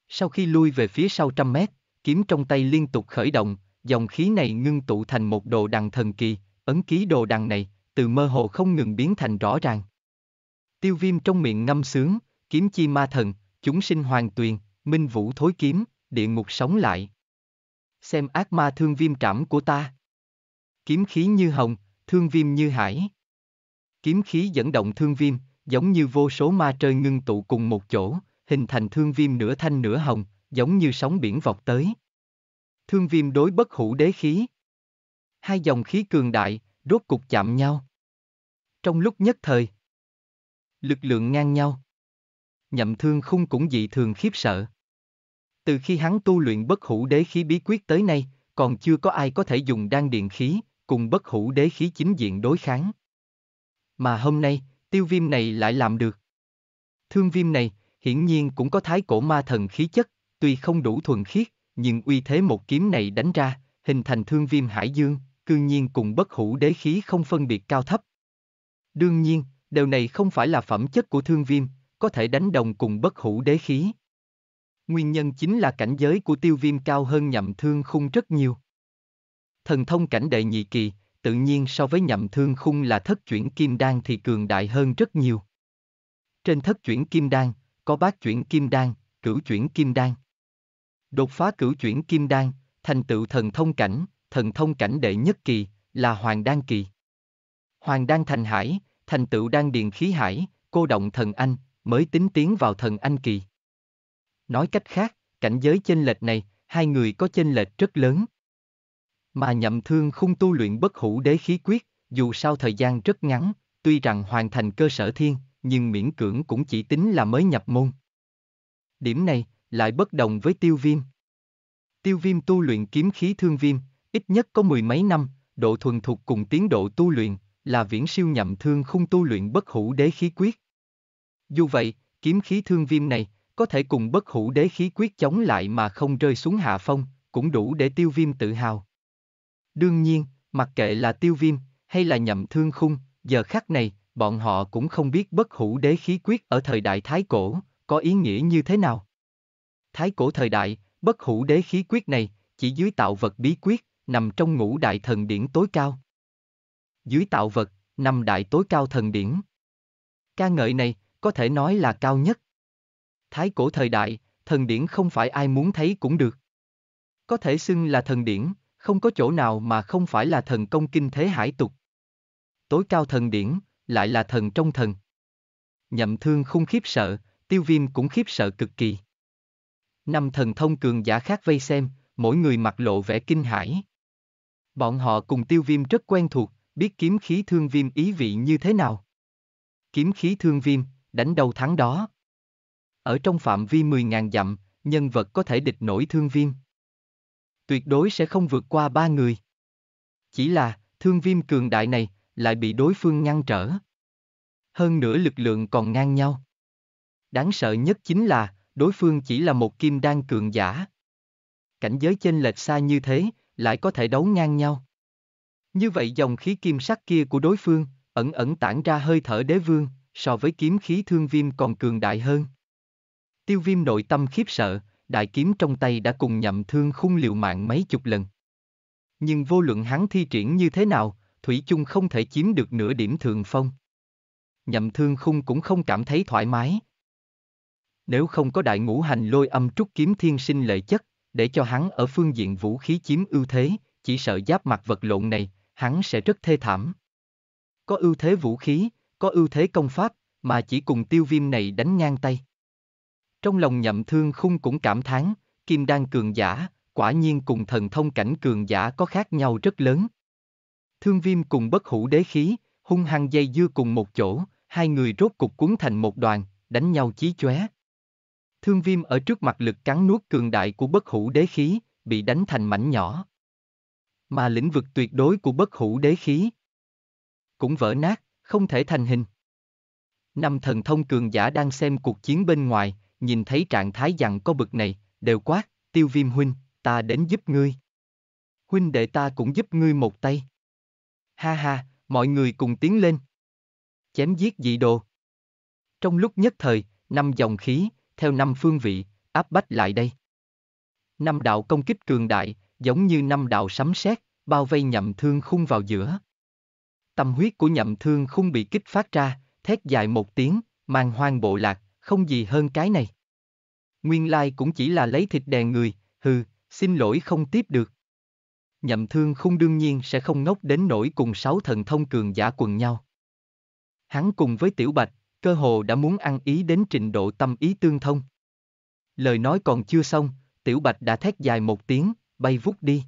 Sau khi lui về phía sau trăm mét, kiếm trong tay liên tục khởi động, dòng khí này ngưng tụ thành một đồ đằng thần kỳ, ấn ký đồ đằng này, từ mơ hồ không ngừng biến thành rõ ràng. Tiêu viêm trong miệng ngâm sướng, kiếm chi ma thần, chúng sinh hoàng tuyền, minh vũ thối kiếm, địa ngục sống lại. Xem ác ma thương viêm trảm của ta. Kiếm khí như hồng, thương viêm như hải. Kiếm khí dẫn động thương viêm, giống như vô số ma trời ngưng tụ cùng một chỗ, hình thành thương viêm nửa thanh nửa hồng, giống như sóng biển vọt tới. Thương viêm đối bất hủ đế khí. Hai dòng khí cường đại, rốt cục chạm nhau. Trong lúc nhất thời, lực lượng ngang nhau nhậm thương khung cũng dị thường khiếp sợ. Từ khi hắn tu luyện bất hủ đế khí bí quyết tới nay, còn chưa có ai có thể dùng đan điện khí, cùng bất hủ đế khí chính diện đối kháng. Mà hôm nay, tiêu viêm này lại làm được. Thương viêm này, hiển nhiên cũng có thái cổ ma thần khí chất, tuy không đủ thuần khiết, nhưng uy thế một kiếm này đánh ra, hình thành thương viêm hải dương, cương nhiên cùng bất hủ đế khí không phân biệt cao thấp. Đương nhiên, điều này không phải là phẩm chất của thương viêm, có thể đánh đồng cùng bất hủ đế khí. Nguyên nhân chính là cảnh giới của tiêu viêm cao hơn nhậm thương khung rất nhiều. Thần thông cảnh đệ nhị kỳ, tự nhiên so với nhậm thương khung là thất chuyển kim đan thì cường đại hơn rất nhiều. Trên thất chuyển kim đan, có bát chuyển kim đan, cửu chuyển kim đan. Đột phá cửu chuyển kim đan, thành tựu thần thông cảnh, thần thông cảnh đệ nhất kỳ, là hoàng đan kỳ. Hoàng đan thành hải, thành tựu đan điền khí hải, cô động thần anh, mới tính tiến vào thần anh kỳ. Nói cách khác, cảnh giới chênh lệch này, hai người có chênh lệch rất lớn. Mà nhậm thương không tu luyện bất hủ đế khí quyết, dù sao thời gian rất ngắn, tuy rằng hoàn thành cơ sở thiên, nhưng miễn cưỡng cũng chỉ tính là mới nhập môn. Điểm này, lại bất đồng với tiêu viêm. Tiêu viêm tu luyện kiếm khí thương viêm, ít nhất có mười mấy năm, độ thuần thục cùng tiến độ tu luyện, là viễn siêu nhậm thương không tu luyện bất hủ đế khí quyết. Dù vậy, kiếm khí thương viêm này, có thể cùng bất hủ đế khí quyết chống lại mà không rơi xuống hạ phong, cũng đủ để tiêu viêm tự hào. Đương nhiên, mặc kệ là tiêu viêm, hay là nhậm thương khung, giờ khắc này, bọn họ cũng không biết bất hủ đế khí quyết ở thời đại Thái Cổ, có ý nghĩa như thế nào. Thái Cổ thời đại, bất hủ đế khí quyết này, chỉ dưới tạo vật bí quyết, nằm trong ngũ đại thần điển tối cao. Dưới tạo vật, năm đại tối cao thần điển. Ca ngợi này, có thể nói là cao nhất. Thái cổ thời đại, thần điển không phải ai muốn thấy cũng được. Có thể xưng là thần điển, không có chỗ nào mà không phải là thần công kinh thế hải tục. Tối cao thần điển, lại là thần trong thần. Nhậm thương không khiếp sợ, tiêu viêm cũng khiếp sợ cực kỳ. Năm thần thông cường giả khác vây xem, mỗi người mặc lộ vẻ kinh hãi. Bọn họ cùng tiêu viêm rất quen thuộc, biết kiếm khí thương viêm ý vị như thế nào. Kiếm khí thương viêm, đánh đâu thắng đó. Ở trong phạm vi 10.000 dặm, nhân vật có thể địch nổi thương viêm. Tuyệt đối sẽ không vượt qua ba người. Chỉ là, thương viêm cường đại này, lại bị đối phương ngăn trở. Hơn nữa lực lượng còn ngang nhau. Đáng sợ nhất chính là, đối phương chỉ là một kim đan cường giả. Cảnh giới chênh lệch xa như thế, lại có thể đấu ngang nhau. Như vậy dòng khí kim sắc kia của đối phương, ẩn ẩn tản ra hơi thở đế vương so với kiếm khí thương viêm còn cường đại hơn. Tiêu viêm nội tâm khiếp sợ, đại kiếm trong tay đã cùng nhậm thương khung liệu mạng mấy chục lần. Nhưng vô luận hắn thi triển như thế nào, Thủy chung không thể chiếm được nửa điểm thường phong. Nhậm thương khung cũng không cảm thấy thoải mái. Nếu không có đại ngũ hành lôi âm trúc kiếm thiên sinh lợi chất, để cho hắn ở phương diện vũ khí chiếm ưu thế, chỉ sợ giáp mặt vật lộn này, hắn sẽ rất thê thảm. Có ưu thế vũ khí, có ưu thế công pháp, mà chỉ cùng tiêu viêm này đánh ngang tay. Trong lòng nhậm thương khung cũng cảm thán, kim đan cường giả, quả nhiên cùng thần thông cảnh cường giả có khác nhau rất lớn. Thương viêm cùng bất hủ đế khí, hung hăng dây dưa cùng một chỗ, hai người rốt cục cuốn thành một đoàn, đánh nhau chí chóe. Thương viêm ở trước mặt lực cắn nuốt cường đại của bất hủ đế khí, bị đánh thành mảnh nhỏ. Mà lĩnh vực tuyệt đối của bất hủ đế khí cũng vỡ nát, không thể thành hình. Năm thần thông cường giả đang xem cuộc chiến bên ngoài, nhìn thấy trạng thái dặn có bực này, đều quát, tiêu viêm huynh, ta đến giúp ngươi. Huynh đệ ta cũng giúp ngươi một tay. Ha ha, mọi người cùng tiến lên. Chém giết dị đồ. Trong lúc nhất thời, năm dòng khí, theo năm phương vị, áp bách lại đây. Năm đạo công kích cường đại, giống như năm đạo sấm sét, bao vây nhậm thương khung vào giữa tâm huyết của nhậm thương không bị kích phát ra, thét dài một tiếng, mang hoang bộ lạc, không gì hơn cái này. Nguyên lai cũng chỉ là lấy thịt đè người, hừ, xin lỗi không tiếp được. Nhậm thương không đương nhiên sẽ không ngốc đến nỗi cùng sáu thần thông cường giả quần nhau. Hắn cùng với tiểu bạch, cơ hồ đã muốn ăn ý đến trình độ tâm ý tương thông. Lời nói còn chưa xong, tiểu bạch đã thét dài một tiếng, bay vút đi.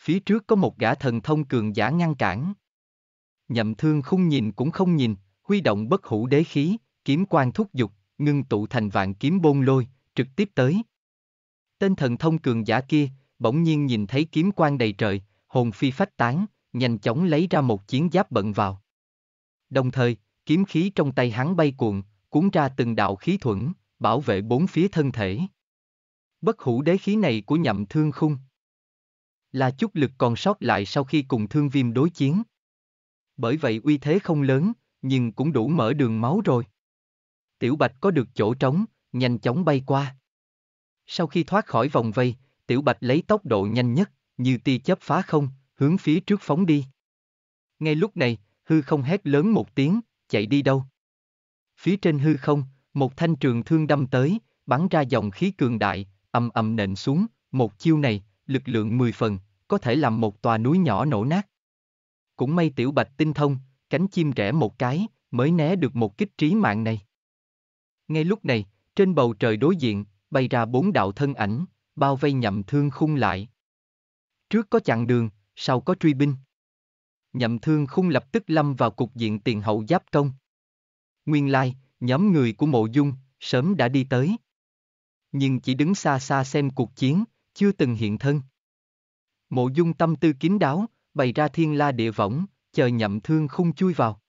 Phía trước có một gã thần thông cường giả ngăn cản nhậm thương không nhìn cũng không nhìn, huy động bất hủ đế khí, kiếm quan thúc dục, ngưng tụ thành vạn kiếm bôn lôi, trực tiếp tới. Tên thần thông cường giả kia, bỗng nhiên nhìn thấy kiếm quan đầy trời, hồn phi phách tán, nhanh chóng lấy ra một chiến giáp bận vào. Đồng thời, kiếm khí trong tay hắn bay cuộn, cuốn ra từng đạo khí thuẫn, bảo vệ bốn phía thân thể. Bất hủ đế khí này của nhậm thương khung. Là chút lực còn sót lại sau khi cùng thương viêm đối chiến bởi vậy uy thế không lớn, nhưng cũng đủ mở đường máu rồi. Tiểu Bạch có được chỗ trống, nhanh chóng bay qua. Sau khi thoát khỏi vòng vây, Tiểu Bạch lấy tốc độ nhanh nhất, như tia chớp phá không, hướng phía trước phóng đi. Ngay lúc này, hư không hét lớn một tiếng, chạy đi đâu. Phía trên hư không, một thanh trường thương đâm tới, bắn ra dòng khí cường đại, ầm ầm nện xuống, một chiêu này, lực lượng mười phần, có thể làm một tòa núi nhỏ nổ nát cũng may tiểu bạch tinh thông, cánh chim rẽ một cái, mới né được một kích trí mạng này. Ngay lúc này, trên bầu trời đối diện, bay ra bốn đạo thân ảnh, bao vây nhậm thương khung lại. Trước có chặn đường, sau có truy binh. Nhậm thương khung lập tức lâm vào cục diện tiền hậu giáp công. Nguyên lai, nhóm người của mộ dung, sớm đã đi tới. Nhưng chỉ đứng xa xa xem cuộc chiến, chưa từng hiện thân. Mộ dung tâm tư kín đáo, bày ra thiên la địa võng, chờ nhậm thương không chui vào.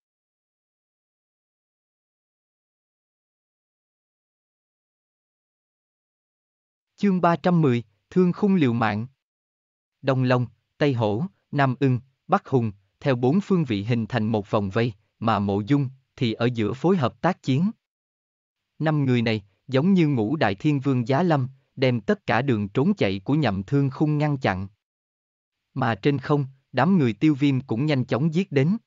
Chương 310, Thương khung liều mạng. Đông Long, Tây Hổ, Nam Ưng, Bắc Hùng, theo bốn phương vị hình thành một vòng vây, mà Mộ Dung thì ở giữa phối hợp tác chiến. Năm người này, giống như ngũ đại thiên vương giá lâm, đem tất cả đường trốn chạy của nhậm thương khung ngăn chặn. Mà trên không, đám người tiêu viêm cũng nhanh chóng giết đến.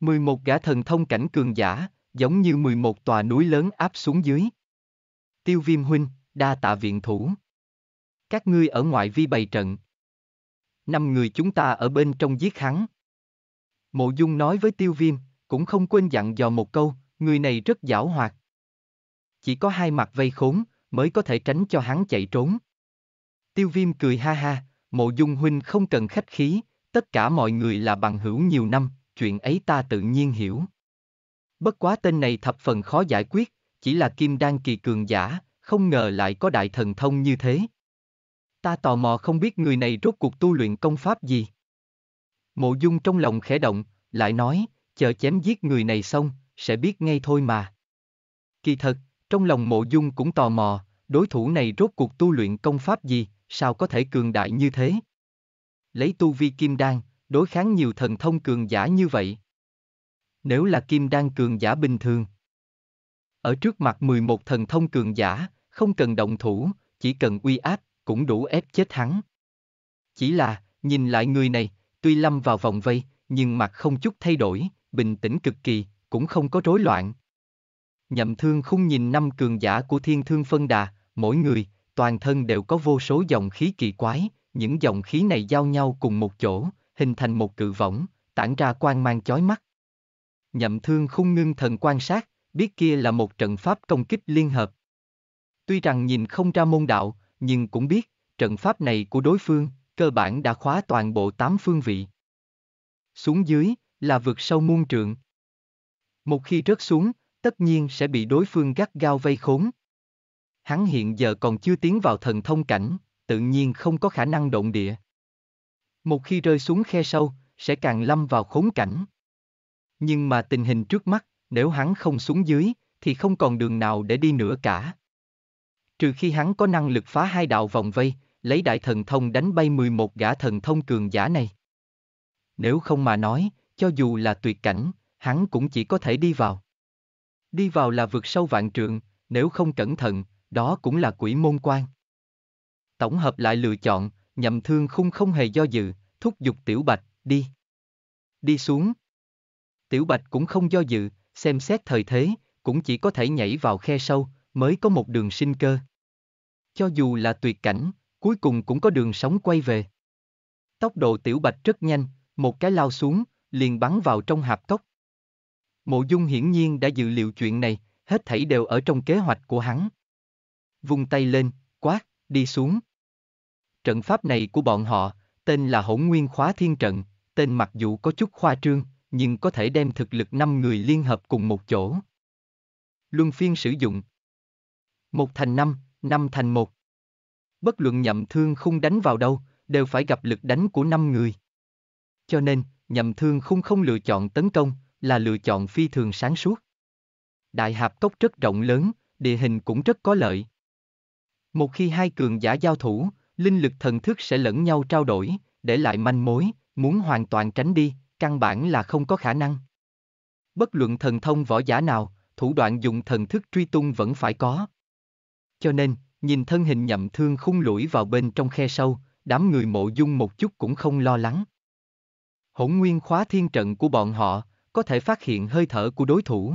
11 gã thần thông cảnh cường giả, giống như 11 tòa núi lớn áp xuống dưới. Tiêu viêm huynh, đa tạ viện thủ. Các ngươi ở ngoại vi bày trận. Năm người chúng ta ở bên trong giết hắn. Mộ dung nói với tiêu viêm, cũng không quên dặn dò một câu, người này rất giảo hoạt. Chỉ có hai mặt vây khốn, mới có thể tránh cho hắn chạy trốn. Tiêu viêm cười ha ha, mộ dung huynh không cần khách khí, Tất cả mọi người là bằng hữu nhiều năm, chuyện ấy ta tự nhiên hiểu. Bất quá tên này thập phần khó giải quyết, chỉ là kim đan kỳ cường giả, không ngờ lại có đại thần thông như thế. Ta tò mò không biết người này rốt cuộc tu luyện công pháp gì. Mộ dung trong lòng khẽ động, lại nói, chờ chém giết người này xong, sẽ biết ngay thôi mà. Kỳ thật, trong lòng mộ dung cũng tò mò, đối thủ này rốt cuộc tu luyện công pháp gì, sao có thể cường đại như thế, lấy tu vi kim đan, đối kháng nhiều thần thông cường giả như vậy. Nếu là kim đan cường giả bình thường, ở trước mặt 11 thần thông cường giả, không cần động thủ, chỉ cần uy áp, cũng đủ ép chết hắn. Chỉ là, nhìn lại người này, tuy lâm vào vòng vây, nhưng mặt không chút thay đổi, bình tĩnh cực kỳ, cũng không có rối loạn. Nhậm thương không nhìn năm cường giả của thiên thương phân đà, mỗi người, toàn thân đều có vô số dòng khí kỳ quái, những dòng khí này giao nhau cùng một chỗ, hình thành một cự võng, tản ra quang mang chói mắt. Nhậm thương không ngưng thần quan sát, biết kia là một trận pháp công kích liên hợp. Tuy rằng nhìn không ra môn đạo, nhưng cũng biết, trận pháp này của đối phương, cơ bản đã khóa toàn bộ tám phương vị. Xuống dưới, là vượt sâu muôn trượng. Một khi rớt xuống, tất nhiên sẽ bị đối phương gắt gao vây khốn. Hắn hiện giờ còn chưa tiến vào thần thông cảnh, tự nhiên không có khả năng động địa. Một khi rơi xuống khe sâu, sẽ càng lâm vào khốn cảnh. Nhưng mà tình hình trước mắt, nếu hắn không xuống dưới, thì không còn đường nào để đi nữa cả. Trừ khi hắn có năng lực phá hai đạo vòng vây, lấy đại thần thông đánh bay 11 gã thần thông cường giả này. Nếu không mà nói, cho dù là tuyệt cảnh, hắn cũng chỉ có thể đi vào. Đi vào là vượt sâu vạn trượng, nếu không cẩn thận, đó cũng là quỷ môn quan tổng hợp lại lựa chọn, nhậm thương khung không hề do dự, thúc giục Tiểu Bạch, đi. Đi xuống. Tiểu Bạch cũng không do dự, xem xét thời thế, cũng chỉ có thể nhảy vào khe sâu, mới có một đường sinh cơ. Cho dù là tuyệt cảnh, cuối cùng cũng có đường sống quay về. Tốc độ Tiểu Bạch rất nhanh, một cái lao xuống, liền bắn vào trong hạp cốc. Mộ Dung hiển nhiên đã dự liệu chuyện này, hết thảy đều ở trong kế hoạch của hắn. Vung tay lên, quát đi xuống. Trận pháp này của bọn họ, tên là hỗn nguyên khóa thiên trận, tên mặc dù có chút khoa trương, nhưng có thể đem thực lực năm người liên hợp cùng một chỗ. Luân phiên sử dụng. Một thành năm, năm thành một. Bất luận nhậm thương không đánh vào đâu, đều phải gặp lực đánh của năm người. Cho nên, nhậm thương không không lựa chọn tấn công, là lựa chọn phi thường sáng suốt. Đại hạp cốc rất rộng lớn, địa hình cũng rất có lợi. Một khi hai cường giả giao thủ, linh lực thần thức sẽ lẫn nhau trao đổi, để lại manh mối, muốn hoàn toàn tránh đi, căn bản là không có khả năng. Bất luận thần thông võ giả nào, thủ đoạn dùng thần thức truy tung vẫn phải có. Cho nên, nhìn thân hình nhậm thương khung lũi vào bên trong khe sâu, đám người mộ dung một chút cũng không lo lắng. Hỗn nguyên khóa thiên trận của bọn họ, có thể phát hiện hơi thở của đối thủ.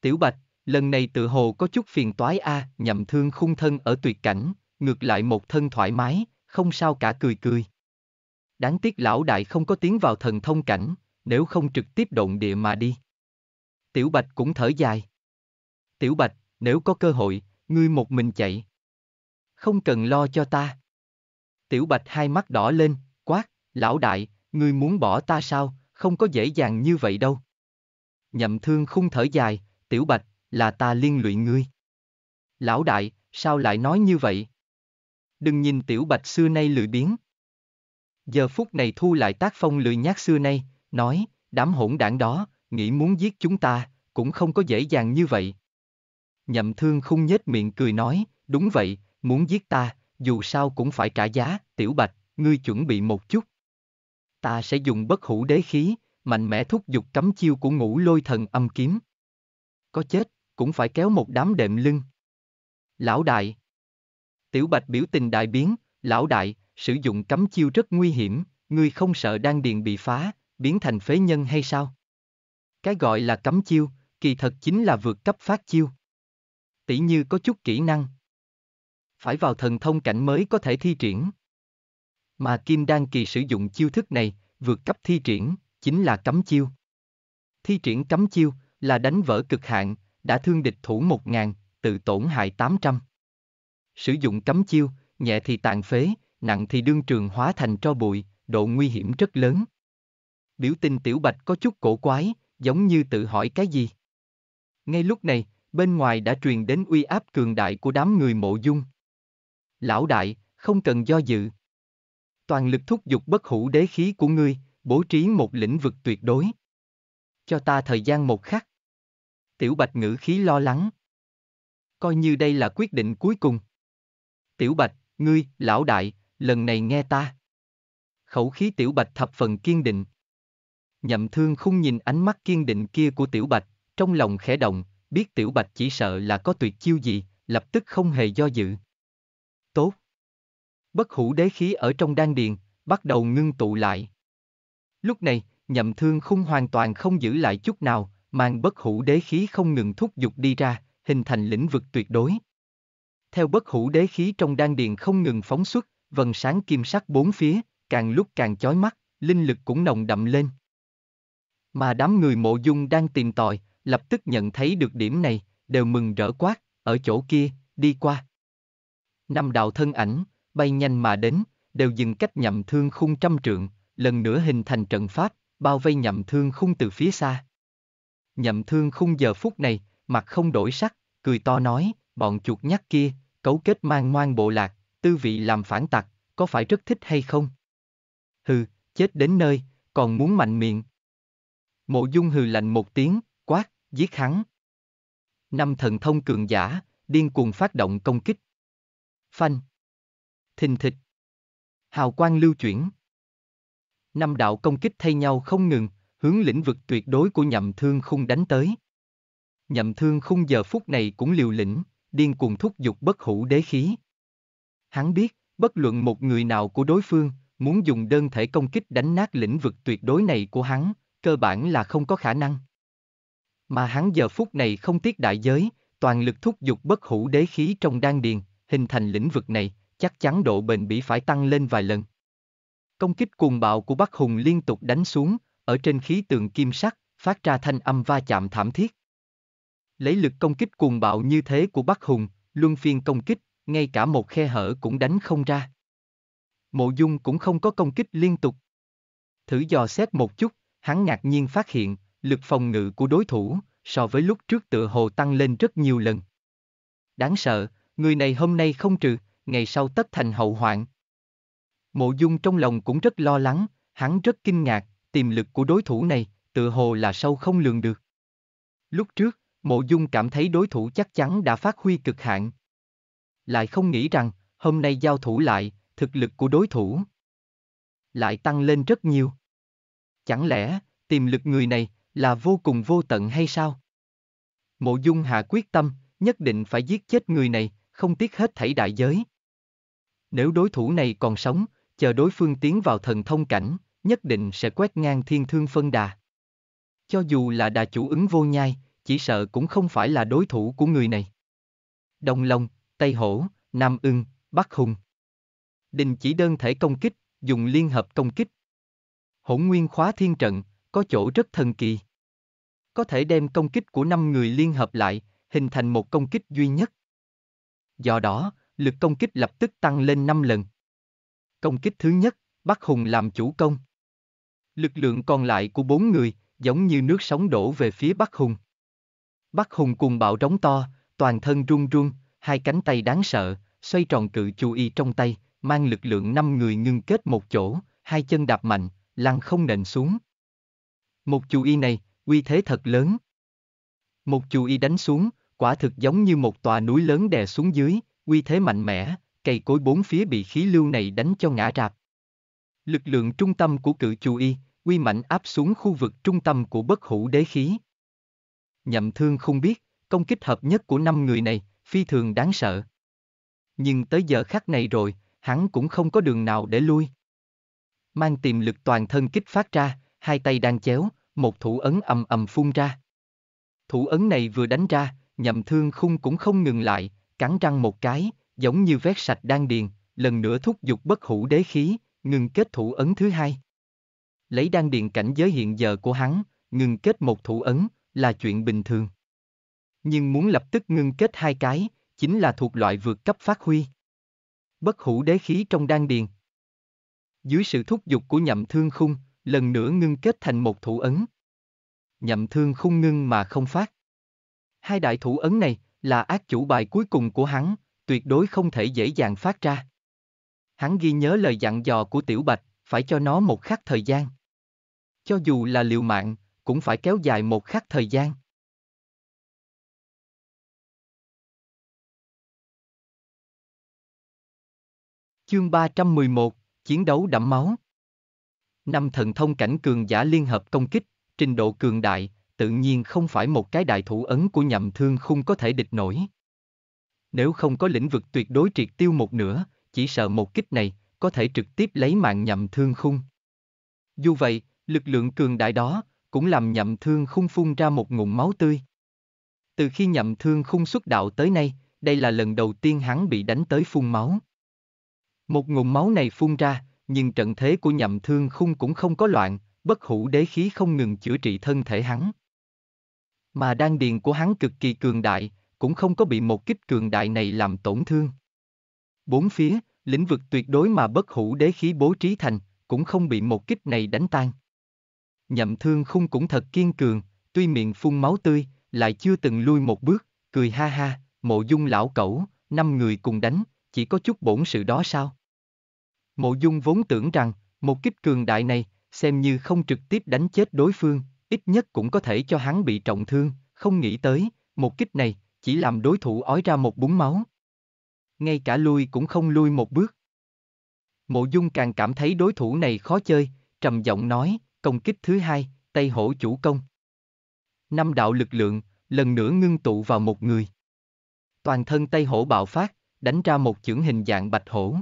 Tiểu Bạch, lần này tự hồ có chút phiền toái a à, nhậm thương khung thân ở tuyệt cảnh, ngược lại một thân thoải mái, không sao cả cười cười. Đáng tiếc lão đại không có tiến vào thần thông cảnh, nếu không trực tiếp động địa mà đi. Tiểu Bạch cũng thở dài. Tiểu Bạch, nếu có cơ hội, ngươi một mình chạy. Không cần lo cho ta. Tiểu Bạch hai mắt đỏ lên, quát, lão đại, ngươi muốn bỏ ta sao, không có dễ dàng như vậy đâu. Nhậm thương khung thở dài, Tiểu Bạch, là ta liên lụy ngươi. Lão đại, sao lại nói như vậy? Đừng nhìn tiểu bạch xưa nay lười biến, Giờ phút này thu lại tác phong lười nhát xưa nay, nói, đám hỗn đảng đó, nghĩ muốn giết chúng ta, cũng không có dễ dàng như vậy. Nhậm thương không nhếch miệng cười nói, đúng vậy, muốn giết ta, dù sao cũng phải trả giá, tiểu bạch, ngươi chuẩn bị một chút. Ta sẽ dùng bất hủ đế khí, mạnh mẽ thúc giục cấm chiêu của ngũ lôi thần âm kiếm. Có chết, cũng phải kéo một đám đệm lưng. Lão đại Tiểu Bạch biểu tình đại biến, lão đại, sử dụng cấm chiêu rất nguy hiểm, ngươi không sợ đan điền bị phá, biến thành phế nhân hay sao? Cái gọi là cấm chiêu, kỳ thật chính là vượt cấp phát chiêu. Tỷ như có chút kỹ năng. Phải vào thần thông cảnh mới có thể thi triển. Mà Kim Đan Kỳ sử dụng chiêu thức này, vượt cấp thi triển, chính là cấm chiêu. Thi triển cấm chiêu là đánh vỡ cực hạn, đã thương địch thủ 1.000, tự tổn hại 800. Sử dụng cấm chiêu, nhẹ thì tàn phế, nặng thì đương trường hóa thành tro bụi, độ nguy hiểm rất lớn. Biểu tình tiểu bạch có chút cổ quái, giống như tự hỏi cái gì. Ngay lúc này, bên ngoài đã truyền đến uy áp cường đại của đám người mộ dung. Lão đại, không cần do dự. Toàn lực thúc giục bất hủ đế khí của ngươi, bố trí một lĩnh vực tuyệt đối. Cho ta thời gian một khắc. Tiểu Bạch ngữ khí lo lắng. Coi như đây là quyết định cuối cùng. Tiểu Bạch, ngươi, lão đại, lần này nghe ta. Khẩu khí Tiểu Bạch thập phần kiên định. Nhậm thương không nhìn ánh mắt kiên định kia của Tiểu Bạch, trong lòng khẽ động, biết Tiểu Bạch chỉ sợ là có tuyệt chiêu gì, lập tức không hề do dự. Tốt. Bất hủ đế khí ở trong đan điền, bắt đầu ngưng tụ lại. Lúc này, nhậm thương không hoàn toàn không giữ lại chút nào, mang bất hủ đế khí không ngừng thúc giục đi ra, hình thành lĩnh vực tuyệt đối. Theo bất hủ đế khí trong đan điền không ngừng phóng xuất, vần sáng kim sắc bốn phía, càng lúc càng chói mắt, linh lực cũng nồng đậm lên. Mà đám người mộ dung đang tìm tòi, lập tức nhận thấy được điểm này, đều mừng rỡ quát, ở chỗ kia, đi qua. Năm đạo thân ảnh, bay nhanh mà đến, đều dừng cách nhậm thương khung trăm trượng, lần nữa hình thành trận pháp, bao vây nhậm thương khung từ phía xa. Nhậm thương khung giờ phút này, mặt không đổi sắc, cười to nói, bọn chuột nhắt kia, cấu kết mang ngoan bộ lạc, tư vị làm phản tặc, có phải rất thích hay không? Hừ, chết đến nơi, còn muốn mạnh miệng. Mộ dung hừ lạnh một tiếng, quát, giết hắn. Năm thần thông cường giả, điên cuồng phát động công kích. Phanh. Thình thịch. Hào quang lưu chuyển. Năm đạo công kích thay nhau không ngừng, hướng lĩnh vực tuyệt đối của nhậm thương khung đánh tới. Nhậm thương khung giờ phút này cũng liều lĩnh, điên cuồng thúc giục bất hủ đế khí. Hắn biết, bất luận một người nào của đối phương, muốn dùng đơn thể công kích đánh nát lĩnh vực tuyệt đối này của hắn, cơ bản là không có khả năng. Mà hắn giờ phút này không tiếc đại giới, toàn lực thúc giục bất hủ đế khí trong đan điền, hình thành lĩnh vực này, chắc chắn độ bền bỉ phải tăng lên vài lần. Công kích cuồng bạo của Bắc Hùng liên tục đánh xuống, ở trên khí tượng kim sắc, phát ra thanh âm va chạm thảm thiết. Lấy lực công kích cuồng bạo như thế của Bắc Hùng, luân phiên công kích, ngay cả một khe hở cũng đánh không ra. Mộ Dung cũng không có công kích liên tục. Thử dò xét một chút, hắn ngạc nhiên phát hiện, lực phòng ngự của đối thủ, so với lúc trước tựa hồ tăng lên rất nhiều lần. Đáng sợ, người này hôm nay không trừ, ngày sau tất thành hậu hoạn. Mộ Dung trong lòng cũng rất lo lắng, hắn rất kinh ngạc, tiềm lực của đối thủ này, tựa hồ là sâu không lường được. Lúc trước, Mộ Dung cảm thấy đối thủ chắc chắn đã phát huy cực hạn. Lại không nghĩ rằng, hôm nay giao thủ lại, thực lực của đối thủ lại tăng lên rất nhiều. Chẳng lẽ, tiềm lực người này là vô cùng vô tận hay sao? Mộ Dung hạ quyết tâm, nhất định phải giết chết người này, không tiếc hết thảy đại giới. Nếu đối thủ này còn sống, chờ đối phương tiến vào thần thông cảnh, nhất định sẽ quét ngang thiên thương phân đà. Cho dù là đà chủ ứng vô nhai, chỉ sợ cũng không phải là đối thủ của người này. Đông Long, Tây Hổ, Nam Ưng, Bắc Hùng. Đình chỉ đơn thể công kích, dùng liên hợp công kích. Hỗn nguyên khóa thiên trận, có chỗ rất thần kỳ. Có thể đem công kích của năm người liên hợp lại, hình thành một công kích duy nhất. Do đó, lực công kích lập tức tăng lên 5 lần. Công kích thứ nhất, Bắc Hùng làm chủ công. Lực lượng còn lại của bốn người, giống như nước sóng đổ về phía Bắc Hùng. Bắc Hùng cùng bạo đóng to, toàn thân run run, hai cánh tay đáng sợ, xoay tròn cự chú y trong tay, mang lực lượng năm người ngưng kết một chỗ, hai chân đạp mạnh, lăn không nện xuống. Một chú y này, uy thế thật lớn. Một chú y đánh xuống, quả thực giống như một tòa núi lớn đè xuống dưới, uy thế mạnh mẽ, cây cối bốn phía bị khí lưu này đánh cho ngã rạp. Lực lượng trung tâm của cự chủ y, uy mạnh áp xuống khu vực trung tâm của bất hủ đế khí. Nhậm thương không biết, công kích hợp nhất của năm người này, phi thường đáng sợ. Nhưng tới giờ khắc này rồi, hắn cũng không có đường nào để lui. Mang tiềm lực toàn thân kích phát ra, hai tay đang chéo, một thủ ấn ầm ầm phun ra. Thủ ấn này vừa đánh ra, nhậm thương khung cũng không ngừng lại, cắn răng một cái, giống như vét sạch đan điền, lần nữa thúc giục bất hủ đế khí, ngừng kết thủ ấn thứ hai. Lấy đan điền cảnh giới hiện giờ của hắn, ngừng kết một thủ ấn là chuyện bình thường. Nhưng muốn lập tức ngừng kết hai cái, chính là thuộc loại vượt cấp phát huy. Bất hủ đế khí trong đan điền. Dưới sự thúc giục của nhậm thương khung, lần nữa ngưng kết thành một thủ ấn. Nhậm thương khung ngưng mà không phát. Hai đại thủ ấn này là ác chủ bài cuối cùng của hắn, tuyệt đối không thể dễ dàng phát ra. Hắn ghi nhớ lời dặn dò của Tiểu Bạch, phải cho nó một khắc thời gian. Cho dù là liều mạng, cũng phải kéo dài một khắc thời gian. Chương 311, Chiến đấu đẫm máu Năm thần thông cảnh cường giả liên hợp công kích, trình độ cường đại, tự nhiên không phải một cái đại thủ ấn của nhậm thương khung có thể địch nổi. Nếu không có lĩnh vực tuyệt đối triệt tiêu một nửa, chỉ sợ một kích này, có thể trực tiếp lấy mạng nhậm thương khung. Dù vậy, lực lượng cường đại đó, cũng làm nhậm thương khung phun ra một ngụm máu tươi. Từ khi nhậm thương khung xuất đạo tới nay, đây là lần đầu tiên hắn bị đánh tới phun máu. Một ngụm máu này phun ra, nhưng trận thế của nhậm thương khung cũng không có loạn, bất hủ đế khí không ngừng chữa trị thân thể hắn. Mà đan điền của hắn cực kỳ cường đại, cũng không có bị một kích cường đại này làm tổn thương. Bốn phía, lĩnh vực tuyệt đối mà bất hủ đế khí bố trí thành, cũng không bị một kích này đánh tan. Nhậm thương khung cũng thật kiên cường, tuy miệng phun máu tươi, lại chưa từng lui một bước, cười ha ha, mộ dung lão cẩu, năm người cùng đánh, chỉ có chút bổn sự đó sao? Mộ dung vốn tưởng rằng, một kích cường đại này, xem như không trực tiếp đánh chết đối phương, ít nhất cũng có thể cho hắn bị trọng thương, không nghĩ tới, một kích này, chỉ làm đối thủ ói ra một búng máu ngay cả lui cũng không lui một bước. Mộ Dung càng cảm thấy đối thủ này khó chơi, trầm giọng nói, công kích thứ hai, Tây Hổ chủ công. Năm đạo lực lượng, lần nữa ngưng tụ vào một người. Toàn thân Tây Hổ bạo phát, đánh ra một chưởng hình dạng bạch hổ.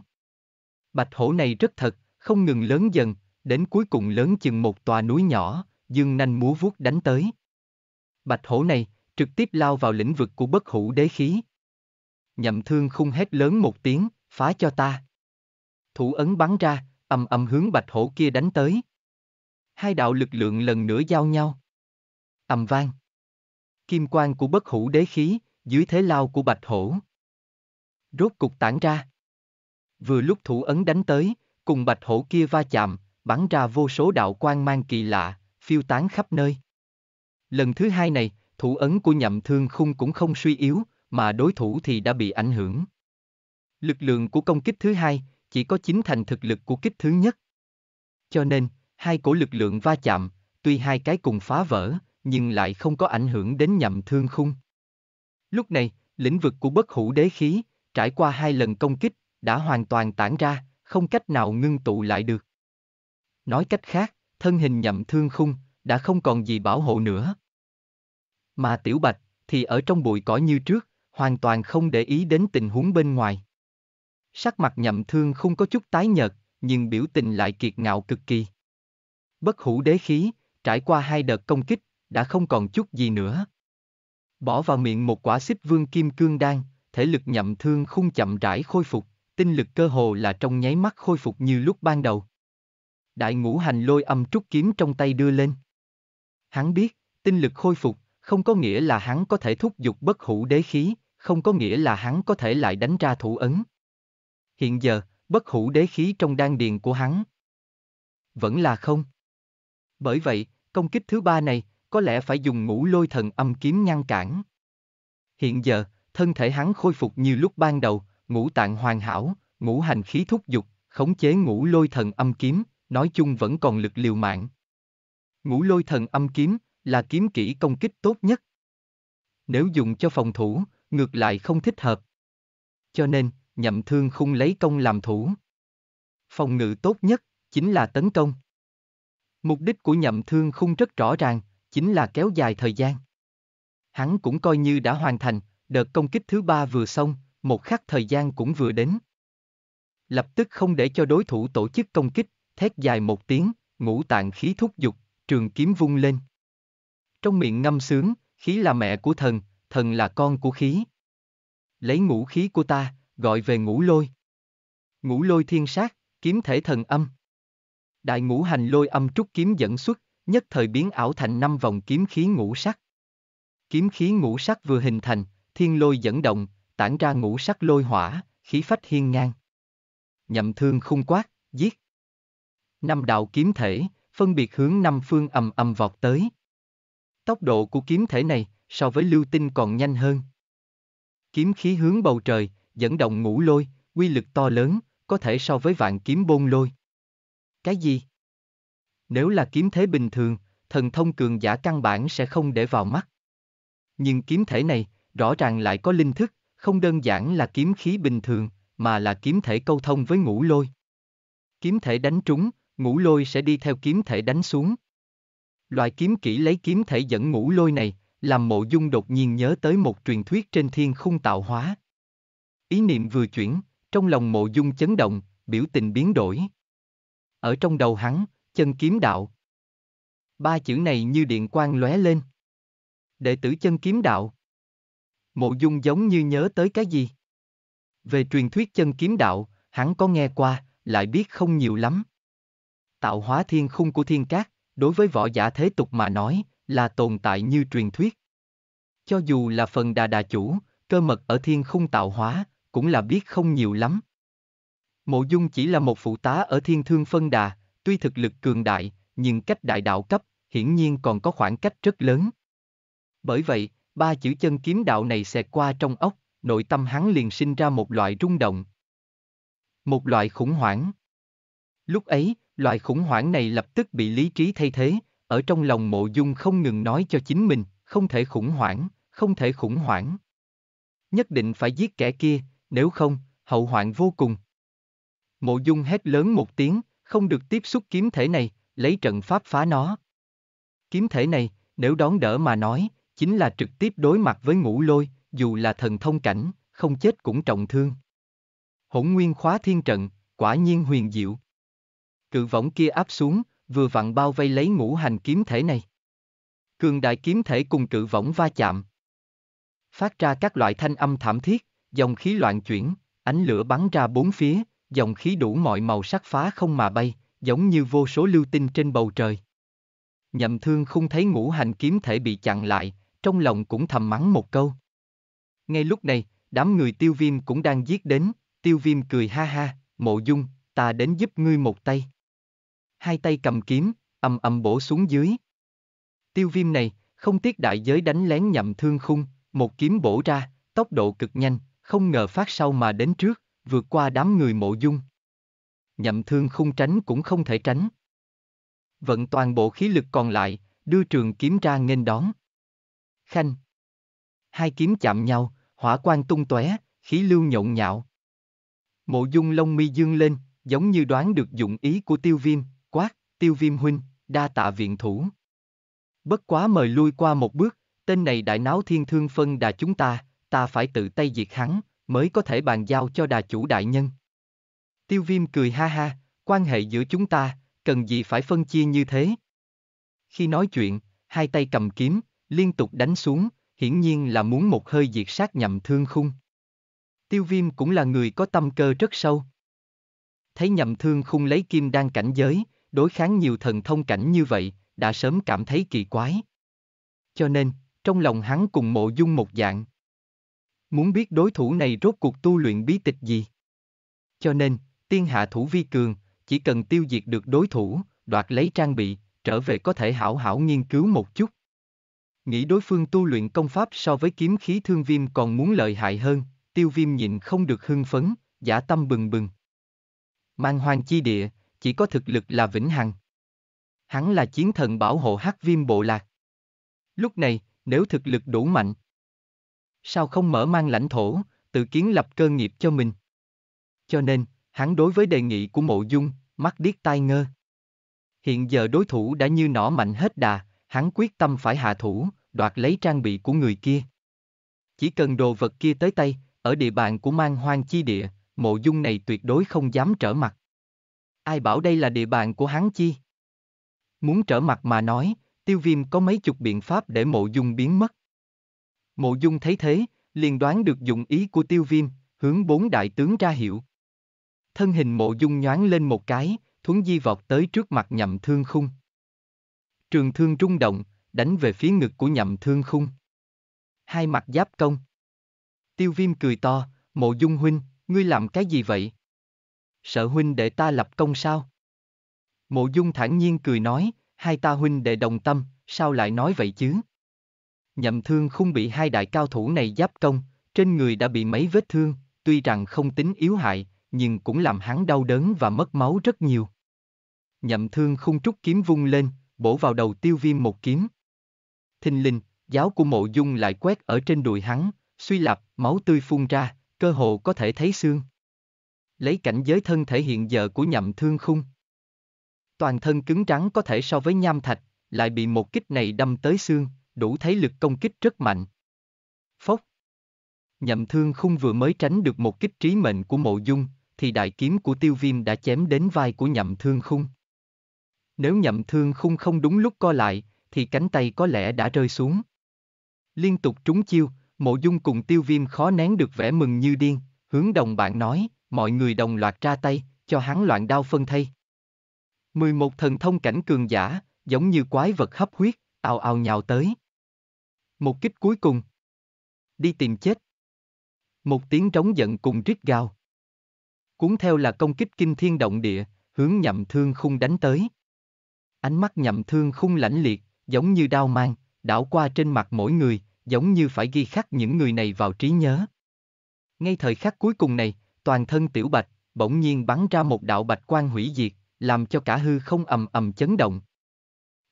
Bạch hổ này rất thật, không ngừng lớn dần, đến cuối cùng lớn chừng một tòa núi nhỏ, dương nanh múa vuốt đánh tới. Bạch hổ này, trực tiếp lao vào lĩnh vực của bất hủ đế khí, nhậm thương khung hét lớn một tiếng, phá cho ta. Thủ ấn bắn ra, ầm ầm hướng bạch hổ kia đánh tới. Hai đạo lực lượng lần nữa giao nhau. ầm vang. Kim quang của bất hủ đế khí, dưới thế lao của bạch hổ. Rốt cục tản ra. Vừa lúc thủ ấn đánh tới, cùng bạch hổ kia va chạm, bắn ra vô số đạo quang mang kỳ lạ, phiêu tán khắp nơi. Lần thứ hai này, thủ ấn của nhậm thương khung cũng không suy yếu, mà đối thủ thì đã bị ảnh hưởng. Lực lượng của công kích thứ hai chỉ có chín thành thực lực của kích thứ nhất. Cho nên, hai cổ lực lượng va chạm, tuy hai cái cùng phá vỡ, nhưng lại không có ảnh hưởng đến nhậm thương khung. Lúc này, lĩnh vực của bất hủ đế khí, trải qua hai lần công kích, đã hoàn toàn tản ra, không cách nào ngưng tụ lại được. Nói cách khác, thân hình nhậm thương khung, đã không còn gì bảo hộ nữa. Mà tiểu bạch, thì ở trong bụi cỏ như trước, hoàn toàn không để ý đến tình huống bên ngoài. Sắc mặt nhậm thương không có chút tái nhợt, nhưng biểu tình lại kiệt ngạo cực kỳ. Bất hủ đế khí, trải qua hai đợt công kích, đã không còn chút gì nữa. Bỏ vào miệng một quả xích vương kim cương đan, thể lực nhậm thương không chậm rãi khôi phục, tinh lực cơ hồ là trong nháy mắt khôi phục như lúc ban đầu. Đại ngũ hành lôi âm trúc kiếm trong tay đưa lên. Hắn biết, tinh lực khôi phục, không có nghĩa là hắn có thể thúc giục bất hủ đế khí, không có nghĩa là hắn có thể lại đánh ra thủ ấn. Hiện giờ, bất hủ đế khí trong đan điền của hắn. Vẫn là không. Bởi vậy, công kích thứ ba này, có lẽ phải dùng ngũ lôi thần âm kiếm ngăn cản. Hiện giờ, thân thể hắn khôi phục như lúc ban đầu, ngũ tạng hoàn hảo, ngũ hành khí thúc dục, khống chế ngũ lôi thần âm kiếm, nói chung vẫn còn lực liều mạng. Ngũ lôi thần âm kiếm là kiếm kỹ công kích tốt nhất. Nếu dùng cho phòng thủ, ngược lại không thích hợp. Cho nên, nhậm thương khung lấy công làm thủ. Phòng ngự tốt nhất, chính là tấn công. Mục đích của nhậm thương khung rất rõ ràng, chính là kéo dài thời gian. Hắn cũng coi như đã hoàn thành, đợt công kích thứ ba vừa xong, một khắc thời gian cũng vừa đến. Lập tức không để cho đối thủ tổ chức công kích, thét dài một tiếng, ngũ tạng khí thúc dục, trường kiếm vung lên. Trong miệng ngâm sướng, khí là mẹ của thần, thần là con của khí. Lấy ngũ khí của ta, gọi về ngũ lôi. Ngũ lôi thiên sát, kiếm thể thần âm. Đại ngũ hành lôi âm trúc kiếm dẫn xuất, nhất thời biến ảo thành năm vòng kiếm khí ngũ sắc. Kiếm khí ngũ sắc vừa hình thành, thiên lôi dẫn động, tản ra ngũ sắc lôi hỏa, khí phách hiên ngang. Nhậm thương khung quát, giết. Năm đạo kiếm thể, phân biệt hướng năm phương ầm ầm vọt tới. Tốc độ của kiếm thể này, so với lưu tinh còn nhanh hơn. Kiếm khí hướng bầu trời, dẫn động ngũ lôi, quy lực to lớn, có thể so với vạn kiếm bôn lôi. Cái gì? Nếu là kiếm thế bình thường, thần thông cường giả căn bản sẽ không để vào mắt. Nhưng kiếm thể này, rõ ràng lại có linh thức, không đơn giản là kiếm khí bình thường, mà là kiếm thể câu thông với ngũ lôi. Kiếm thể đánh trúng, ngũ lôi sẽ đi theo kiếm thể đánh xuống. Loại kiếm kỹ lấy kiếm thể dẫn ngũ lôi này, làm mộ dung đột nhiên nhớ tới một truyền thuyết trên thiên khung tạo hóa. Ý niệm vừa chuyển, trong lòng mộ dung chấn động, biểu tình biến đổi. Ở trong đầu hắn, chân kiếm đạo. Ba chữ này như điện quang lóe lên. Đệ tử chân kiếm đạo. Mộ dung giống như nhớ tới cái gì? Về truyền thuyết chân kiếm đạo, hắn có nghe qua, lại biết không nhiều lắm. Tạo hóa thiên khung của thiên cát, đối với võ giả thế tục mà nói, là tồn tại như truyền thuyết. Cho dù là phần đà đà chủ, cơ mật ở thiên khung tạo hóa, cũng là biết không nhiều lắm. Mộ Dung chỉ là một phụ tá ở thiên thương phân đà, tuy thực lực cường đại, nhưng cách đại đạo cấp, hiển nhiên còn có khoảng cách rất lớn. Bởi vậy, ba chữ chân kiếm đạo này xẹt qua trong ốc, nội tâm hắn liền sinh ra một loại rung động. Một loại khủng hoảng. Lúc ấy, loại khủng hoảng này lập tức bị lý trí thay thế, ở trong lòng mộ dung không ngừng nói cho chính mình, không thể khủng hoảng, không thể khủng hoảng. Nhất định phải giết kẻ kia, nếu không, hậu hoạn vô cùng. Mộ dung hét lớn một tiếng, không được tiếp xúc kiếm thể này, lấy trận pháp phá nó. Kiếm thể này, nếu đón đỡ mà nói, chính là trực tiếp đối mặt với ngũ lôi, dù là thần thông cảnh, không chết cũng trọng thương. Hỗn nguyên khóa thiên trận, quả nhiên huyền diệu. Cự võng kia áp xuống, vừa vặn bao vây lấy ngũ hành kiếm thể này. Cường đại kiếm thể cùng cự võng va chạm. Phát ra các loại thanh âm thảm thiết, dòng khí loạn chuyển, ánh lửa bắn ra bốn phía, dòng khí đủ mọi màu sắc phá không mà bay, giống như vô số lưu tinh trên bầu trời. Nhậm thương không thấy ngũ hành kiếm thể bị chặn lại, trong lòng cũng thầm mắng một câu. Ngay lúc này, đám người tiêu viêm cũng đang giết đến, tiêu viêm cười ha ha, mộ dung, ta đến giúp ngươi một tay hai tay cầm kiếm, âm âm bổ xuống dưới. Tiêu viêm này, không tiếc đại giới đánh lén nhậm thương khung, một kiếm bổ ra, tốc độ cực nhanh, không ngờ phát sau mà đến trước, vượt qua đám người mộ dung. Nhậm thương khung tránh cũng không thể tránh. Vận toàn bộ khí lực còn lại, đưa trường kiếm ra nghênh đón. Khanh. Hai kiếm chạm nhau, hỏa quang tung tóe, khí lưu nhộn nhạo. Mộ dung lông mi dương lên, giống như đoán được dụng ý của tiêu viêm, tiêu viêm huynh, đa tạ viện thủ. Bất quá mời lui qua một bước, tên này đại náo thiên thương phân đà chúng ta, ta phải tự tay diệt hắn, mới có thể bàn giao cho đà chủ đại nhân. Tiêu viêm cười ha ha, quan hệ giữa chúng ta, cần gì phải phân chia như thế. Khi nói chuyện, hai tay cầm kiếm, liên tục đánh xuống, hiển nhiên là muốn một hơi diệt sát nhậm thương khung. Tiêu viêm cũng là người có tâm cơ rất sâu. Thấy nhậm thương khung lấy kim đang cảnh giới, đối kháng nhiều thần thông cảnh như vậy, đã sớm cảm thấy kỳ quái. Cho nên, trong lòng hắn cùng mộ dung một dạng. Muốn biết đối thủ này rốt cuộc tu luyện bí tịch gì? Cho nên, tiên hạ thủ vi cường, chỉ cần tiêu diệt được đối thủ, đoạt lấy trang bị, trở về có thể hảo hảo nghiên cứu một chút. Nghĩ đối phương tu luyện công pháp so với kiếm khí thương viêm còn muốn lợi hại hơn, tiêu viêm nhịn không được hưng phấn, giả tâm bừng bừng. Mang hoàng chi địa, chỉ có thực lực là vĩnh hằng. Hắn là chiến thần bảo hộ hắc viêm bộ lạc. Lúc này, nếu thực lực đủ mạnh, sao không mở mang lãnh thổ, tự kiến lập cơ nghiệp cho mình? Cho nên, hắn đối với đề nghị của mộ dung, mắt điếc tai ngơ. Hiện giờ đối thủ đã như nỏ mạnh hết đà, hắn quyết tâm phải hạ thủ, đoạt lấy trang bị của người kia. Chỉ cần đồ vật kia tới tay, ở địa bàn của mang hoang chi địa, mộ dung này tuyệt đối không dám trở mặt ai bảo đây là địa bàn của hắn chi? Muốn trở mặt mà nói, tiêu viêm có mấy chục biện pháp để mộ dung biến mất. Mộ dung thấy thế, liền đoán được dụng ý của tiêu viêm, hướng bốn đại tướng ra hiệu. Thân hình mộ dung nhoáng lên một cái, thuấn di vọt tới trước mặt nhậm thương khung. Trường thương trung động, đánh về phía ngực của nhậm thương khung. Hai mặt giáp công. Tiêu viêm cười to, mộ dung huynh, ngươi làm cái gì vậy? sợ huynh để ta lập công sao? Mộ Dung thản nhiên cười nói, hai ta huynh đệ đồng tâm, sao lại nói vậy chứ? Nhậm thương không bị hai đại cao thủ này giáp công, trên người đã bị mấy vết thương, tuy rằng không tính yếu hại, nhưng cũng làm hắn đau đớn và mất máu rất nhiều. Nhậm thương không trúc kiếm vung lên, bổ vào đầu tiêu viêm một kiếm. Thình linh, giáo của mộ dung lại quét ở trên đùi hắn, suy lạp, máu tươi phun ra, cơ hồ có thể thấy xương lấy cảnh giới thân thể hiện giờ của nhậm thương khung. Toàn thân cứng rắn có thể so với nham thạch, lại bị một kích này đâm tới xương, đủ thấy lực công kích rất mạnh. Phốc. Nhậm thương khung vừa mới tránh được một kích trí mệnh của mộ dung, thì đại kiếm của tiêu viêm đã chém đến vai của nhậm thương khung. Nếu nhậm thương khung không đúng lúc co lại, thì cánh tay có lẽ đã rơi xuống. Liên tục trúng chiêu, mộ dung cùng tiêu viêm khó nén được vẻ mừng như điên, hướng đồng bạn nói, mọi người đồng loạt ra tay, cho hắn loạn đao phân thây. 11 thần thông cảnh cường giả, giống như quái vật hấp huyết, ào ào nhào tới. Một kích cuối cùng. Đi tìm chết. Một tiếng trống giận cùng rít gào. Cuốn theo là công kích kinh thiên động địa, hướng nhậm thương khung đánh tới. Ánh mắt nhậm thương khung lãnh liệt, giống như đao mang, đảo qua trên mặt mỗi người, giống như phải ghi khắc những người này vào trí nhớ. Ngay thời khắc cuối cùng này, toàn thân tiểu bạch, bỗng nhiên bắn ra một đạo bạch quan hủy diệt, làm cho cả hư không ầm ầm chấn động.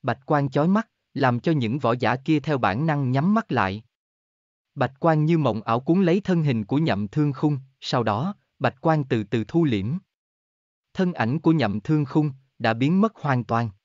Bạch quan chói mắt, làm cho những võ giả kia theo bản năng nhắm mắt lại. Bạch quan như mộng ảo cuốn lấy thân hình của nhậm thương khung, sau đó, bạch quan từ từ thu liễm. Thân ảnh của nhậm thương khung đã biến mất hoàn toàn.